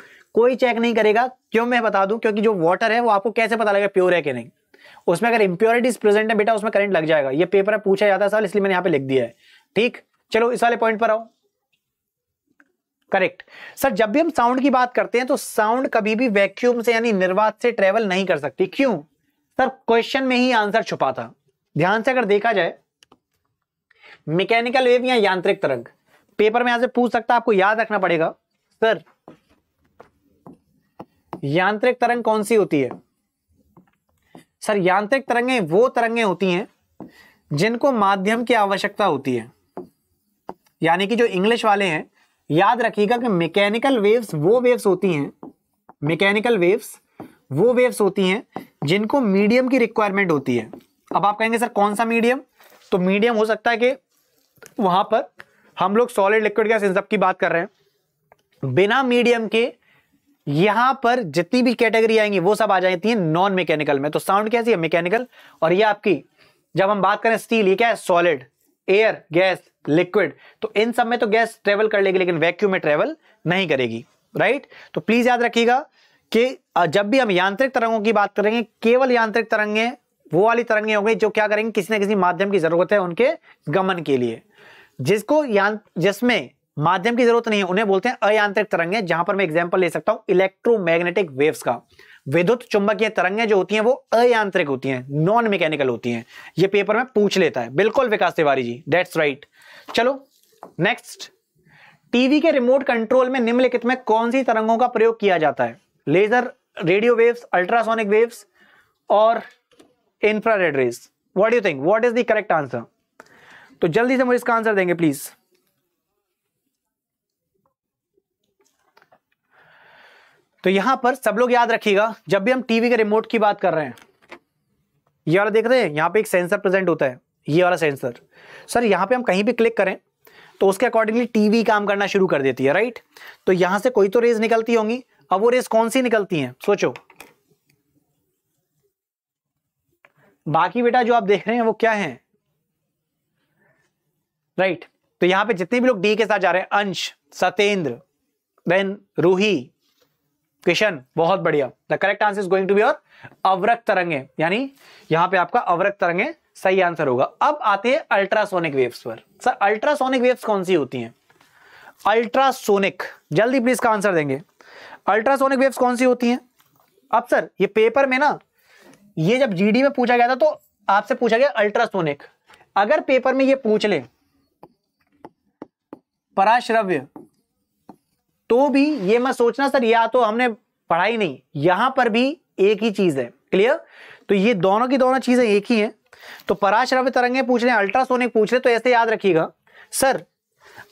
कोई चेक नहीं करेगा क्यों मैं बता दूँ क्योंकि जो वाटर है वो आपको कैसे पता लगेगा प्योर है कि नहीं उसमें अगर इंप्योरिटीज प्रेजेंट है बेटा उसमें करंट लग जाएगा ये पेपर पूछा जाता है सवाल इसलिए मैंने यहाँ पे लिख दिया है ठीक चलो इस वाले पॉइंट पर आओ करेक्ट सर जब भी हम साउंड की बात करते हैं तो साउंड कभी भी वैक्यूम से यानी निर्वात से ट्रेवल नहीं कर सकती क्यों सर क्वेश्चन में ही आंसर छुपा था ध्यान से अगर देखा जाए मैकेनिकल वेव या यांत्रिक तरंग पेपर में यहां पूछ सकता आपको याद रखना पड़ेगा सर यांत्रिक तरंग कौन सी होती है सर यांत्रिक तरंगें वो तरंगें होती हैं जिनको माध्यम की आवश्यकता होती है यानी कि जो इंग्लिश वाले हैं याद रखिएगा कि मैकेनिकल वेव्स वो वेव्स होती हैं मैकेनिकल वेव्स वो वेव्स होती हैं जिनको मीडियम की रिक्वायरमेंट होती है अब आप कहेंगे सर कौन सा मीडियम तो मीडियम हो सकता है कि वहां पर हम लोग सॉलिड लिक्विड गैस इन सब की बात कर रहे हैं बिना मीडियम के यहां पर जितनी भी कैटेगरी आएंगी वो सब आ जाती है नॉन मैकेनिकल में तो साउंड कैसी है मैकेनिकल और ये आपकी जब हम बात करें स्टील ये क्या है सॉलिड एयर गैस लिक्विड तो इन सब में तो गैस ट्रेवल कर लेगी लेकिन वैक्यूम में ट्रेवल नहीं करेगी राइट तो प्लीज याद रखिएगा कि जब भी हम यांत्रिक तरंगों की बात करेंगे केवल यांत्रिक तरंगे वो वाली तरंगे होंगी जो क्या करेंगे किसी ना किसी माध्यम की जरूरत है उनके गमन के लिए जिसको जिसमें माध्यम की जरूरत नहीं है उन्हें बोलते हैं अयांत्रिक तरंगे जहां पर मैं एग्जांपल ले सकता हूं इलेक्ट्रोमैग्नेटिक वेव्स का विद्युत चुंबकीय तरंगें जो होती हैं वो अयांत्रिक होती हैं नॉन मैकेनिकल होती हैं ये पेपर में पूछ लेता है बिल्कुल विकास तिवारी जी डेट्स राइट चलो नेक्स्ट टीवी के रिमोट कंट्रोल में निम्नलिखित में कौन सी तरंगों का प्रयोग किया जाता है laser radio waves ultrasonic waves और infrared rays what you think what is the correct answer तो जल्दी से मुझे इसका आंसर देंगे प्लीज तो यहां पर सब लोग याद रखिएगा जब भी हम टीवी के रिमोट की बात कर रहे हैं ये वाला देख रहे हैं यहां पे एक सेंसर प्रेजेंट होता है ये वाला सेंसर सर यहाँ पे हम कहीं भी क्लिक करें तो उसके अकॉर्डिंगली टीवी काम करना शुरू कर देती है राइट तो यहां से कोई तो रेज निकलती होंगी अब वो रेज कौन सी निकलती हैं सोचो बाकी बेटा जो आप देख रहे हैं वो क्या है राइट तो यहां पे जितने भी लोग डी के साथ जा रहे हैं अंश सतेंद्र देन रूही किशन बहुत बढ़िया the correct answer is going to be और अवरक तरंगे यानी यहां पे आपका अवरक तरंगे सही आंसर होगा अब आते हैं अल्ट्रासोनिक वेव्स पर सर अल्ट्रासोनिक वेव्स कौन सी होती हैं अल्ट्रासोनिक जल्दी प्लीज का आंसर देंगे अल्ट्रासोनिक वेव्स कौन सी होती हैं अब सर ये पेपर में ना ये जब जीडी में पूछा गया था तो आपसे पूछा गया अल्ट्रासोनिक अगर पेपर में ये पूछ ले पराश्रव्य तो भी ये मत सोचना सर या तो हमने पढ़ाई नहीं यहां पर भी एक ही चीज है क्लियर तो ये दोनों की दोनों चीजें एक ही हैं तो पराश्रव्य तरंगे पूछ रहे अल्ट्रासोनिक पूछ रहे तो ऐसे याद रखिएगा सर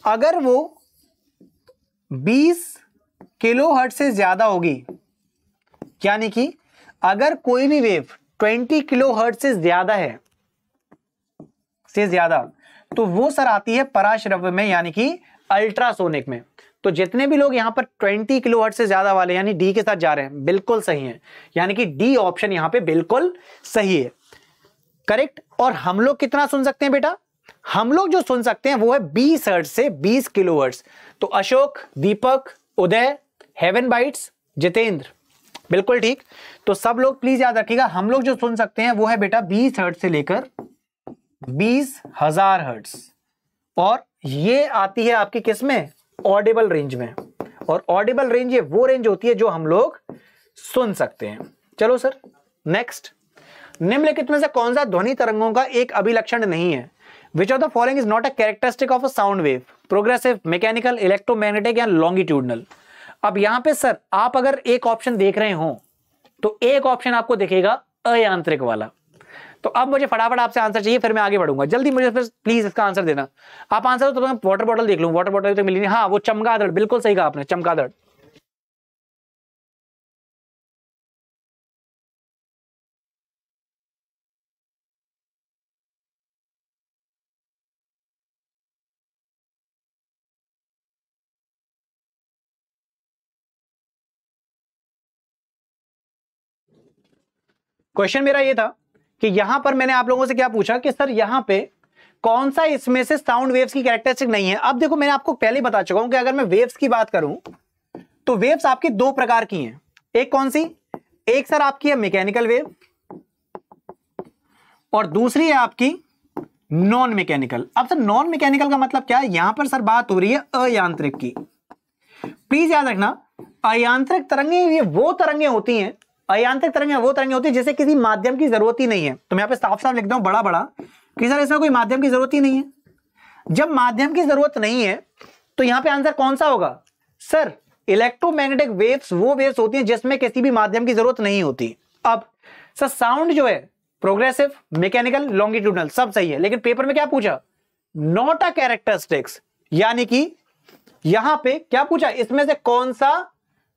अगर वो 20 किलो हर्ट से ज्यादा होगी यानी कि अगर कोई भी वेव 20 किलो हर्ट से ज्यादा है से ज्यादा तो वो सर आती है पराश्रव्य में यानी कि अल्ट्रासोनिक में तो जितने भी लोग यहां पर 20 किलो हर्ट से ज्यादा वाले यानी डी के साथ जा रहे हैं बिल्कुल सही है यानी कि डी ऑप्शन यहां पे बिल्कुल सही है करेक्ट और हम लोग कितना सुन सकते हैं बेटा हम लोग जो सुन सकते हैं वो है बीस हर्ट से बीस किलो हर्ट्स तो अशोक दीपक उदय हेवन बाइट्स जितेंद्र बिल्कुल ठीक तो सब लोग प्लीज याद रखिएगा हम लोग जो सुन सकते हैं वो है बेटा बीस हर्ट से लेकर बीस हजार हर्ट्स और ये आती है आपकी किस में ऑडिबल रेंज में और ऑडिबल रेंज ये वो रेंज होती है जो हम लोग सुन सकते हैं चलो सर नेक्स्ट निम्नलिखित में से कौन सा ध्वनि तरंगों का एक अभिलक्षण नहीं है which of the following is not a characteristic of a sound wave progressive mechanical electromagnetic या लॉन्गिट्यूडनल अब यहां पे सर आप अगर एक ऑप्शन देख रहे हो तो एक ऑप्शन आपको दिखेगा अयांत्रिक वाला तो अब मुझे फटाफट आपसे आंसर चाहिए फिर मैं आगे बढ़ूंगा जल्दी मुझे फिर प्लीज इसका आंसर देना आप आंसर तो मैं वाटर बॉटल देख लूँ वाटर बॉटल तो मिली नहीं हाँ वो चमकादड़ बिल्कुल सही कहा आपने चमकादड़ क्वेश्चन मेरा ये था कि यहां पर मैंने आप लोगों से क्या पूछा कि सर यहां पे कौन सा इसमें से साउंड वेव्स की कैरेक्टरिस्टिक नहीं है अब देखो मैंने आपको पहले बता चुका हूं कि अगर मैं वेव्स की बात करूं तो वेव्स आपकी दो प्रकार की हैं एक कौन सी एक सर आपकी है मैकेनिकल वेव और दूसरी है आपकी नॉन मैकेनिकल अब सर नॉन मैकेनिकल का मतलब क्या है यहां पर सर बात हो रही है अयांत्रिक की प्लीज याद रखना अयांत्रिक तरंगे ये वो तरंगे होती हैं अयांत्रिक तरंगें वो तरंगें होती है जैसे किसी माध्यम की जरूरत ही नहीं है तो मैं यहाँ पे साफ साफ लिखता हूँ बड़ा बड़ा कि सर इसमें कोई माध्यम की जरूरत ही नहीं है जब माध्यम की जरूरत नहीं है तो यहाँ पे आंसर कौन सा होगा सर इलेक्ट्रोमैग्नेटिक वेव्स वो वेव्स होती हैं जिसमें किसी भी माध्यम की जरूरत नहीं होती अब सर साउंड जो है प्रोग्रेसिव मैकेनिकल लॉन्गिट्यूडनल सब सही है लेकिन पेपर में क्या पूछा नॉट अ कैरेक्टरिस्टिक्स यानी कि यहां पे क्या पूछा इसमें से कौन सा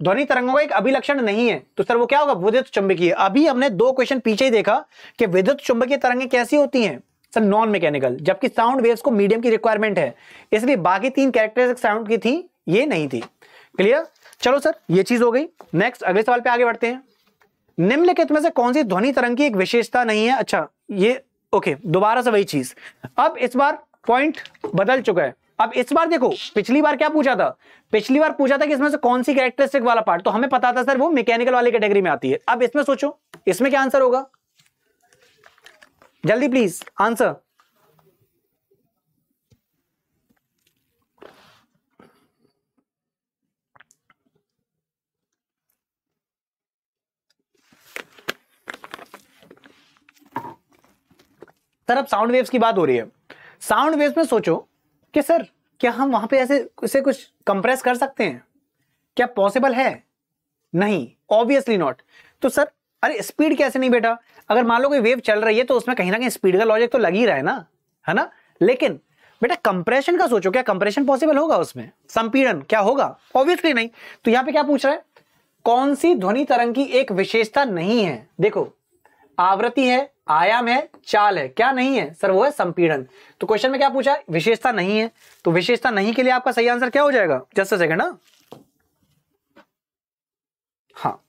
ध्वनि तरंगों का एक अभिलक्षण नहीं है तो सर वो क्या होगा विद्युत चुंबकीय अभी हमने दो क्वेश्चन पीछे ही देखा कि विद्युत चुंबकीय तरंगें कैसी होती हैं सर नॉन मैकेनिकल जबकि साउंड वेव्स को मीडियम की रिक्वायरमेंट है इसलिए बाकी तीन कैरेक्टरिस्टिक साउंड की थी ये नहीं थी क्लियर चलो सर ये चीज हो गई नेक्स्ट अगले सवाल पे आगे बढ़ते हैं निम्नलिखित में से कौन सी ध्वनि तरंग की एक विशेषता नहीं है अच्छा ये ओके दोबारा से वही चीज अब इस बार पॉइंट बदल चुका है अब इस बार देखो पिछली बार क्या पूछा था पिछली बार पूछा था कि इसमें से कौन सी कैरेक्टरिस्टिक वाला पार्ट तो हमें पता था सर वो मैकेनिकल वाली कैटेगरी में आती है अब इसमें सोचो इसमें क्या आंसर होगा जल्दी प्लीज आंसर सर अब साउंड वेव्स की बात हो रही है साउंड वेव्स में सोचो कि सर क्या हम वहां पे ऐसे उसे कुछ कंप्रेस कर सकते हैं क्या पॉसिबल है नहीं ऑब्वियसली नॉट तो सर अरे स्पीड कैसे नहीं बेटा अगर मान लो कोई वेव चल रही है तो उसमें कहीं ना कहीं स्पीड का लॉजिक तो लग ही रहा है ना है ना लेकिन बेटा कंप्रेशन का सोचो क्या कंप्रेशन पॉसिबल होगा उसमें संपीड़न क्या होगा ऑब्वियसली नहीं तो यहां पे क्या पूछ रहा है कौन सी ध्वनि तरंग की एक विशेषता नहीं है देखो आवृत्ति है आयाम है चाल है क्या नहीं है सर वो है संपीड़न तो क्वेश्चन में क्या पूछा विशेषता नहीं है तो विशेषता नहीं के लिए आपका सही आंसर क्या हो जाएगा जस्ट अ सेकंड ना हाँ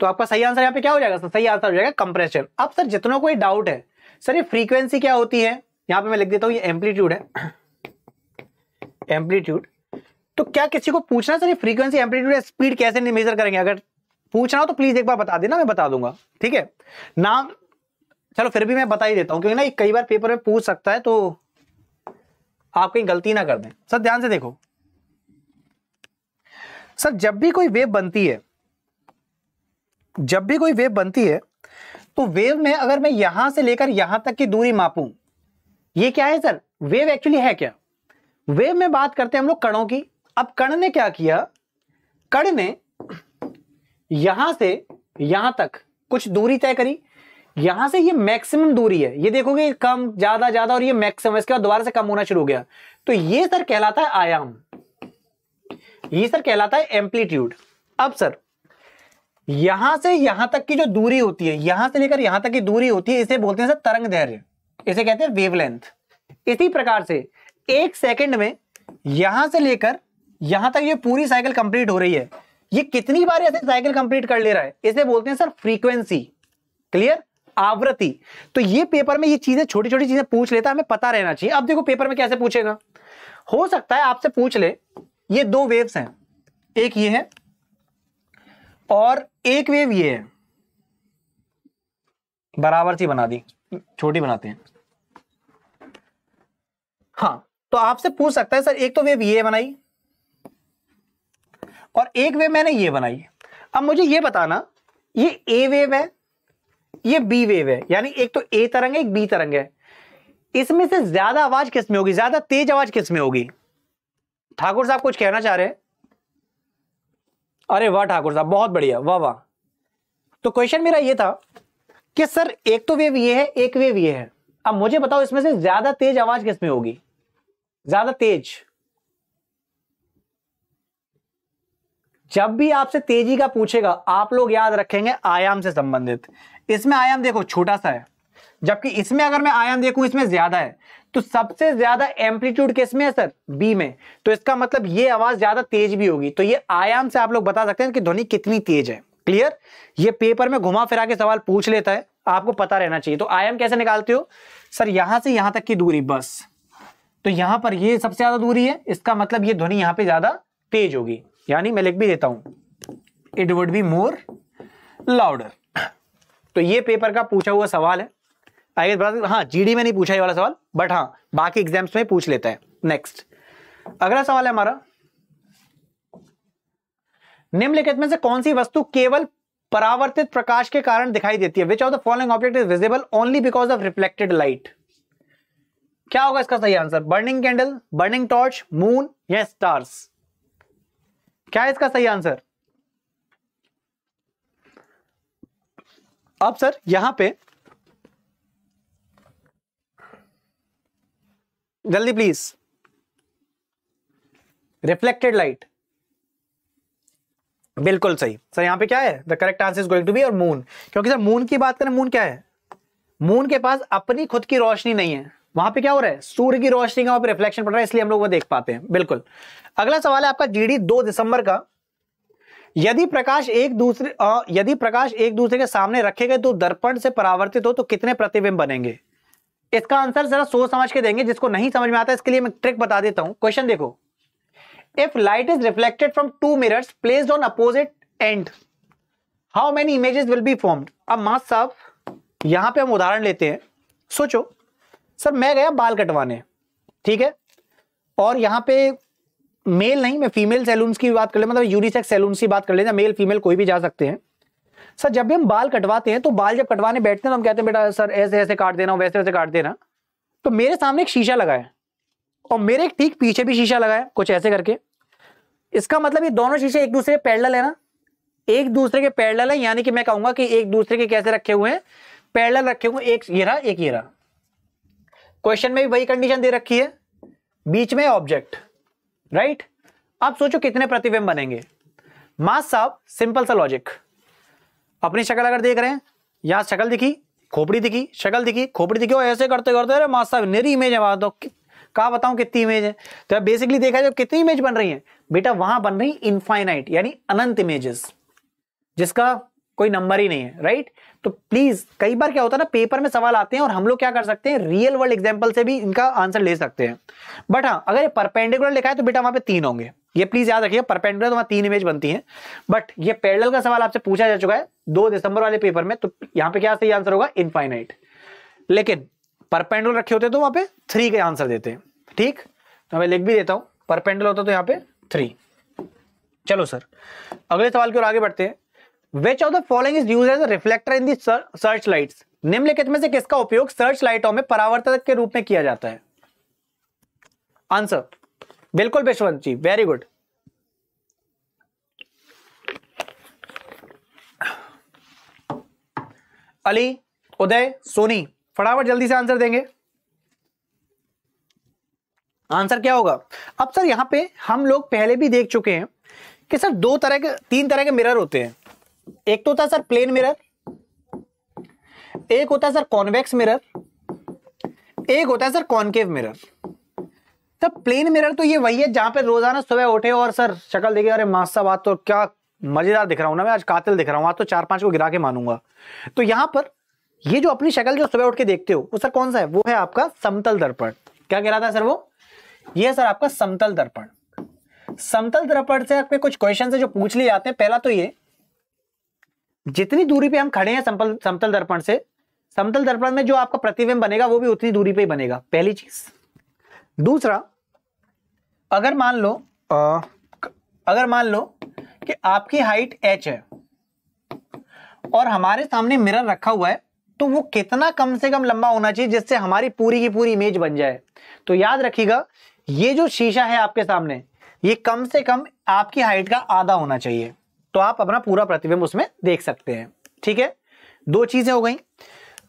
तो आपका सही आंसर यहाँ पे क्या हो जाएगा सर सही आंसर हो जाएगा कंप्रेशन अब सर जितना कोई डाउट है सर ये फ्रीक्वेंसी क्या होती है यहां पर मैं लिख देता हूँ ये एम्पलीट्यूड है एम्पलीट्यूड तो क्या किसी को पूछना सर ये फ्रीक्वेंसी एम्पलीट्यूड स्पीड कैसे मेजर करेंगे अगर पूछना हो तो प्लीज एक बार बता देना मैं बता दूंगा ठीक है ना चलो फिर भी मैं बता ही देता हूं क्योंकि ना कई बार पेपर में पूछ सकता है तो आप कहीं गलती ना कर दें सर ध्यान से देखो सर जब भी कोई वेब बनती है जब भी कोई वेव बनती है तो वेव में अगर मैं यहां से लेकर यहां तक की दूरी मापूं ये क्या है सर वेव एक्चुअली है क्या वेव में बात करते हैं हम लोग कणों की अब कण ने क्या किया कण ने यहां से यहां तक कुछ दूरी तय करी यहां से ये मैक्सिमम दूरी है ये देखोगे कम ज्यादा ज्यादा और ये मैक्सिमम इसके बाद दोबारा से कम होना शुरू हो गया तो ये सर कहलाता है आयाम ये सर कहलाता है एम्पलीट्यूड अब सर यहां से यहां तक की जो दूरी होती है यहां से लेकर यहां तक की दूरी होती है इसे बोलते हैं सर तरंग धैर्य इसे कहते हैं वेवलेंथ इसी प्रकार से एक सेकंड में यहां से लेकर यहां तक ये पूरी साइकिल कंप्लीट हो रही है ये कितनी बार ऐसे साइकिल कंप्लीट कर ले रहा है इसे बोलते हैं सर फ्रीक्वेंसी क्लियर आवृत्ति तो ये पेपर में ये चीजें छोटी छोटी चीजें पूछ लेता हमें पता रहना चाहिए अब देखो पेपर में कैसे पूछेगा हो सकता है आपसे पूछ ले ये दो वेव्स हैं एक ये है और एक वेव ये है बराबर सी बना दी छोटी बनाते हैं हाँ तो आपसे पूछ सकता है सर एक तो वेव ये बनाई और एक वेव मैंने ये बनाई अब मुझे ये बताना ये ए वेव है ये बी वेव है यानी एक तो ए तरंग है एक बी तरंग है इसमें से ज्यादा आवाज किसमें होगी ज्यादा तेज आवाज किसमें होगी ठाकुर साहब कुछ कहना चाह रहे हैं अरे वाह ठाकुर साहब बहुत बढ़िया वाह वाह तो क्वेश्चन मेरा ये था कि सर एक तो वेव ये है एक वेव ये है अब मुझे बताओ इसमें से ज्यादा तेज आवाज किसमें होगी ज्यादा तेज जब भी आपसे तेजी का पूछेगा आप लोग याद रखेंगे आयाम से संबंधित इसमें आयाम देखो छोटा सा है जबकि इसमें अगर मैं आयाम देखूं इसमें ज्यादा है तो सबसे ज्यादा एम्पलीट्यूड किस में है सर बी में तो इसका मतलब ये आवाज ज्यादा तेज भी होगी तो ये आयाम से आप लोग बता सकते हैं कि ध्वनि कितनी तेज है क्लियर ये पेपर में घुमा फिरा के सवाल पूछ लेता है आपको पता रहना चाहिए तो आयाम कैसे निकालते हो सर यहां से यहां तक की दूरी बस तो यहां पर ये सबसे ज्यादा दूरी है इसका मतलब ये ध्वनि यहां पे ज्यादा तेज होगी यानी मैं लिख भी देता हूं it would be more louder तो ये पेपर का पूछा हुआ सवाल है आगे बात हाँ जीडी में नहीं पूछा ये वाला सवाल बट हाँ बाकी एग्जाम्स में पूछ लेता है नेक्स्ट अगला सवाल है हमारा निम्नलिखित में से कौन सी वस्तु केवल परावर्तित प्रकाश के कारण दिखाई देती है which of the following object is visible only because of reflected light क्या होगा इसका सही answer burning candle burning torch moon या स्टार्स क्या है इसका सही आंसर अब सर यहां पे जल्दी प्लीज रिफ्लेक्टेड लाइट बिल्कुल सही सर यहां पे क्या है the correct answer is going to be और मून क्योंकि सर मून की बात करें मून क्या है मून के पास अपनी खुद की रोशनी नहीं है वहां पे क्या हो रहा है सूर्य की रोशनी का वहां पे रिफ्लेक्शन पड़ रहा है इसलिए हम लोग वो देख पाते हैं बिल्कुल अगला सवाल है आपका जीडी दो दिसंबर का यदि प्रकाश एक दूसरे यदि प्रकाश एक दूसरे के सामने रखे गए तो दर्पण से परावर्तित हो तो कितने प्रतिबिंब बनेंगे इसका आंसर जरा सोच समझ के देंगे जिसको नहीं समझ में आता इसके लिए मैं ट्रिक बता देता हूं क्वेश्चन देखो if light is reflected from two mirrors placed on opposite end how many images will be formed अब मास्क साहब यहां पे हम उदाहरण लेते हैं सोचो सर मैं गया बाल कटवाने ठीक है और यहाँ पे मेल नहीं मैं फीमेल सैलून की बात कर ले मतलब यूनिसेक्स सैलून की बात कर लेना मेल फीमेल कोई भी जा सकते हैं सर जब भी हम बाल कटवाते हैं तो बाल जब कटवाने बैठते हैं तो हम कहते हैं बेटा सर ऐसे ऐसे काट देना वैसे वैसे काट देना तो मेरे सामने एक शीशा लगा है और मेरे ठीक पीछे भी शीशा लगा है कुछ ऐसे करके इसका मतलब ये दोनों शीशे एक दूसरे के पैरल है ना एक दूसरे के पैरल है यानी कि मैं कहूंगा कि एक दूसरे के कैसे रखे हुए हैं पैरल रखे हुए एक ये रहा एक ये रहा क्वेश्चन में भी वही कंडीशन दे रखी है बीच में ऑब्जेक्ट राइट आप सोचो कितने प्रतिबिंब बनेंगे मास साहब सिंपल सा लॉजिक अपनी शक्ल अगर देख रहे हैं यहां शक्ल दिखी खोपड़ी दिखी शक्ल दिखी खोपड़ी दिखी और ऐसे करते करते अरे मास साहब मेरी इमेज है तो कहा बताऊं कितनी इमेज है तो बेसिकली देखा जाए कितनी इमेज बन रही है बेटा वहां बन रही इनफाइनाइट यानी अनंत इमेजेस जिसका कोई नंबर ही नहीं है राइट तो प्लीज कई बार क्या होता है ना पेपर में सवाल आते हैं और हम लोग क्या कर सकते हैं रियल वर्ल्ड एग्जाम्पल से भी इनका आंसर ले सकते हैं बट हाँ अगर ये परपेंडिकुलर लिखा है तो बेटा वहां पे तीन होंगे ये प्लीज याद रखिए परपेंडिकुलर तो वहां तीन इमेज बनती है बट ये पैरेलल का सवाल आपसे पूछा जा चुका है दो दिसंबर वाले पेपर में तो यहाँ पे क्या सही आंसर होगा इनफाइनाइट लेकिन परपेंडुलर रखे होते तो वहां पे थ्री के आंसर देते हैं ठीक तो मैं लिख भी देता हूँ परपेंडुलर होता तो यहाँ पे थ्री चलो सर अगले सवाल की ओर आगे बढ़ते हैं which of the following is use as reflector in the search lights निम्नलिखित में से किसका उपयोग सर्च लाइटों में परावर्तक के रूप में किया जाता है आंसर बिल्कुल विश्वंत जी वेरी गुड अली उदय सोनी फटाफट जल्दी से आंसर देंगे आंसर क्या होगा अब सर यहां पे हम लोग पहले भी देख चुके हैं कि सर दो तरह के तीन तरह के मिरर होते हैं एक तो होता है सर प्लेन मिरर एक होता है सर कॉन्वेक्स मिरर एक होता है sir concave mirror sir plane mirror तो ये वही है जहां पे रोजाना सुबह उठे और सर शक्ल देखे अरे मास्सा बात तो क्या मजेदार दिख रहा हूं ना मैं आज कातिल दिख रहा हूं आज तो चार पांच को गिरा के मानूंगा तो यहां पर ये जो अपनी शक्ल जो सुबह उठ के देखते हो वो सर कौन सा है वो है आपका समतल दर्पण क्या कह रहा था सर वो ये है सर आपका समतल दर्पण समतल दर्पण से आपके कुछ क्वेश्चन है जो पूछ लिए जाते हैं पहला तो ये जितनी दूरी पे हम खड़े हैं समतल समतल दर्पण से समतल दर्पण में जो आपका प्रतिबिंब बनेगा वो भी उतनी दूरी पे ही बनेगा पहली चीज दूसरा अगर मान लो अगर मान लो कि आपकी हाइट एच है और हमारे सामने मिरर रखा हुआ है तो वो कितना कम से कम लंबा होना चाहिए जिससे हमारी पूरी की पूरी इमेज बन जाए तो याद रखिएगा ये जो शीशा है आपके सामने ये कम से कम आपकी हाइट का आधा होना चाहिए तो आप अपना पूरा प्रतिबिंब उसमें देख सकते हैं ठीक है दो चीज़ें हो गई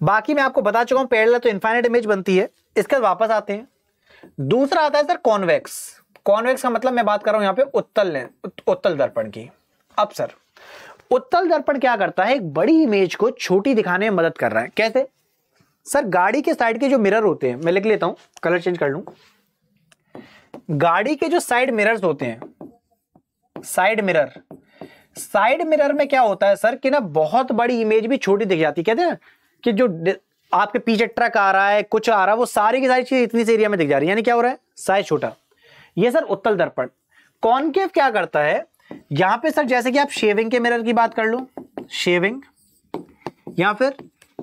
बाकी मैं आपको बता चुका हूं पेड़ तो इन्फाइनेट इमेज बनती है इसके वापस आते हैं दूसरा आता है सर कॉन्वेक्स कॉन्वेक्स का मतलब मैं बात कर रहा हूं यहां पे उत्तल उत्तल दर्पण की अब सर उत्तल दर्पण क्या करता है एक बड़ी इमेज को छोटी दिखाने में मदद कर रहा है कैसे सर गाड़ी के साइड के जो मिरर होते हैं मैं लिख लेता हूं कलर चेंज कर लू गाड़ी के जो साइड मिरर्स होते हैं साइड मिरर साइड मिरर में क्या होता है सर कि ना बहुत बड़ी इमेज भी छोटी दिख जाती है कहते हैं कि जो आपके पीछे ट्रक आ रहा है कुछ आ रहा है वो सारी की सारी चीज इतनी से एरिया में दिख जा रही है यानी क्या हो रहा है साइज छोटा ये सर उत्तल दर्पण कॉनकेव क्या करता है यहां पे सर जैसे कि आप शेविंग के मिरर की बात कर लो शेविंग या फिर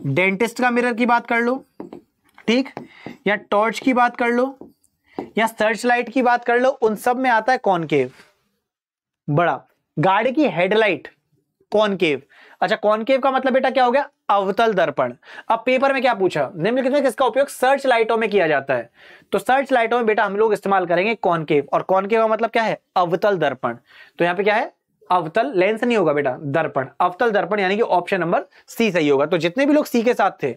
डेंटिस्ट का मिरर की बात कर लो ठीक या टॉर्च की बात कर लो या सर्च लाइट की बात कर लो उन सब में आता है कॉनकेव बड़ा गाड़ी की हेडलाइट कॉनकेव अच्छा कॉनकेव का मतलब बेटा क्या हो गया अवतल दर्पण अब पेपर में क्या पूछा निम्नलिखित में किसका उपयोग सर्च लाइटों में किया जाता है तो सर्च लाइटों में बेटा हम लोग इस्तेमाल करेंगे कॉनकेव और कॉनकेव का मतलब क्या है अवतल दर्पण तो यहां पे क्या है अवतल लेंस नहीं होगा बेटा दर्पण अवतल दर्पण यानी कि ऑप्शन नंबर सी सही होगा तो जितने भी लोग सी के साथ थे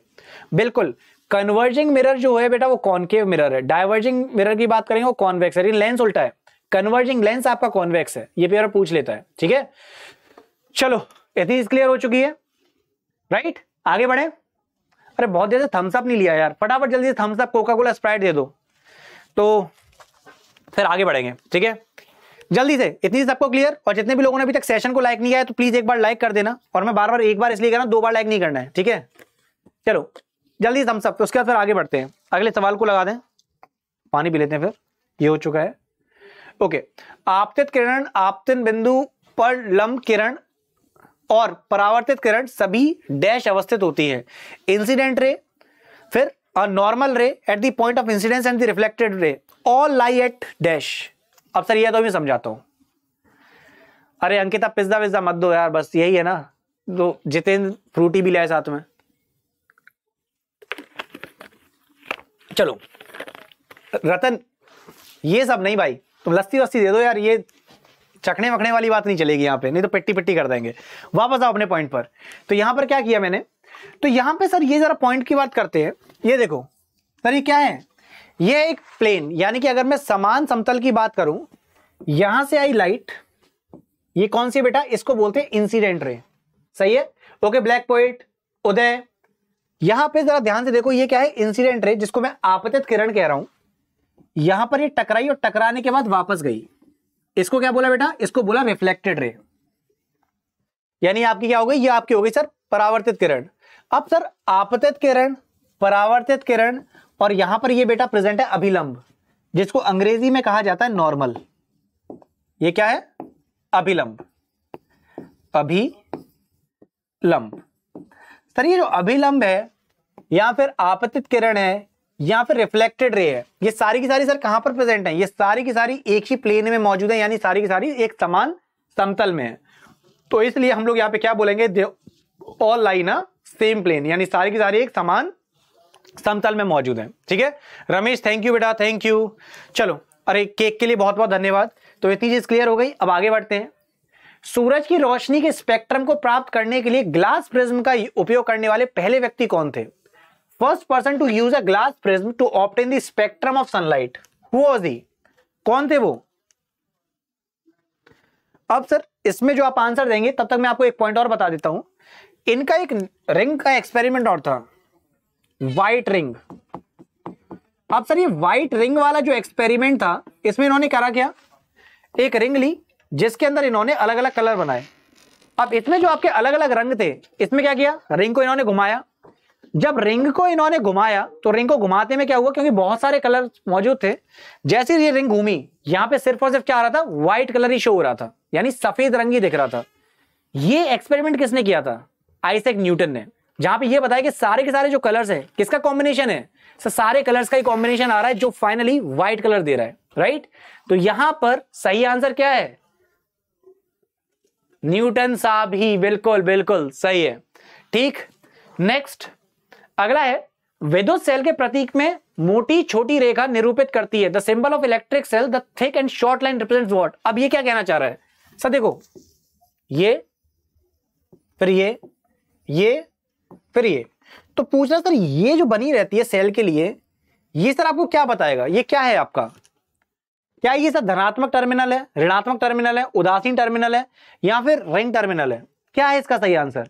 बिल्कुल कन्वर्जिंग मिरर जो है बेटा वो कॉनकेव मिरर है डाइवर्जिंग मिरर की बात करेंगे वो कॉनवेक्स है लेंस उल्टा है कन्वर्जिंग लेंस आपका कॉन्वेक्स है ये पेपर पूछ लेता है ठीक है चलो इतनी क्लियर हो चुकी है राइट आगे बढ़े अरे बहुत देर से थम्सअप नहीं लिया यार फटाफट जल्दी से थम्सअप कोका कोला स्प्राइट दे दो तो फिर आगे बढ़ेंगे ठीक है जल्दी से इतनी सबको क्लियर और जितने भी लोगों ने अभी तक सेशन को लाइक नहीं किया है तो प्लीज एक बार लाइक कर देना और मैं बार बार एक बार इसलिए करना दो बार लाइक नहीं करना है ठीक है चलो जल्दी थम्सअप तो उसके बाद फिर आगे बढ़ते हैं अगले सवाल को लगा दें पानी पी लेते हैं फिर ये हो चुका है ओके आपतित किरण आपतन बिंदु पर लंब किरण और परावर्तित किरण सभी डैश अवस्थित होती है इंसिडेंट रे फिर normal ray at the point of incidence and the reflected ray all lie at dash अब सर यह तो मैं समझाता हूं अरे अंकिता पिज्जा विज्जा मत दो यार बस यही है ना तो जितेंद्र फ्रूटी भी लाए साथ में चलो रतन ये सब नहीं भाई तुम तो लस्सी वस्सी दे दो यार ये चखने वखने वाली बात नहीं चलेगी यहाँ पे नहीं तो पेट्टी पेट्टी कर देंगे वापस आओ अपने पॉइंट पर तो यहाँ पर क्या किया मैंने तो यहाँ पे सर ये ज़रा पॉइंट की बात करते हैं ये देखो सर ये क्या है ये एक प्लेन यानी कि अगर मैं समान समतल की बात करूं यहां से आई लाइट ये कौन सी बेटा इसको बोलते हैं इंसिडेंट रे सही है ओके ब्लैक पॉइंट उदय यहां पे जरा ध्यान से देखो ये क्या है इंसिडेंट रे जिसको मैं आपतित किरण कह रहा हूं यहां पर ये टकराई और टकराने के बाद वापस गई इसको क्या बोला बेटा इसको बोला रिफ्लेक्टेड रे यानी आपकी क्या हो गई ये आपकी हो गई सर परावर्तित किरण अब सर आपतित किरण परावर्तित किरण और यहां पर ये बेटा प्रेजेंट है अभिलंब जिसको अंग्रेजी में कहा जाता है नॉर्मल ये क्या है अभिलंब अभिलंब सर ये जो अभिलंब है या फिर आपतित किरण है या फिर रिफ्लेक्टेड रे है ये सारी की सारी सर कहां पर प्रेजेंट है ये सारी की सारी एक ही प्लेन में मौजूद है यानी सारी की सारी एक समान समतल में है तो इसलिए हम लोग यहाँ पे क्या बोलेंगे ऑल लाइन सेम प्लेन यानी सारी की सारी एक समान समतल में मौजूद है ठीक है रमेश थैंक यू बेटा थैंक यू चलो अरे केक के लिए बहुत बहुत धन्यवाद तो इतनी चीज़ क्लियर हो गई अब आगे बढ़ते हैं सूरज की रोशनी के स्पेक्ट्रम को प्राप्त करने के लिए ग्लास प्रिज्म का उपयोग करने वाले पहले व्यक्ति कौन थे first person to use a glass prism to obtain the spectrum of sunlight who was कौन थे वो अब सर इसमें जो आप आंसर देंगे तब तक मैं आपको एक पॉइंट और बता देता हूं इनका एक रिंग का एक्सपेरिमेंट और था व्हाइट रिंग अब सर ये व्हाइट रिंग वाला जो एक्सपेरिमेंट था इसमें इन्होंने करा क्या एक रिंग ली जिसके अंदर इन्होंने अलग अलग कलर बनाए अब इसमें जो आपके अलग अलग रंग थे इसमें क्या किया रिंग को इन्होंने घुमाया जब रिंग को इन्होंने घुमाया तो रिंग को घुमाते में क्या हुआ क्योंकि बहुत सारे कलर मौजूद थे जैसे ये रिंग घूमी यहां पे सिर्फ और सिर्फ क्या आ रहा था व्हाइट कलर ही शो हो रहा था यानी सफेद रंग ही दिख रहा था ये एक्सपेरिमेंट किसने किया था आइसेक न्यूटन ने जहां पे ये बताया कि सारे के सारे जो कलर्स है किसका कॉम्बिनेशन है सर सारे कलर्स का ही कॉम्बिनेशन आ रहा है जो फाइनली व्हाइट कलर दे रहा है राइट तो यहां पर सही आंसर क्या है न्यूटन साहब ही बिल्कुल बिल्कुल सही है ठीक नेक्स्ट अगला है विद्युत सेल के प्रतीक में मोटी छोटी रेखा निरूपित करती है the symbol of electric cell the thick and short line represent what अब ये क्या कहना चाह रहा है सर देखो ये फिर ये ये फिर ये तो पूछ रहा सर ये जो बनी रहती है सेल के लिए ये सर आपको क्या बताएगा ये क्या है आपका क्या ये सर धनात्मक टर्मिनल है ऋणात्मक टर्मिनल है उदासीन टर्मिनल है या फिर रिंग टर्मिनल है क्या है इसका सही आंसर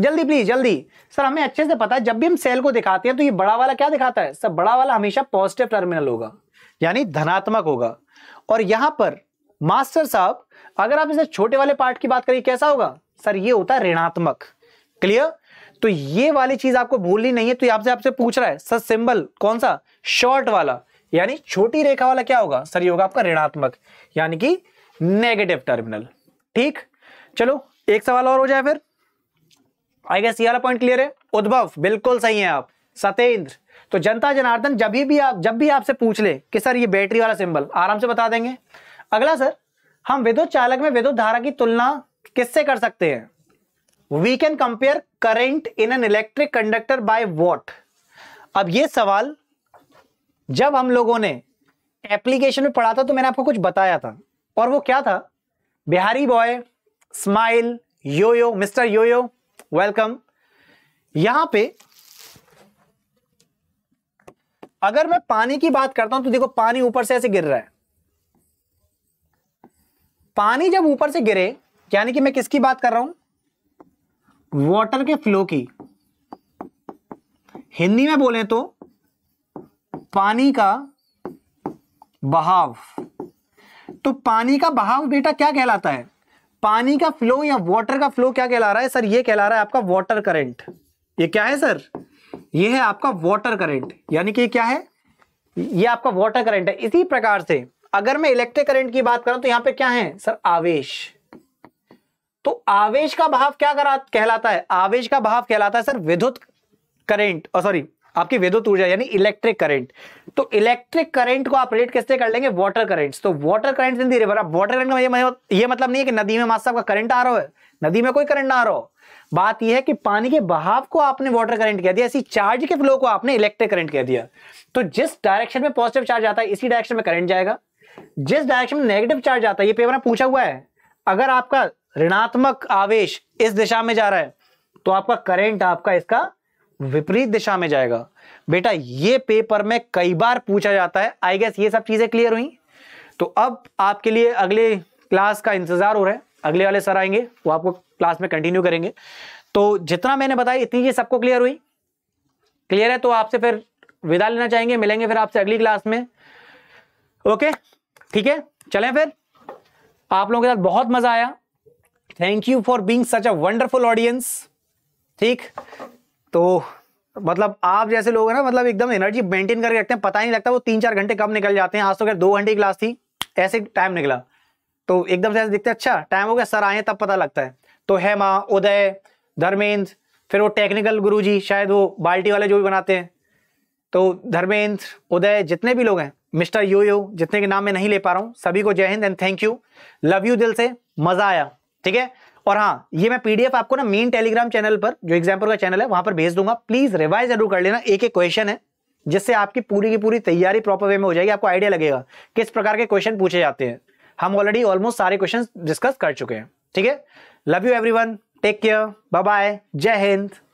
जल्दी प्लीज जल्दी सर हमें अच्छे से पता है जब भी हम सेल को दिखाते हैं तो ये बड़ा वाला क्या दिखाता है सर बड़ा वाला हमेशा पॉजिटिव टर्मिनल होगा यानी धनात्मक होगा और यहां पर मास्टर साहब अगर आप इसे छोटे वाले पार्ट की बात करिए कैसा होगा सर ये होता है ऋणात्मक क्लियर तो ये वाली चीज आपको भूलनी नहीं है तो आपसे आपसे पूछ रहा है सर सिंबल कौन सा शॉर्ट वाला यानी छोटी रेखा वाला क्या होगा सर ये होगा आपका ऋणात्मक यानी कि नेगेटिव टर्मिनल ठीक चलो एक सवाल और हो जाए फिर आई गेस ये वाला पॉइंट क्लियर है उद्भव बिल्कुल सही है आप सतेंद्र तो जनता जनार्दन जब भी आप जब भी आपसे पूछ ले कि सर ये बैटरी वाला सिंबल आराम से बता देंगे अगला सर हम विद्युत चालक में विद्युत धारा की तुलना किससे कर सकते हैं we can compare current in an electric conductor by what अब ये सवाल जब हम लोगों ने एप्लीकेशन में पढ़ा था तो मैंने आपको कुछ बताया था और वो क्या था Bihari boy smile yo yo mister yo yo welcome यहां पे अगर मैं पानी की बात करता हूं तो देखो पानी ऊपर से ऐसे गिर रहा है पानी जब ऊपर से गिरे यानी कि मैं किसकी बात कर रहा हूं वाटर के फ्लो की हिंदी में बोले तो पानी का बहाव तो पानी का बहाव बेटा क्या कहलाता है पानी का फ्लो या वाटर का फ्लो क्या कहला रहा है सर ये कहला रहा है आपका वाटर करंट ये क्या है सर ये है आपका वाटर करंट यानी कि क्या है ये आपका वाटर करंट है इसी प्रकार से अगर मैं इलेक्ट्रिक करंट की बात करूं तो यहां पे क्या है सर आवेश तो आवेश का भाव क्या कहलाता है आवेश का भाव कहलाता है सर विद्युत करंट और सॉरी आपकी विद्युत ऊर्जा यानी इलेक्ट्रिक करंट तो इलेक्ट्रिक करंट को आप रेट कैसे कर लेंगे वाटर करंट्स तो water current in the river आप वाटर करंट का मतलब ये मतलब, ये मतलब नहीं है कि नदी में मास्टर का करंट आ रहा है नदी में कोई करंट ना आ रहा हो बात यह है कि पानी के बहाव को आपने वाटर करंट कह दिया ऐसी चार्ज के फ्लो को आपने इलेक्ट्रिक करंट कह दिया तो जिस डायरेक्शन में पॉजिटिव चार्ज आता है इसी डायरेक्शन में करंट जाएगा जिस डायरेक्शन में नेगेटिव चार्ज आता है ये पेपर में पूछा हुआ है अगर आपका ऋणात्मक आवेश इस दिशा में जा रहा है तो आपका करंट आपका इसका विपरीत दिशा में जाएगा बेटा ये पेपर में कई बार पूछा जाता है आई गेस ये सब चीज़ें क्लियर हुई तो अब आपके लिए अगले क्लास का इंतज़ार हो रहा है अगले वाले सर आएंगे वो आपको क्लास में कंटिन्यू करेंगे तो जितना मैंने बताया इतनी चीज़ सबको क्लियर हुई क्लियर है तो आपसे फिर विदा लेना चाहेंगे मिलेंगे फिर आपसे अगली क्लास में ओके ठीक है चलें फिर आप लोगों के साथ बहुत मज़ा आया thank you for being such a wonderful audience ठीक तो मतलब आप जैसे लोग हैं ना मतलब एकदम एनर्जी मेंटेन करके रखते हैं पता ही नहीं लगता वो तीन चार घंटे कब निकल जाते हैं आज तो खैर दो घंटे की क्लास थी ऐसे टाइम निकला तो एकदम से ऐसे दिखते अच्छा टाइम हो गया सर आए तब पता लगता है तो हेमा उदय धर्मेंद्र फिर वो टेक्निकल जी शायद वो बाल्टी वाले जो भी बनाते हैं तो धर्मेंद्र उदय जितने भी लोग हैं मिस्टर यो यो जितने के नाम मैं नहीं ले पा रहा हूँ सभी को जय Hind and thank you love you दिल से मज़ा आया ठीक है और हाँ ये मैं पीडीएफ आपको ना मेन टेलीग्राम चैनल पर जो एग्जाम्पल का चैनल है वहां पर भेज दूंगा प्लीज रिवाइज जरूर कर लेना एक एक क्वेश्चन है जिससे आपकी पूरी की पूरी तैयारी प्रॉपर वे में हो जाएगी आपको आइडिया लगेगा किस प्रकार के क्वेश्चन पूछे जाते हैं हम ऑलरेडी ऑलमोस्ट सारे क्वेश्चन डिस्कस कर चुके हैं ठीक है love you every take care bye जय हिंद